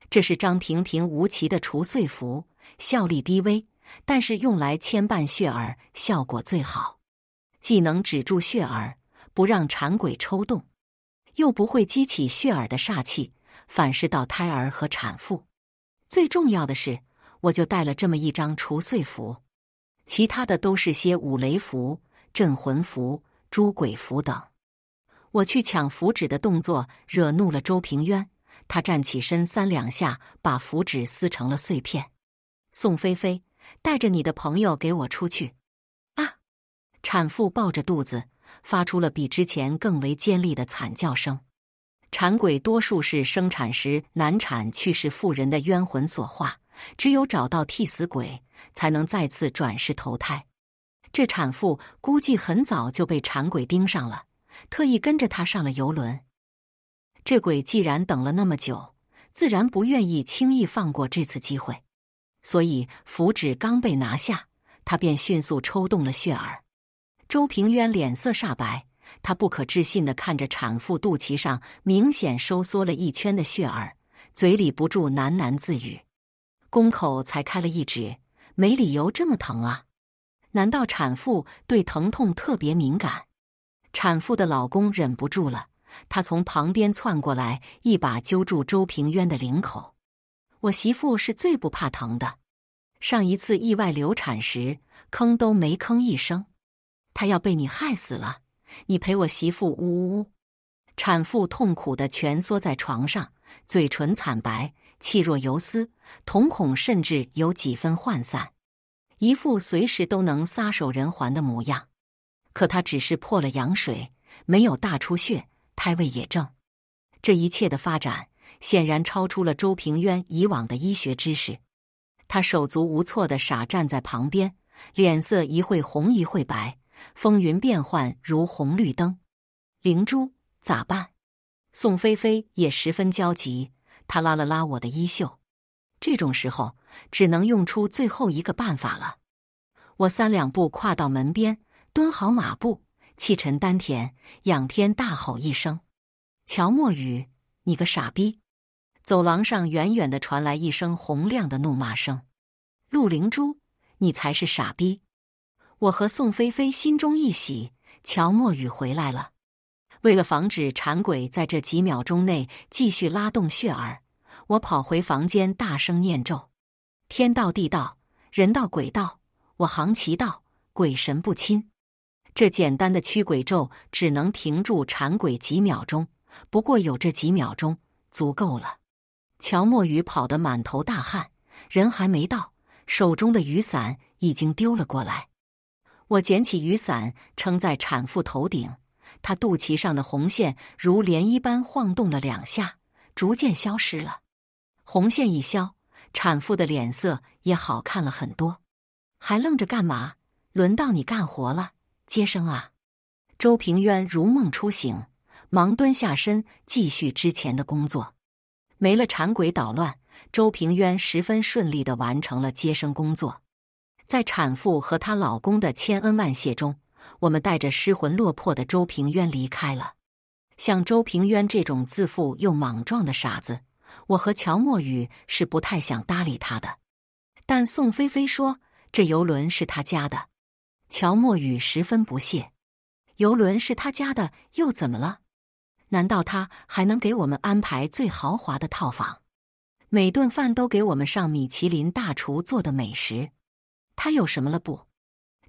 这是张平平无奇的除祟符，效力低微，但是用来牵绊血儿效果最好，既能止住血儿。不让产鬼抽动，又不会激起血儿的煞气反噬到胎儿和产妇。最重要的是，我就带了这么一张除祟符，其他的都是些五雷符、镇魂符、诸鬼符等。我去抢符纸的动作惹怒了周平渊，他站起身，三两下把符纸撕成了碎片。宋菲菲，带着你的朋友给我出去！啊！产妇抱着肚子。发出了比之前更为尖利的惨叫声。产鬼多数是生产时难产去世妇人的冤魂所化，只有找到替死鬼，才能再次转世投胎。这产妇估计很早就被产鬼盯上了，特意跟着她上了游轮。这鬼既然等了那么久，自然不愿意轻易放过这次机会，所以符纸刚被拿下，他便迅速抽动了血耳。周平渊脸色煞白，他不可置信的看着产妇肚脐上明显收缩了一圈的血儿，嘴里不住喃喃自语：“宫口才开了一指，没理由这么疼啊！难道产妇对疼痛特别敏感？”产妇的老公忍不住了，他从旁边窜过来，一把揪住周平渊的领口：“我媳妇是最不怕疼的，上一次意外流产时，吭都没吭一声。”他要被你害死了！你陪我媳妇呜呜呜！产妇痛苦的蜷缩在床上，嘴唇惨白，气若游丝，瞳孔甚至有几分涣散，一副随时都能撒手人寰的模样。可她只是破了羊水，没有大出血，胎位也正。这一切的发展显然超出了周平渊以往的医学知识，他手足无措的傻站在旁边，脸色一会红一会白。风云变幻如红绿灯，灵珠咋办？宋菲菲也十分焦急，她拉了拉我的衣袖。这种时候只能用出最后一个办法了。我三两步跨到门边，蹲好马步，气沉丹田，仰天大吼一声：“乔墨雨，你个傻逼！”走廊上远远的传来一声洪亮的怒骂声：“陆灵珠，你才是傻逼！”我和宋菲菲心中一喜，乔墨雨回来了。为了防止馋鬼在这几秒钟内继续拉动血儿，我跑回房间大声念咒：“天道地道，人道鬼道，我行其道，鬼神不侵。”这简单的驱鬼咒只能停住馋鬼几秒钟，不过有这几秒钟足够了。乔墨雨跑得满头大汗，人还没到，手中的雨伞已经丢了过来。我捡起雨伞，撑在产妇头顶。她肚脐上的红线如涟漪般晃动了两下，逐渐消失了。红线一消，产妇的脸色也好看了很多。还愣着干嘛？轮到你干活了，接生啊！周平渊如梦初醒，忙蹲下身继续之前的工作。没了产鬼捣乱，周平渊十分顺利的完成了接生工作。在产妇和她老公的千恩万谢中，我们带着失魂落魄的周平渊离开了。像周平渊这种自负又莽撞的傻子，我和乔墨雨是不太想搭理他的。但宋菲菲说这游轮是他家的，乔墨雨十分不屑。游轮是他家的又怎么了？难道他还能给我们安排最豪华的套房，每顿饭都给我们上米其林大厨做的美食？他有什么了不？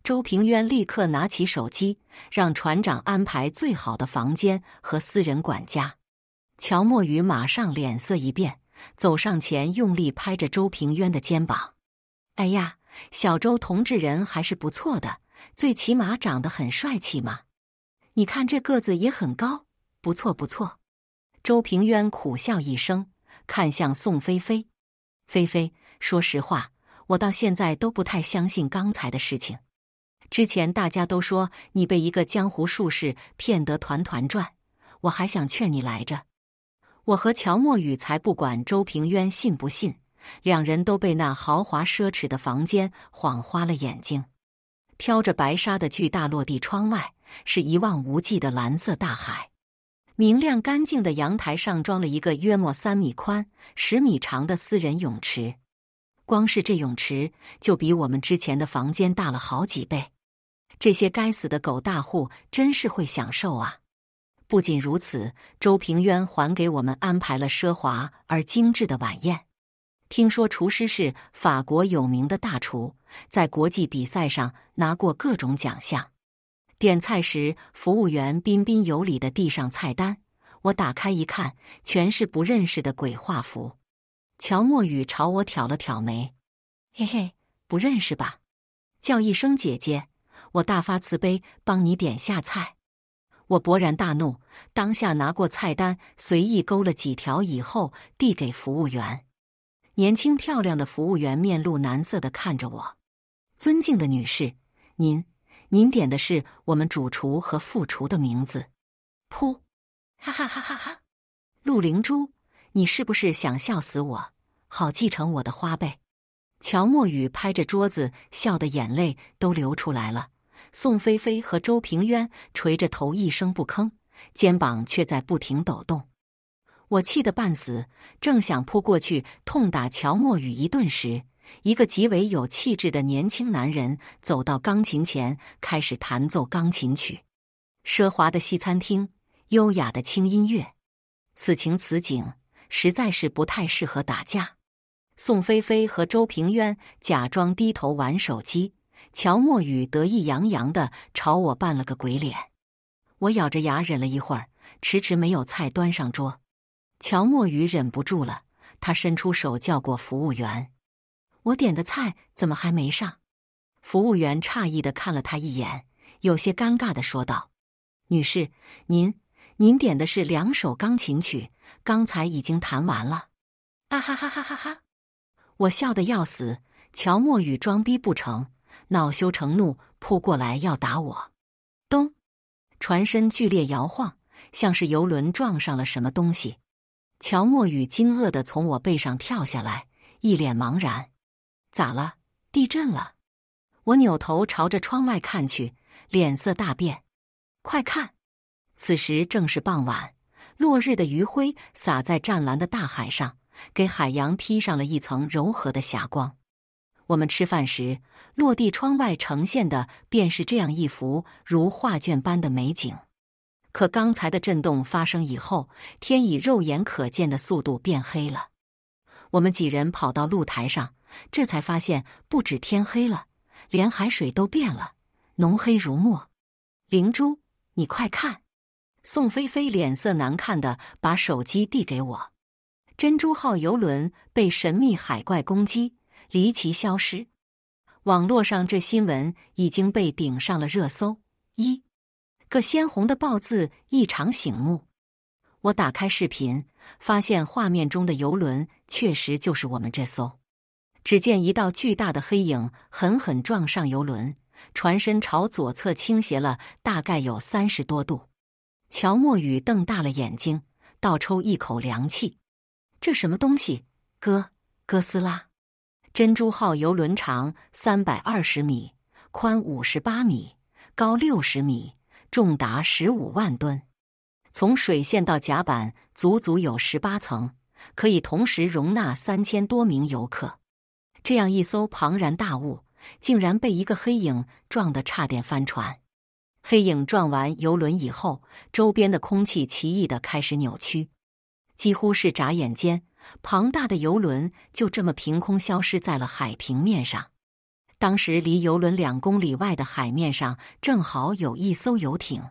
周平渊立刻拿起手机，让船长安排最好的房间和私人管家。乔墨雨马上脸色一变，走上前，用力拍着周平渊的肩膀：“哎呀，小周同志人还是不错的，最起码长得很帅气嘛。你看这个子也很高，不错不错。”周平渊苦笑一声，看向宋菲菲：“菲菲，说实话。”我到现在都不太相信刚才的事情。之前大家都说你被一个江湖术士骗得团团转，我还想劝你来着。我和乔墨雨才不管周平渊信不信，两人都被那豪华奢侈的房间晃花了眼睛。飘着白纱的巨大落地窗外是一望无际的蓝色大海，明亮干净的阳台上装了一个约莫三米宽、十米长的私人泳池。光是这泳池就比我们之前的房间大了好几倍，这些该死的狗大户真是会享受啊！不仅如此，周平渊还给我们安排了奢华而精致的晚宴。听说厨师是法国有名的大厨，在国际比赛上拿过各种奖项。点菜时，服务员彬彬有礼的递上菜单，我打开一看，全是不认识的鬼画符。乔墨雨朝我挑了挑眉，嘿嘿，不认识吧？叫一声姐姐，我大发慈悲帮你点下菜。我勃然大怒，当下拿过菜单，随意勾了几条以后递给服务员。年轻漂亮的服务员面露难色的看着我：“尊敬的女士，您，您点的是我们主厨和副厨的名字。”噗，哈哈哈哈哈，陆灵珠。你是不是想笑死我，好继承我的花呗？乔墨雨拍着桌子笑得眼泪都流出来了。宋菲菲和周平渊垂着头一声不吭，肩膀却在不停抖动。我气得半死，正想扑过去痛打乔墨雨一顿时，一个极为有气质的年轻男人走到钢琴前，开始弹奏钢琴曲。奢华的西餐厅，优雅的轻音乐，此情此景。实在是不太适合打架。宋菲菲和周平渊假装低头玩手机，乔墨雨得意洋洋的朝我扮了个鬼脸。我咬着牙忍了一会儿，迟迟没有菜端上桌。乔墨雨忍不住了，他伸出手叫过服务员：“我点的菜怎么还没上？”服务员诧异的看了他一眼，有些尴尬的说道：“女士，您您点的是两首钢琴曲。”刚才已经谈完了，啊哈哈哈哈哈哈！我笑得要死。乔莫雨装逼不成，恼羞成怒，扑过来要打我。咚！船身剧烈摇晃，像是游轮撞上了什么东西。乔莫雨惊愕的从我背上跳下来，一脸茫然：“咋了？地震了？”我扭头朝着窗外看去，脸色大变：“快看！此时正是傍晚。”落日的余晖洒在湛蓝的大海上，给海洋披上了一层柔和的霞光。我们吃饭时，落地窗外呈现的便是这样一幅如画卷般的美景。可刚才的震动发生以后，天以肉眼可见的速度变黑了。我们几人跑到露台上，这才发现不止天黑了，连海水都变了，浓黑如墨。灵珠，你快看！宋菲菲脸色难看的把手机递给我。珍珠号游轮被神秘海怪攻击，离奇消失。网络上这新闻已经被顶上了热搜，一个鲜红的“爆”字异常醒目。我打开视频，发现画面中的游轮确实就是我们这艘。只见一道巨大的黑影狠狠撞上游轮，船身朝左侧倾斜了大概有三十多度。乔莫雨瞪大了眼睛，倒抽一口凉气：“这什么东西？哥，哥斯拉！珍珠号游轮长三百二十米，宽五十八米，高六十米，重达十五万吨，从水线到甲板足足有十八层，可以同时容纳三千多名游客。这样一艘庞然大物，竟然被一个黑影撞得差点翻船！”黑影撞完游轮以后，周边的空气奇异的开始扭曲，几乎是眨眼间，庞大的游轮就这么凭空消失在了海平面上。当时离游轮两公里外的海面上正好有一艘游艇，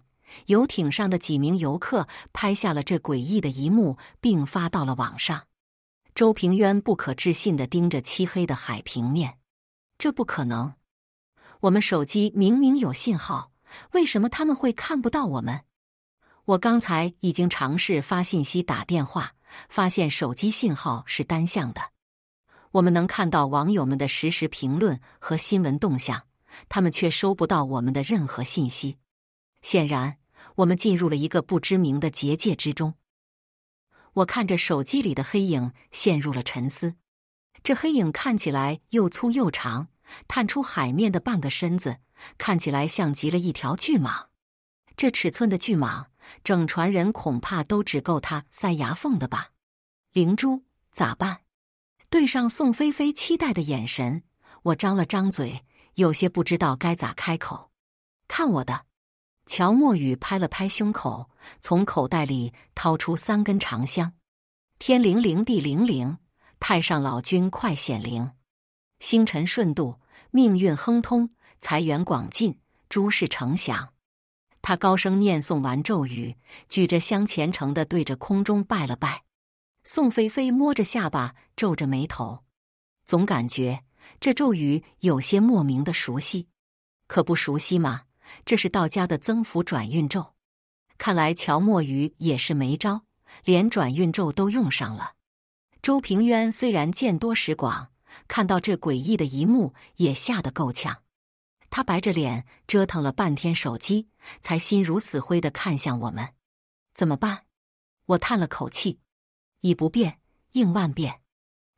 游艇上的几名游客拍下了这诡异的一幕，并发到了网上。周平渊不可置信的盯着漆黑的海平面，这不可能！我们手机明明有信号。为什么他们会看不到我们？我刚才已经尝试发信息、打电话，发现手机信号是单向的。我们能看到网友们的实时评论和新闻动向，他们却收不到我们的任何信息。显然，我们进入了一个不知名的结界之中。我看着手机里的黑影，陷入了沉思。这黑影看起来又粗又长。探出海面的半个身子，看起来像极了一条巨蟒。这尺寸的巨蟒，整船人恐怕都只够它塞牙缝的吧？灵珠咋办？对上宋菲菲期待的眼神，我张了张嘴，有些不知道该咋开口。看我的，乔莫雨拍了拍胸口，从口袋里掏出三根长香。天灵灵，地灵灵，太上老君快显灵！星辰顺度，命运亨通，财源广进，诸事成祥。他高声念诵完咒语，举着香虔诚的对着空中拜了拜。宋菲菲摸着下巴，皱着眉头，总感觉这咒语有些莫名的熟悉。可不熟悉嘛，这是道家的增福转运咒。看来乔墨鱼也是没招，连转运咒都用上了。周平渊虽然见多识广。看到这诡异的一幕，也吓得够呛。他白着脸折腾了半天手机，才心如死灰的看向我们。怎么办？我叹了口气，以不变应万变。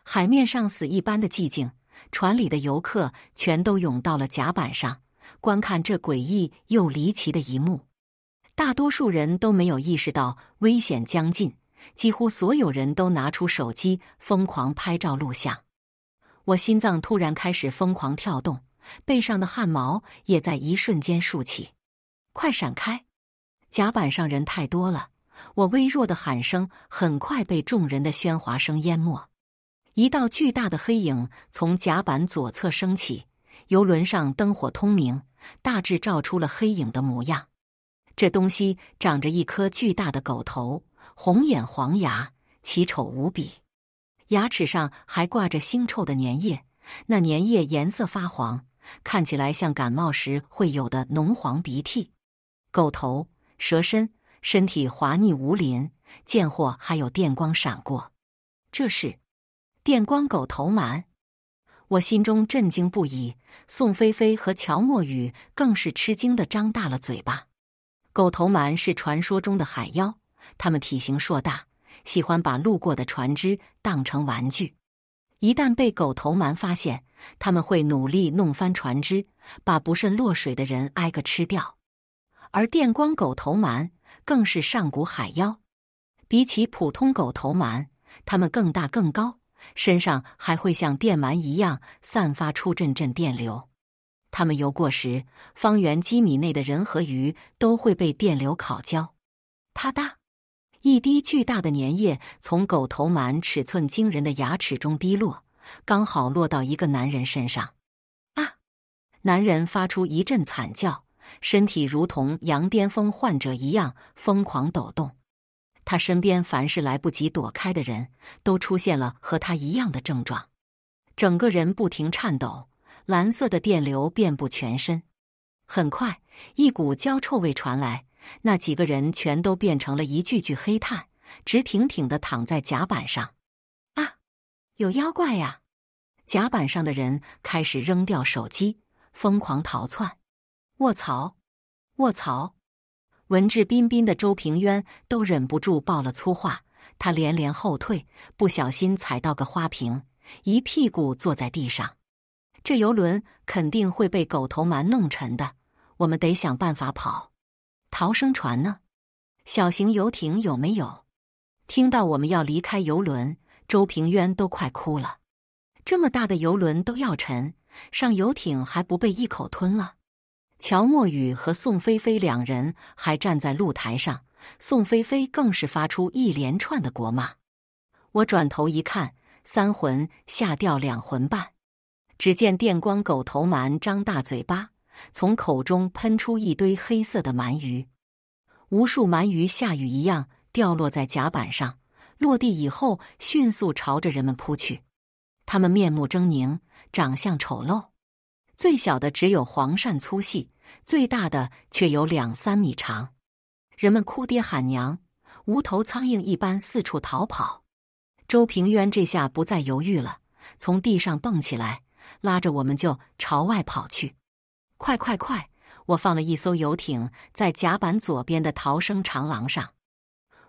海面上死一般的寂静，船里的游客全都涌到了甲板上，观看这诡异又离奇的一幕。大多数人都没有意识到危险将近，几乎所有人都拿出手机疯狂拍照录像。我心脏突然开始疯狂跳动，背上的汗毛也在一瞬间竖起。快闪开！甲板上人太多了，我微弱的喊声很快被众人的喧哗声淹没。一道巨大的黑影从甲板左侧升起，游轮上灯火通明，大致照出了黑影的模样。这东西长着一颗巨大的狗头，红眼黄牙，奇丑无比。牙齿上还挂着腥臭的粘液，那粘液颜色发黄，看起来像感冒时会有的浓黄鼻涕。狗头蛇身，身体滑腻无鳞，贱货还有电光闪过，这是电光狗头蛮！我心中震惊不已，宋菲菲和乔墨雨更是吃惊的张大了嘴巴。狗头蛮是传说中的海妖，它们体型硕大。喜欢把路过的船只当成玩具，一旦被狗头蛮发现，他们会努力弄翻船只，把不慎落水的人挨个吃掉。而电光狗头蛮更是上古海妖，比起普通狗头蛮，它们更大更高，身上还会像电鳗一样散发出阵阵电流。它们游过时，方圆几米内的人和鱼都会被电流烤焦。啪嗒。一滴巨大的粘液从狗头蛮尺寸惊人的牙齿中滴落，刚好落到一个男人身上。啊！男人发出一阵惨叫，身体如同羊癫疯患者一样疯狂抖动。他身边凡是来不及躲开的人都出现了和他一样的症状，整个人不停颤抖，蓝色的电流遍布全身。很快，一股焦臭味传来。那几个人全都变成了一具具黑炭，直挺挺的躺在甲板上。啊！有妖怪呀！甲板上的人开始扔掉手机，疯狂逃窜。卧槽！卧槽！文质彬彬的周平渊都忍不住爆了粗话。他连连后退，不小心踩到个花瓶，一屁股坐在地上。这游轮肯定会被狗头蛮弄沉的。我们得想办法跑。逃生船呢？小型游艇有没有？听到我们要离开游轮，周平渊都快哭了。这么大的游轮都要沉，上游艇还不被一口吞了？乔墨雨和宋菲菲两人还站在露台上，宋菲菲更是发出一连串的国骂。我转头一看，三魂下掉两魂半，只见电光狗头蛮张大嘴巴。从口中喷出一堆黑色的鳗鱼，无数鳗鱼下雨一样掉落在甲板上，落地以后迅速朝着人们扑去。他们面目狰狞，长相丑陋，最小的只有黄鳝粗细，最大的却有两三米长。人们哭爹喊娘，无头苍蝇一般四处逃跑。周平渊这下不再犹豫了，从地上蹦起来，拉着我们就朝外跑去。快快快！我放了一艘游艇在甲板左边的逃生长廊上。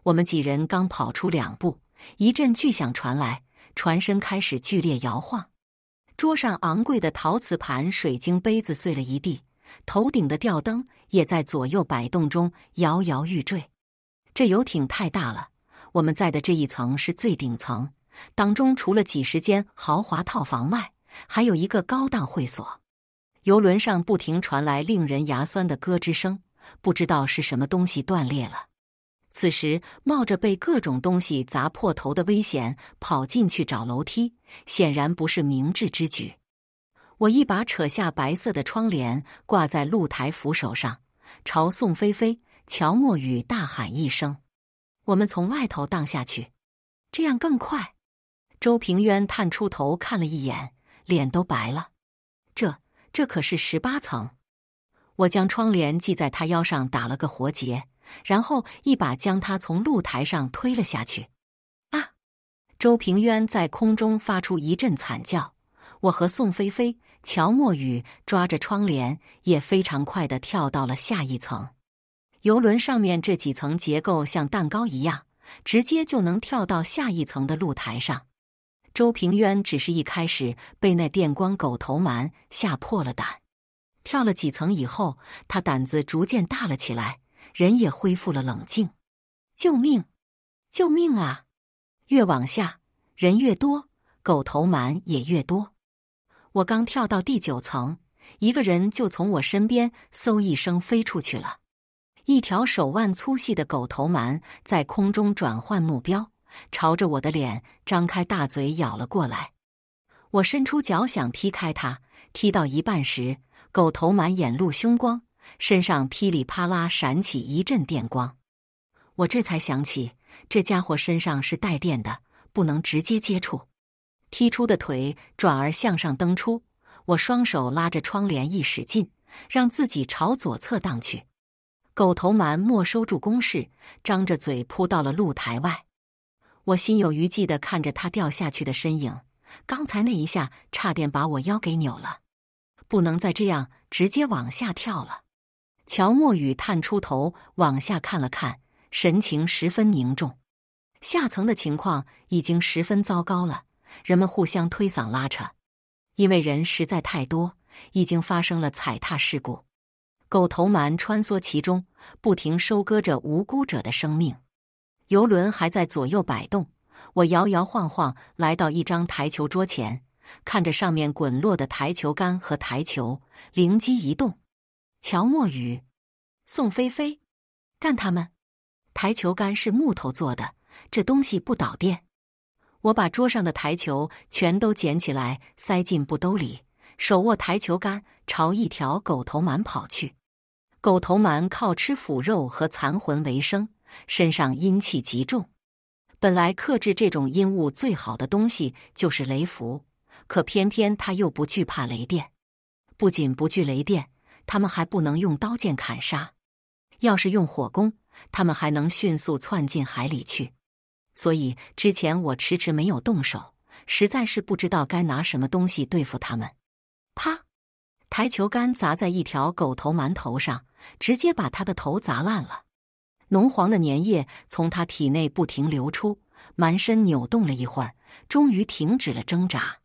我们几人刚跑出两步，一阵巨响传来，船身开始剧烈摇晃。桌上昂贵的陶瓷盘、水晶杯子碎了一地，头顶的吊灯也在左右摆动中摇摇欲坠。这游艇太大了，我们在的这一层是最顶层，当中除了几十间豪华套房外，还有一个高档会所。游轮上不停传来令人牙酸的咯吱声，不知道是什么东西断裂了。此时冒着被各种东西砸破头的危险跑进去找楼梯，显然不是明智之举。我一把扯下白色的窗帘，挂在露台扶手上，朝宋菲菲、乔墨雨大喊一声：“我们从外头荡下去，这样更快。”周平渊探出头看了一眼，脸都白了。这可是十八层！我将窗帘系在他腰上，打了个活结，然后一把将他从露台上推了下去。啊！周平渊在空中发出一阵惨叫。我和宋菲菲、乔墨雨抓着窗帘，也非常快的跳到了下一层。游轮上面这几层结构像蛋糕一样，直接就能跳到下一层的露台上。周平渊只是一开始被那电光狗头蛮吓破了胆，跳了几层以后，他胆子逐渐大了起来，人也恢复了冷静。救命！救命啊！越往下，人越多，狗头蛮也越多。我刚跳到第九层，一个人就从我身边嗖一声飞出去了，一条手腕粗细的狗头蛮在空中转换目标。朝着我的脸张开大嘴咬了过来，我伸出脚想踢开它，踢到一半时，狗头蛮眼露凶光，身上噼里啪啦闪起一阵电光。我这才想起这家伙身上是带电的，不能直接接触。踢出的腿转而向上蹬出，我双手拉着窗帘一使劲，让自己朝左侧荡去。狗头蛮没收住攻势，张着嘴扑到了露台外。我心有余悸地看着他掉下去的身影，刚才那一下差点把我腰给扭了。不能再这样直接往下跳了。乔墨雨探出头往下看了看，神情十分凝重。下层的情况已经十分糟糕了，人们互相推搡拉扯，因为人实在太多，已经发生了踩踏事故。狗头蛮穿梭其中，不停收割着无辜者的生命。游轮还在左右摆动，我摇摇晃晃来到一张台球桌前，看着上面滚落的台球杆和台球，灵机一动：乔墨雨、宋菲菲，干他们！台球杆是木头做的，这东西不导电。我把桌上的台球全都捡起来，塞进布兜里，手握台球杆朝一条狗头鳗跑去。狗头鳗靠吃腐肉和残魂为生。身上阴气极重，本来克制这种阴物最好的东西就是雷符，可偏偏他又不惧怕雷电，不仅不惧雷电，他们还不能用刀剑砍杀，要是用火攻，他们还能迅速窜进海里去。所以之前我迟迟没有动手，实在是不知道该拿什么东西对付他们。啪，台球杆砸在一条狗头馒头上，直接把他的头砸烂了。浓黄的粘液从他体内不停流出，蛮身扭动了一会儿，终于停止了挣扎。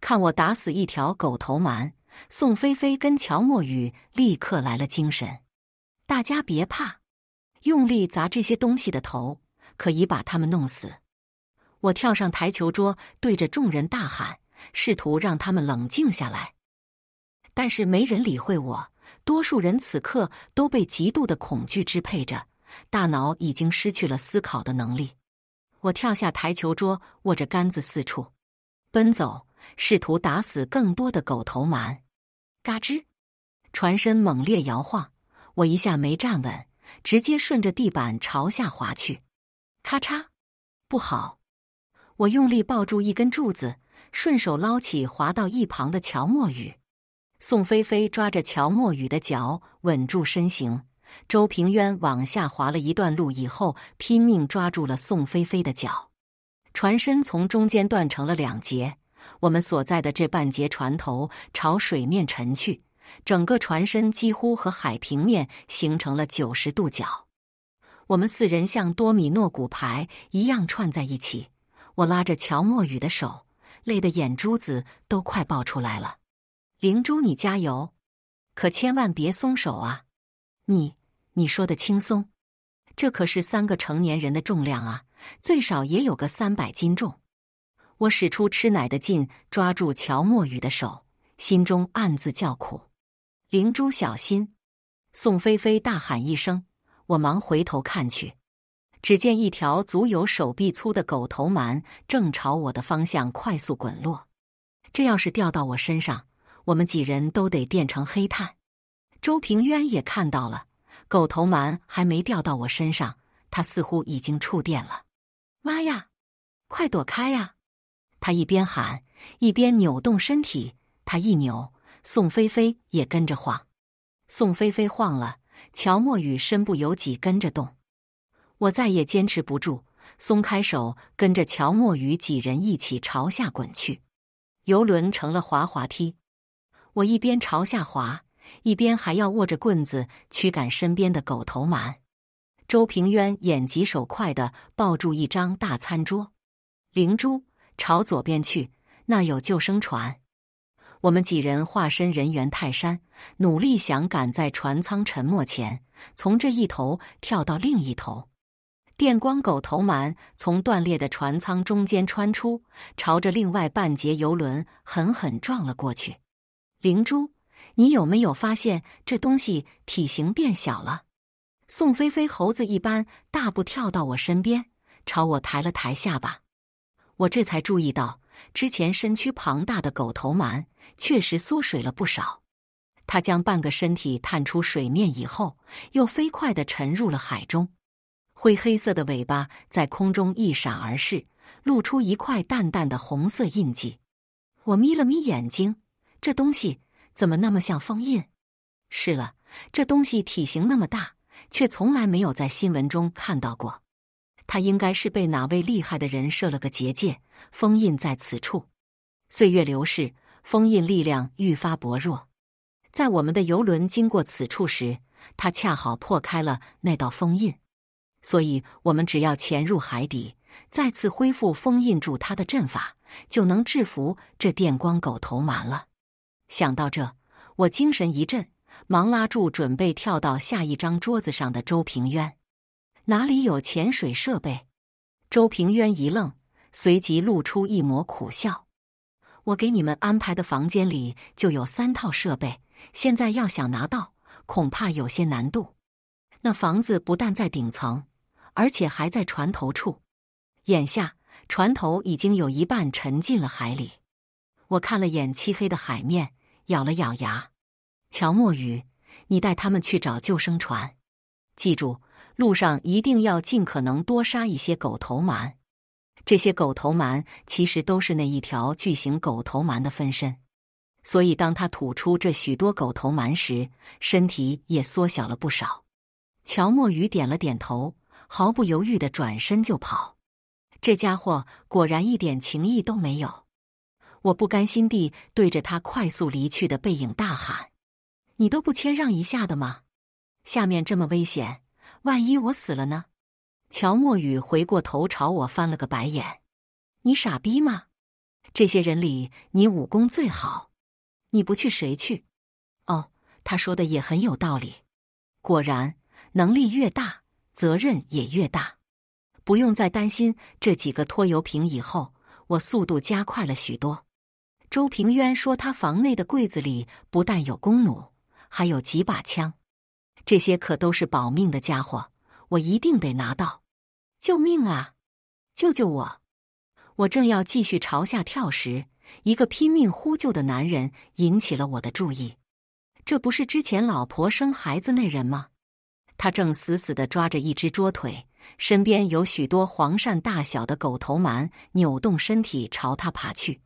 看我打死一条狗头蛮！宋菲菲跟乔墨雨立刻来了精神，大家别怕，用力砸这些东西的头，可以把他们弄死。我跳上台球桌，对着众人大喊，试图让他们冷静下来，但是没人理会我。多数人此刻都被极度的恐惧支配着。大脑已经失去了思考的能力，我跳下台球桌，握着杆子四处奔走，试图打死更多的狗头蛮。嘎吱，船身猛烈摇晃，我一下没站稳，直接顺着地板朝下滑去。咔嚓，不好！我用力抱住一根柱子，顺手捞起滑到一旁的乔墨雨。宋菲菲抓着乔墨雨的脚，稳住身形。周平渊往下滑了一段路以后，拼命抓住了宋菲菲的脚。船身从中间断成了两截，我们所在的这半截船头朝水面沉去，整个船身几乎和海平面形成了九十度角。我们四人像多米诺骨牌一样串在一起，我拉着乔莫雨的手，累得眼珠子都快爆出来了。灵珠，你加油，可千万别松手啊！你。你说的轻松，这可是三个成年人的重量啊，最少也有个三百斤重。我使出吃奶的劲抓住乔墨雨的手，心中暗自叫苦。灵珠，小心！宋菲菲大喊一声，我忙回头看去，只见一条足有手臂粗的狗头蛮正朝我的方向快速滚落。这要是掉到我身上，我们几人都得变成黑炭。周平渊也看到了。狗头蛮还没掉到我身上，他似乎已经触电了。妈呀！快躲开呀！他一边喊一边扭动身体。他一扭，宋菲菲也跟着晃。宋菲菲晃了，乔莫雨身不由己跟着动。我再也坚持不住，松开手，跟着乔莫雨几人一起朝下滚去。游轮成了滑滑梯，我一边朝下滑。一边还要握着棍子驱赶身边的狗头蛮，周平渊眼疾手快地抱住一张大餐桌，灵珠朝左边去，那有救生船。我们几人化身人猿泰山，努力想赶在船舱沉没前从这一头跳到另一头。电光狗头蛮从断裂的船舱中间穿出，朝着另外半截游轮狠狠撞了过去。灵珠。你有没有发现这东西体型变小了？宋菲菲猴子一般大步跳到我身边，朝我抬了抬下巴。我这才注意到，之前身躯庞大的狗头蛮确实缩水了不少。他将半个身体探出水面以后，又飞快地沉入了海中。灰黑色的尾巴在空中一闪而逝，露出一块淡淡的红色印记。我眯了眯眼睛，这东西。怎么那么像封印？是了，这东西体型那么大，却从来没有在新闻中看到过。它应该是被哪位厉害的人设了个结界，封印在此处。岁月流逝，封印力量愈发薄弱。在我们的游轮经过此处时，它恰好破开了那道封印。所以，我们只要潜入海底，再次恢复封印住它的阵法，就能制服这电光狗头蛮了。想到这，我精神一振，忙拉住准备跳到下一张桌子上的周平渊：“哪里有潜水设备？”周平渊一愣，随即露出一抹苦笑：“我给你们安排的房间里就有三套设备，现在要想拿到，恐怕有些难度。那房子不但在顶层，而且还在船头处。眼下船头已经有一半沉进了海里，我看了眼漆黑的海面。”咬了咬牙，乔莫雨，你带他们去找救生船。记住，路上一定要尽可能多杀一些狗头蛮。这些狗头蛮其实都是那一条巨型狗头蛮的分身，所以当他吐出这许多狗头蛮时，身体也缩小了不少。乔莫雨点了点头，毫不犹豫的转身就跑。这家伙果然一点情义都没有。我不甘心地对着他快速离去的背影大喊：“你都不谦让一下的吗？下面这么危险，万一我死了呢？”乔莫雨回过头朝我翻了个白眼：“你傻逼吗？这些人里你武功最好，你不去谁去？”哦，他说的也很有道理。果然，能力越大，责任也越大。不用再担心这几个拖油瓶，以后我速度加快了许多。周平渊说：“他房内的柜子里不但有弓弩，还有几把枪，这些可都是保命的家伙。我一定得拿到！”救命啊！救救我！我正要继续朝下跳时，一个拼命呼救的男人引起了我的注意。这不是之前老婆生孩子那人吗？他正死死地抓着一只桌腿，身边有许多黄鳝大小的狗头蛮扭动身体朝他爬去。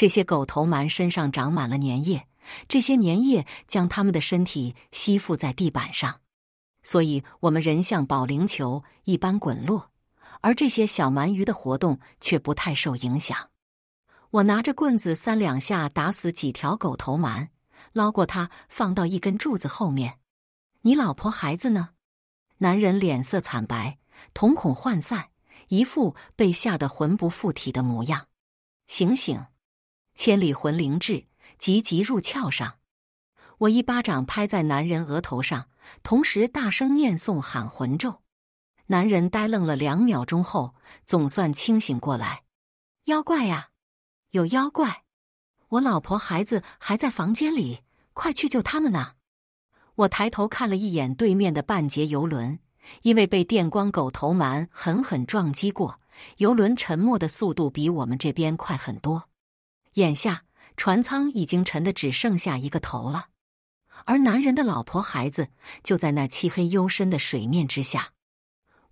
这些狗头鳗身上长满了粘液，这些粘液将它们的身体吸附在地板上，所以我们人像保龄球一般滚落，而这些小鳗鱼的活动却不太受影响。我拿着棍子三两下打死几条狗头鳗，捞过它放到一根柱子后面。你老婆孩子呢？男人脸色惨白，瞳孔涣散，一副被吓得魂不附体的模样。醒醒！千里魂灵志，急急入鞘上。我一巴掌拍在男人额头上，同时大声念诵喊魂咒。男人呆愣了两秒钟后，总算清醒过来。妖怪呀，有妖怪！我老婆孩子还在房间里，快去救他们呐！我抬头看了一眼对面的半截游轮，因为被电光狗头蛮狠狠撞击过，游轮沉没的速度比我们这边快很多。眼下船舱已经沉得只剩下一个头了，而男人的老婆孩子就在那漆黑幽深的水面之下。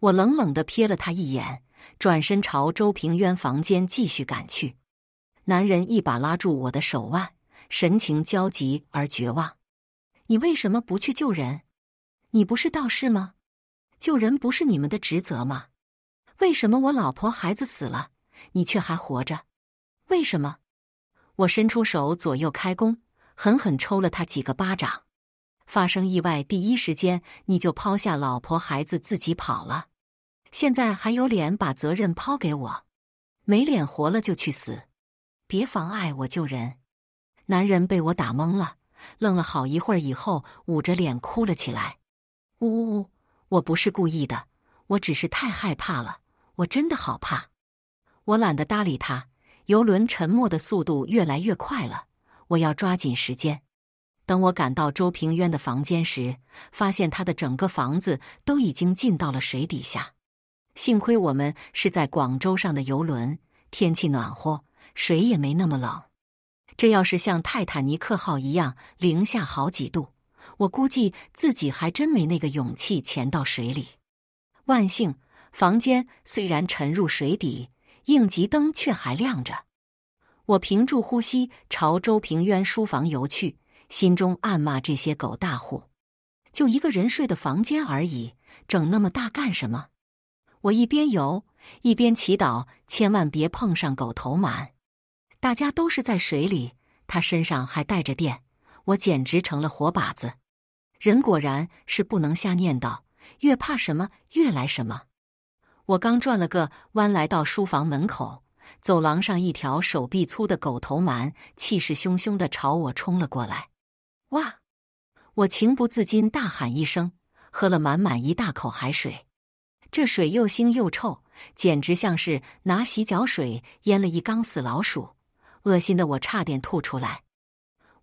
我冷冷地瞥了他一眼，转身朝周平渊房间继续赶去。男人一把拉住我的手腕，神情焦急而绝望：“你为什么不去救人？你不是道士吗？救人不是你们的职责吗？为什么我老婆孩子死了，你却还活着？为什么？”我伸出手，左右开弓，狠狠抽了他几个巴掌。发生意外，第一时间你就抛下老婆孩子自己跑了，现在还有脸把责任抛给我？没脸活了就去死，别妨碍我救人！男人被我打懵了，愣了好一会儿以后，捂着脸哭了起来：“呜呜，我不是故意的，我只是太害怕了，我真的好怕。”我懒得搭理他。游轮沉没的速度越来越快了，我要抓紧时间。等我赶到周平渊的房间时，发现他的整个房子都已经浸到了水底下。幸亏我们是在广州上的游轮，天气暖和，水也没那么冷。这要是像泰坦尼克号一样零下好几度，我估计自己还真没那个勇气潜到水里。万幸，房间虽然沉入水底。应急灯却还亮着，我屏住呼吸朝周平渊书房游去，心中暗骂这些狗大户，就一个人睡的房间而已，整那么大干什么？我一边游一边祈祷，千万别碰上狗头蛮。大家都是在水里，他身上还带着电，我简直成了活靶子。人果然是不能瞎念叨，越怕什么越来什么。我刚转了个弯，来到书房门口，走廊上一条手臂粗的狗头蛮气势汹汹的朝我冲了过来。哇！我情不自禁大喊一声，喝了满满一大口海水，这水又腥又臭，简直像是拿洗脚水淹了一缸死老鼠，恶心的我差点吐出来。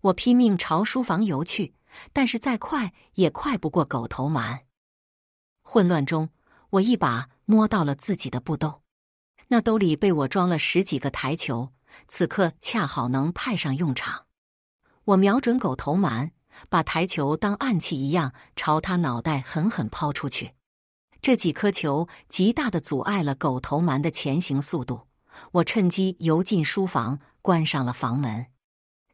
我拼命朝书房游去，但是再快也快不过狗头蛮。混乱中，我一把。摸到了自己的布兜，那兜里被我装了十几个台球，此刻恰好能派上用场。我瞄准狗头蛮，把台球当暗器一样朝他脑袋狠狠抛出去。这几颗球极大的阻碍了狗头蛮的前行速度，我趁机游进书房，关上了房门。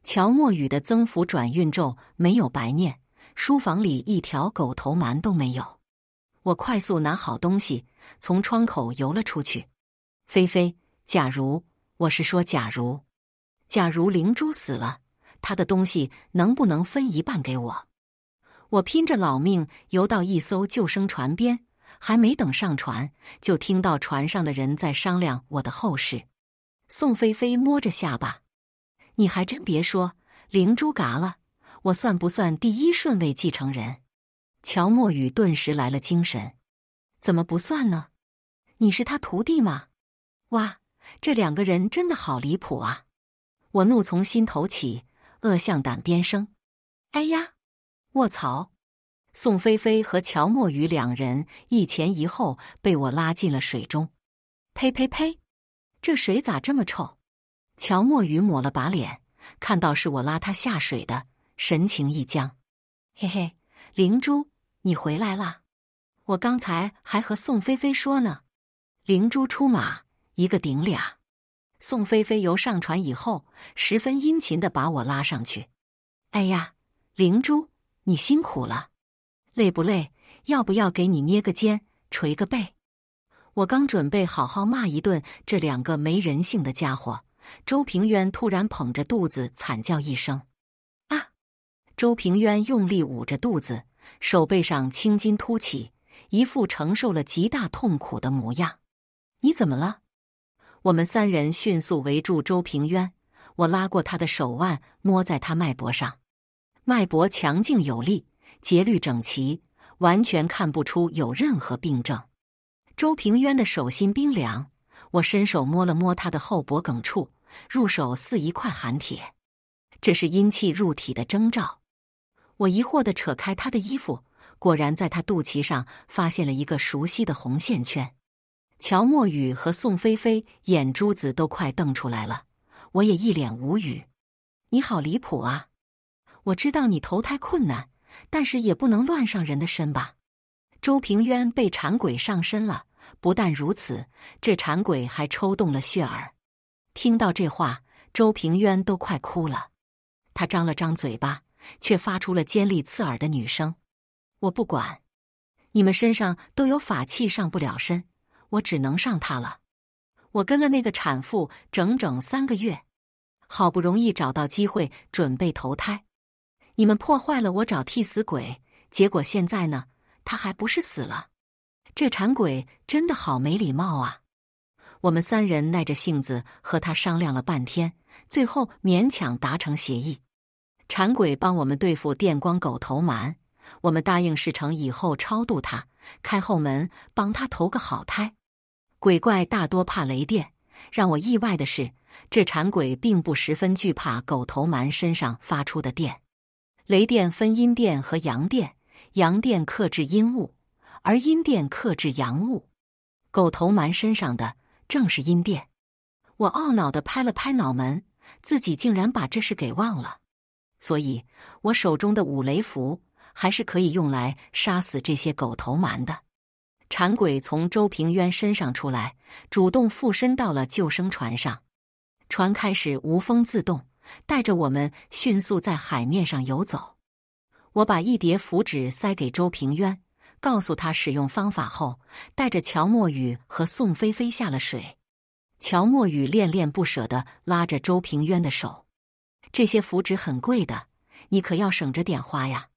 乔莫雨的增幅转运咒没有白念，书房里一条狗头蛮都没有。我快速拿好东西，从窗口游了出去。菲菲，假如我是说假如，假如灵珠死了，他的东西能不能分一半给我？我拼着老命游到一艘救生船边，还没等上船，就听到船上的人在商量我的后事。宋菲菲摸着下巴：“你还真别说，灵珠嘎了，我算不算第一顺位继承人？”乔墨雨顿时来了精神，怎么不算呢？你是他徒弟吗？哇，这两个人真的好离谱啊！我怒从心头起，恶向胆边生。哎呀，卧槽！宋菲菲和乔墨雨两人一前一后被我拉进了水中。呸呸呸！这水咋这么臭？乔墨雨抹了把脸，看到是我拉他下水的，神情一僵。嘿嘿，灵珠。你回来了，我刚才还和宋菲菲说呢，灵珠出马，一个顶俩。宋菲菲游上船以后，十分殷勤的把我拉上去。哎呀，灵珠，你辛苦了，累不累？要不要给你捏个肩，捶个背？我刚准备好好骂一顿这两个没人性的家伙，周平渊突然捧着肚子惨叫一声，啊！周平渊用力捂着肚子。手背上青筋凸起，一副承受了极大痛苦的模样。你怎么了？我们三人迅速围住周平渊，我拉过他的手腕，摸在他脉搏上，脉搏强劲有力，节律整齐，完全看不出有任何病症。周平渊的手心冰凉，我伸手摸了摸他的后脖梗处，入手似一块寒铁，这是阴气入体的征兆。我疑惑地扯开他的衣服，果然在他肚脐上发现了一个熟悉的红线圈。乔墨雨和宋菲菲眼珠子都快瞪出来了，我也一脸无语。你好离谱啊！我知道你投胎困难，但是也不能乱上人的身吧？周平渊被馋鬼上身了，不但如此，这馋鬼还抽动了血儿。听到这话，周平渊都快哭了，他张了张嘴巴。却发出了尖利刺耳的女声。我不管，你们身上都有法器，上不了身，我只能上他了。我跟了那个产妇整整三个月，好不容易找到机会准备投胎，你们破坏了我找替死鬼，结果现在呢，他还不是死了？这馋鬼真的好没礼貌啊！我们三人耐着性子和他商量了半天，最后勉强达成协议。馋鬼帮我们对付电光狗头蛮，我们答应事成以后超度他，开后门帮他投个好胎。鬼怪大多怕雷电，让我意外的是，这馋鬼并不十分惧怕狗头蛮身上发出的电。雷电分阴电和阳电，阳电克制阴物，而阴电克制阳物。狗头蛮身上的正是阴电。我懊恼地拍了拍脑门，自己竟然把这事给忘了。所以，我手中的五雷符还是可以用来杀死这些狗头蛮的。馋鬼从周平渊身上出来，主动附身到了救生船上，船开始无风自动，带着我们迅速在海面上游走。我把一叠符纸塞给周平渊，告诉他使用方法后，带着乔墨雨和宋菲菲下了水。乔墨雨恋恋不舍地拉着周平渊的手。这些符纸很贵的，你可要省着点花呀！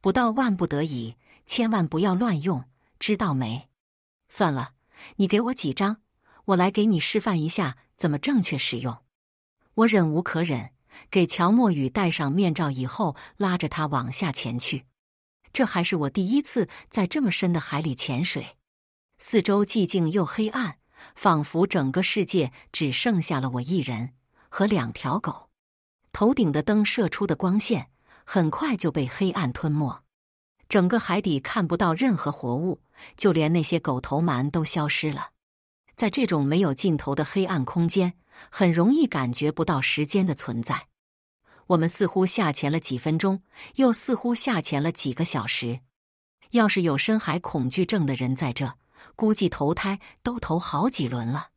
不到万不得已，千万不要乱用，知道没？算了，你给我几张，我来给你示范一下怎么正确使用。我忍无可忍，给乔墨雨戴上面罩以后，拉着他往下潜去。这还是我第一次在这么深的海里潜水，四周寂静又黑暗，仿佛整个世界只剩下了我一人和两条狗。头顶的灯射出的光线很快就被黑暗吞没，整个海底看不到任何活物，就连那些狗头蛮都消失了。在这种没有尽头的黑暗空间，很容易感觉不到时间的存在。我们似乎下潜了几分钟，又似乎下潜了几个小时。要是有深海恐惧症的人在这，估计投胎都投好几轮了。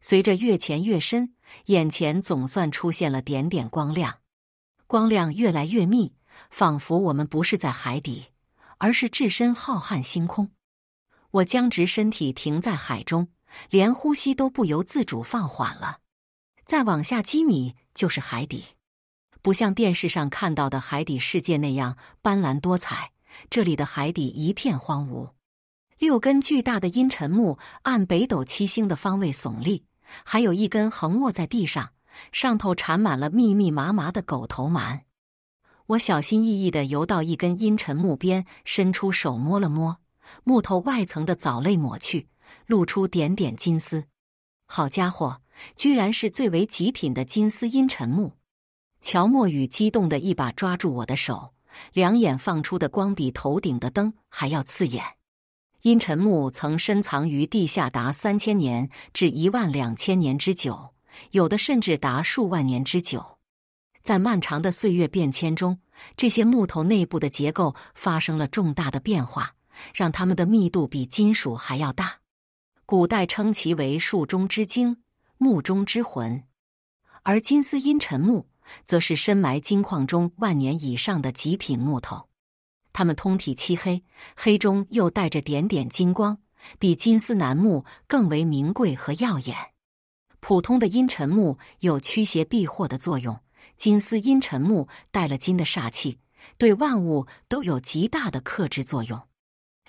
随着越潜越深，眼前总算出现了点点光亮，光亮越来越密，仿佛我们不是在海底，而是置身浩瀚星空。我僵直身体停在海中，连呼吸都不由自主放缓了。再往下几米就是海底，不像电视上看到的海底世界那样斑斓多彩，这里的海底一片荒芜。六根巨大的阴沉木按北斗七星的方位耸立。还有一根横卧在地上，上头缠满了密密麻麻的狗头蛮。我小心翼翼地游到一根阴沉木边，伸出手摸了摸木头外层的藻类，抹去，露出点点金丝。好家伙，居然是最为极品的金丝阴沉木！乔墨雨激动地一把抓住我的手，两眼放出的光比头顶的灯还要刺眼。阴沉木曾深藏于地下达三千年至一万两千年之久，有的甚至达数万年之久。在漫长的岁月变迁中，这些木头内部的结构发生了重大的变化，让它们的密度比金属还要大。古代称其为“树中之精，木中之魂”，而金丝阴沉木则是深埋金矿中万年以上的极品木头。它们通体漆黑，黑中又带着点点金光，比金丝楠木更为名贵和耀眼。普通的阴沉木有驱邪避祸的作用，金丝阴沉木带了金的煞气，对万物都有极大的克制作用。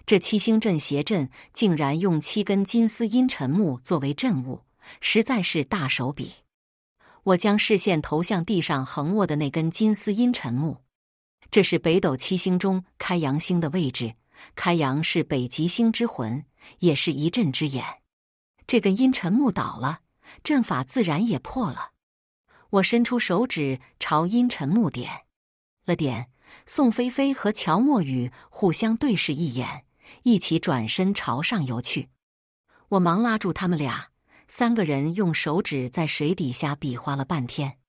这七星镇邪阵竟然用七根金丝阴沉木作为阵物，实在是大手笔。我将视线投向地上横卧的那根金丝阴沉木。这是北斗七星中开阳星的位置，开阳是北极星之魂，也是一阵之眼。这根阴沉木倒了，阵法自然也破了。我伸出手指朝阴沉木点了点，宋菲菲和乔墨雨互相对视一眼，一起转身朝上游去。我忙拉住他们俩，三个人用手指在水底下比划了半天。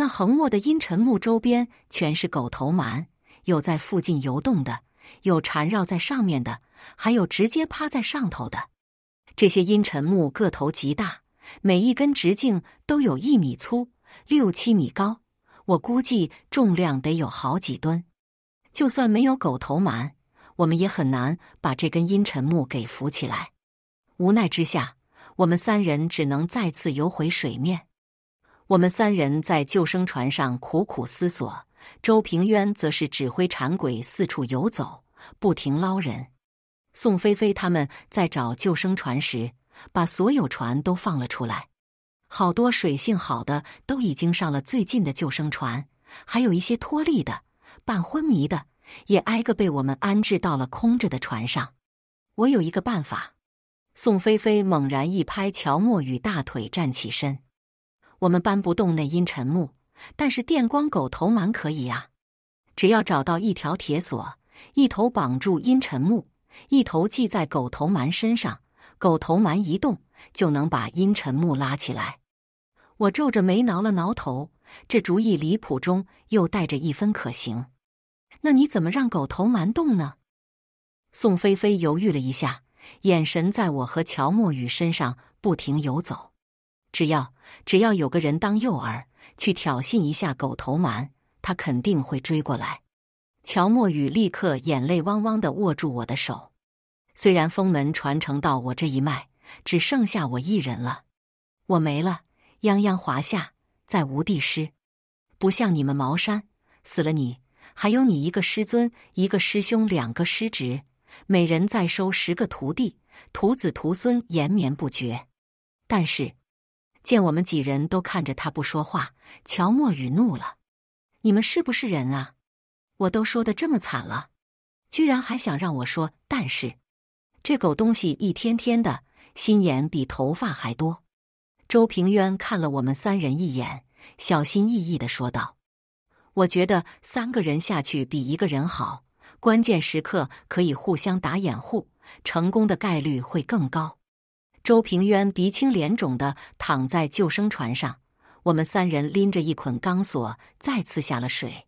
那横卧的阴沉木周边全是狗头蛮，有在附近游动的，有缠绕在上面的，还有直接趴在上头的。这些阴沉木个头极大，每一根直径都有一米粗，六七米高，我估计重量得有好几吨。就算没有狗头蛮，我们也很难把这根阴沉木给扶起来。无奈之下，我们三人只能再次游回水面。我们三人在救生船上苦苦思索，周平渊则是指挥馋鬼四处游走，不停捞人。宋菲菲他们在找救生船时，把所有船都放了出来。好多水性好的都已经上了最近的救生船，还有一些脱力的、半昏迷的，也挨个被我们安置到了空着的船上。我有一个办法，宋菲菲猛然一拍乔墨雨大腿，站起身。我们搬不动那阴沉木，但是电光狗头蛮可以啊！只要找到一条铁索，一头绑住阴沉木，一头系在狗头蛮身上，狗头蛮一动就能把阴沉木拉起来。我皱着眉挠了挠头，这主意离谱中又带着一分可行。那你怎么让狗头蛮动呢？宋菲菲犹豫了一下，眼神在我和乔墨雨身上不停游走。只要只要有个人当诱饵，去挑衅一下狗头蛮，他肯定会追过来。乔莫雨立刻眼泪汪汪的握住我的手。虽然封门传承到我这一脉只剩下我一人了，我没了，泱泱华夏再无帝师。不像你们茅山，死了你还有你一个师尊、一个师兄、两个师侄，每人再收十个徒弟，徒子徒孙延绵不绝。但是。见我们几人都看着他不说话，乔墨雨怒了：“你们是不是人啊？我都说的这么惨了，居然还想让我说但是！这狗东西一天天的心眼比头发还多。”周平渊看了我们三人一眼，小心翼翼的说道：“我觉得三个人下去比一个人好，关键时刻可以互相打掩护，成功的概率会更高。”周平渊鼻青脸肿的躺在救生船上，我们三人拎着一捆钢索再次下了水。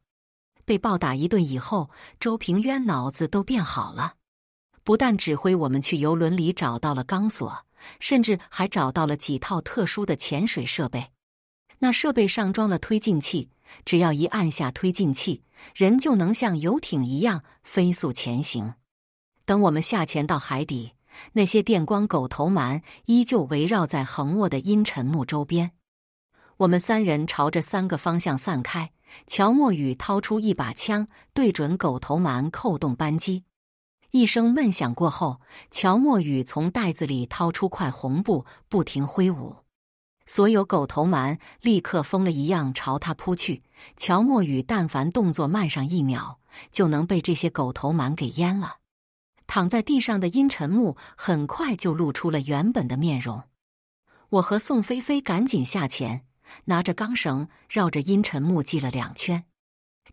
被暴打一顿以后，周平渊脑子都变好了，不但指挥我们去游轮里找到了钢索，甚至还找到了几套特殊的潜水设备。那设备上装了推进器，只要一按下推进器，人就能像游艇一样飞速前行。等我们下潜到海底。那些电光狗头蛮依旧围绕在横卧的阴沉木周边。我们三人朝着三个方向散开。乔莫雨掏出一把枪，对准狗头蛮扣动扳机，一声闷响过后，乔墨雨从袋子里掏出块红布，不停挥舞。所有狗头蛮立刻疯了一样朝他扑去。乔墨雨但凡动作慢上一秒，就能被这些狗头蛮给淹了。躺在地上的阴沉木很快就露出了原本的面容。我和宋菲菲赶紧下潜，拿着钢绳绕着阴沉木系了两圈。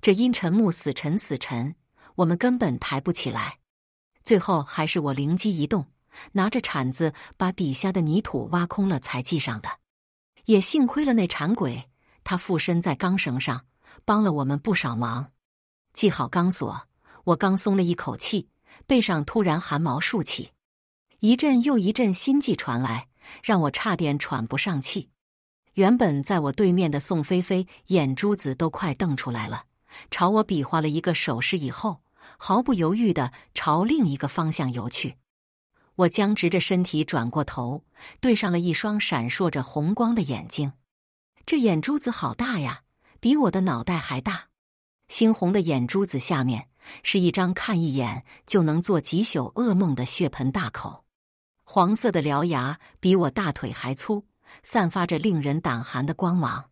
这阴沉木死沉死沉，我们根本抬不起来。最后还是我灵机一动，拿着铲子把底下的泥土挖空了才系上的。也幸亏了那铲鬼，他附身在钢绳上，帮了我们不少忙。系好钢索，我刚松了一口气。背上突然寒毛竖起，一阵又一阵心悸传来，让我差点喘不上气。原本在我对面的宋菲菲眼珠子都快瞪出来了，朝我比划了一个手势以后，毫不犹豫的朝另一个方向游去。我僵直着身体转过头，对上了一双闪烁着红光的眼睛。这眼珠子好大呀，比我的脑袋还大。猩红的眼珠子下面。是一张看一眼就能做几宿噩梦的血盆大口，黄色的獠牙比我大腿还粗，散发着令人胆寒的光芒。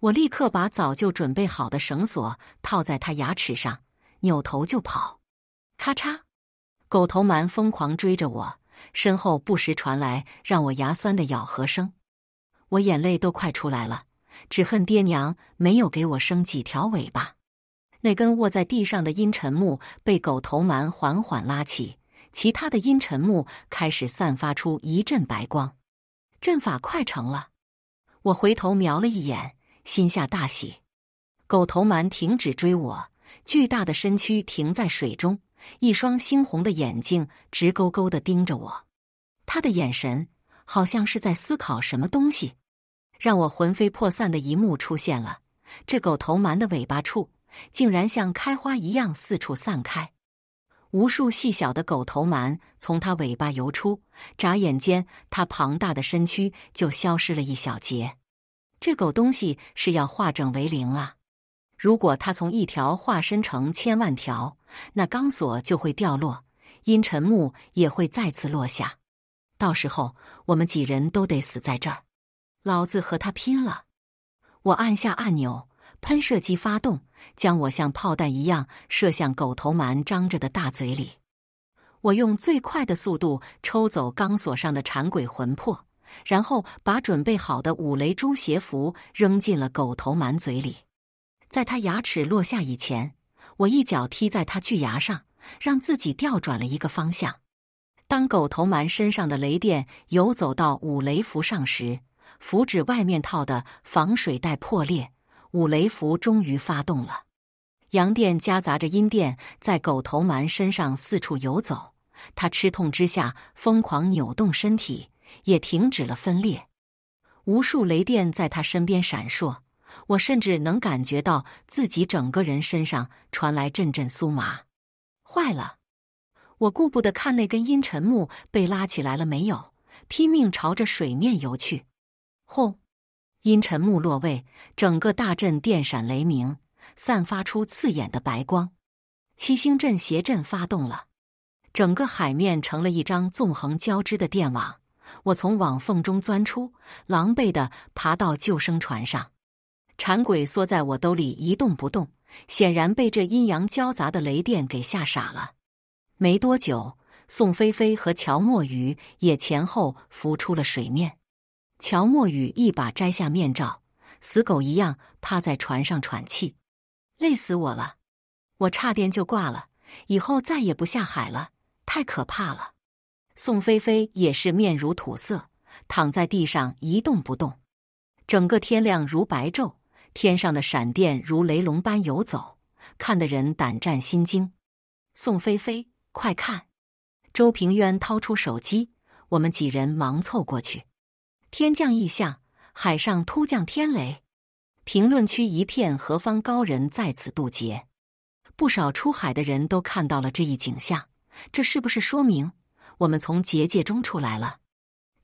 我立刻把早就准备好的绳索套在他牙齿上，扭头就跑。咔嚓！狗头蛮疯狂追着我，身后不时传来让我牙酸的咬合声。我眼泪都快出来了，只恨爹娘没有给我生几条尾巴。那根卧在地上的阴沉木被狗头蛮缓缓拉起，其他的阴沉木开始散发出一阵白光，阵法快成了。我回头瞄了一眼，心下大喜。狗头蛮停止追我，巨大的身躯停在水中，一双猩红的眼睛直勾勾的盯着我。他的眼神好像是在思考什么东西。让我魂飞魄散的一幕出现了：这狗头蛮的尾巴处。竟然像开花一样四处散开，无数细小的狗头蛮从它尾巴游出，眨眼间，它庞大的身躯就消失了一小截。这狗东西是要化整为零啊！如果它从一条化身成千万条，那钢索就会掉落，阴沉木也会再次落下。到时候我们几人都得死在这儿。老子和他拼了！我按下按钮。喷射机发动，将我像炮弹一样射向狗头蛮张着的大嘴里。我用最快的速度抽走钢索上的馋鬼魂魄，然后把准备好的五雷诛邪符扔进了狗头蛮嘴里。在他牙齿落下以前，我一脚踢在他巨牙上，让自己调转了一个方向。当狗头蛮身上的雷电游走到五雷符上时，符纸外面套的防水袋破裂。五雷符终于发动了，阳电夹杂着阴电在狗头蛮身上四处游走。他吃痛之下疯狂扭动身体，也停止了分裂。无数雷电在他身边闪烁，我甚至能感觉到自己整个人身上传来阵阵酥麻。坏了！我顾不得看那根阴沉木被拉起来了没有，拼命朝着水面游去。轰！阴沉木落位，整个大阵电闪雷鸣，散发出刺眼的白光。七星阵邪阵发动了，整个海面成了一张纵横交织的电网。我从网缝中钻出，狼狈地爬到救生船上。馋鬼缩在我兜里一动不动，显然被这阴阳交杂的雷电给吓傻了。没多久，宋菲菲和乔墨鱼也前后浮出了水面。乔莫雨一把摘下面罩，死狗一样趴在船上喘气，累死我了，我差点就挂了，以后再也不下海了，太可怕了。宋菲菲也是面如土色，躺在地上一动不动。整个天亮如白昼，天上的闪电如雷龙般游走，看得人胆战心惊。宋菲菲，快看！周平渊掏出手机，我们几人忙凑过去。天降异象，海上突降天雷，评论区一片：何方高人在此渡劫？不少出海的人都看到了这一景象，这是不是说明我们从结界中出来了？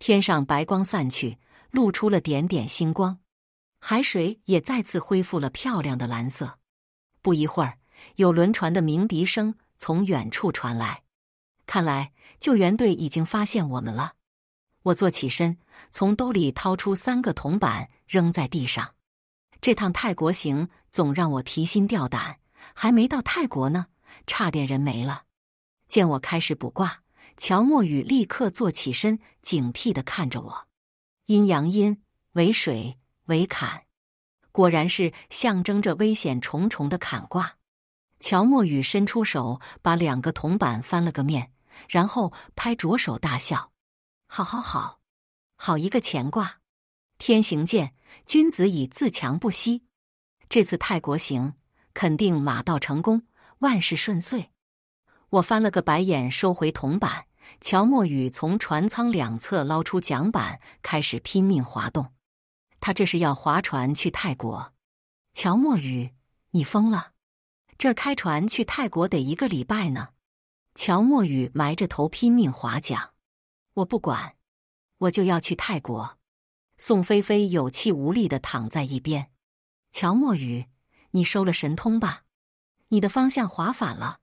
天上白光散去，露出了点点星光，海水也再次恢复了漂亮的蓝色。不一会儿，有轮船的鸣笛声从远处传来，看来救援队已经发现我们了。我坐起身，从兜里掏出三个铜板扔在地上。这趟泰国行总让我提心吊胆，还没到泰国呢，差点人没了。见我开始卜卦，乔墨雨立刻坐起身，警惕的看着我。阴阳阴为水为坎，果然是象征着危险重重的坎卦。乔墨雨伸出手，把两个铜板翻了个面，然后拍着手大笑。好好好，好一个乾卦，天行健，君子以自强不息。这次泰国行肯定马到成功，万事顺遂。我翻了个白眼，收回铜板。乔莫雨从船舱两侧捞出桨板，开始拼命划动。他这是要划船去泰国？乔莫雨，你疯了？这儿开船去泰国得一个礼拜呢。乔莫雨埋着头拼命划桨。我不管，我就要去泰国。宋菲菲有气无力的躺在一边。乔墨雨，你收了神通吧，你的方向划反了。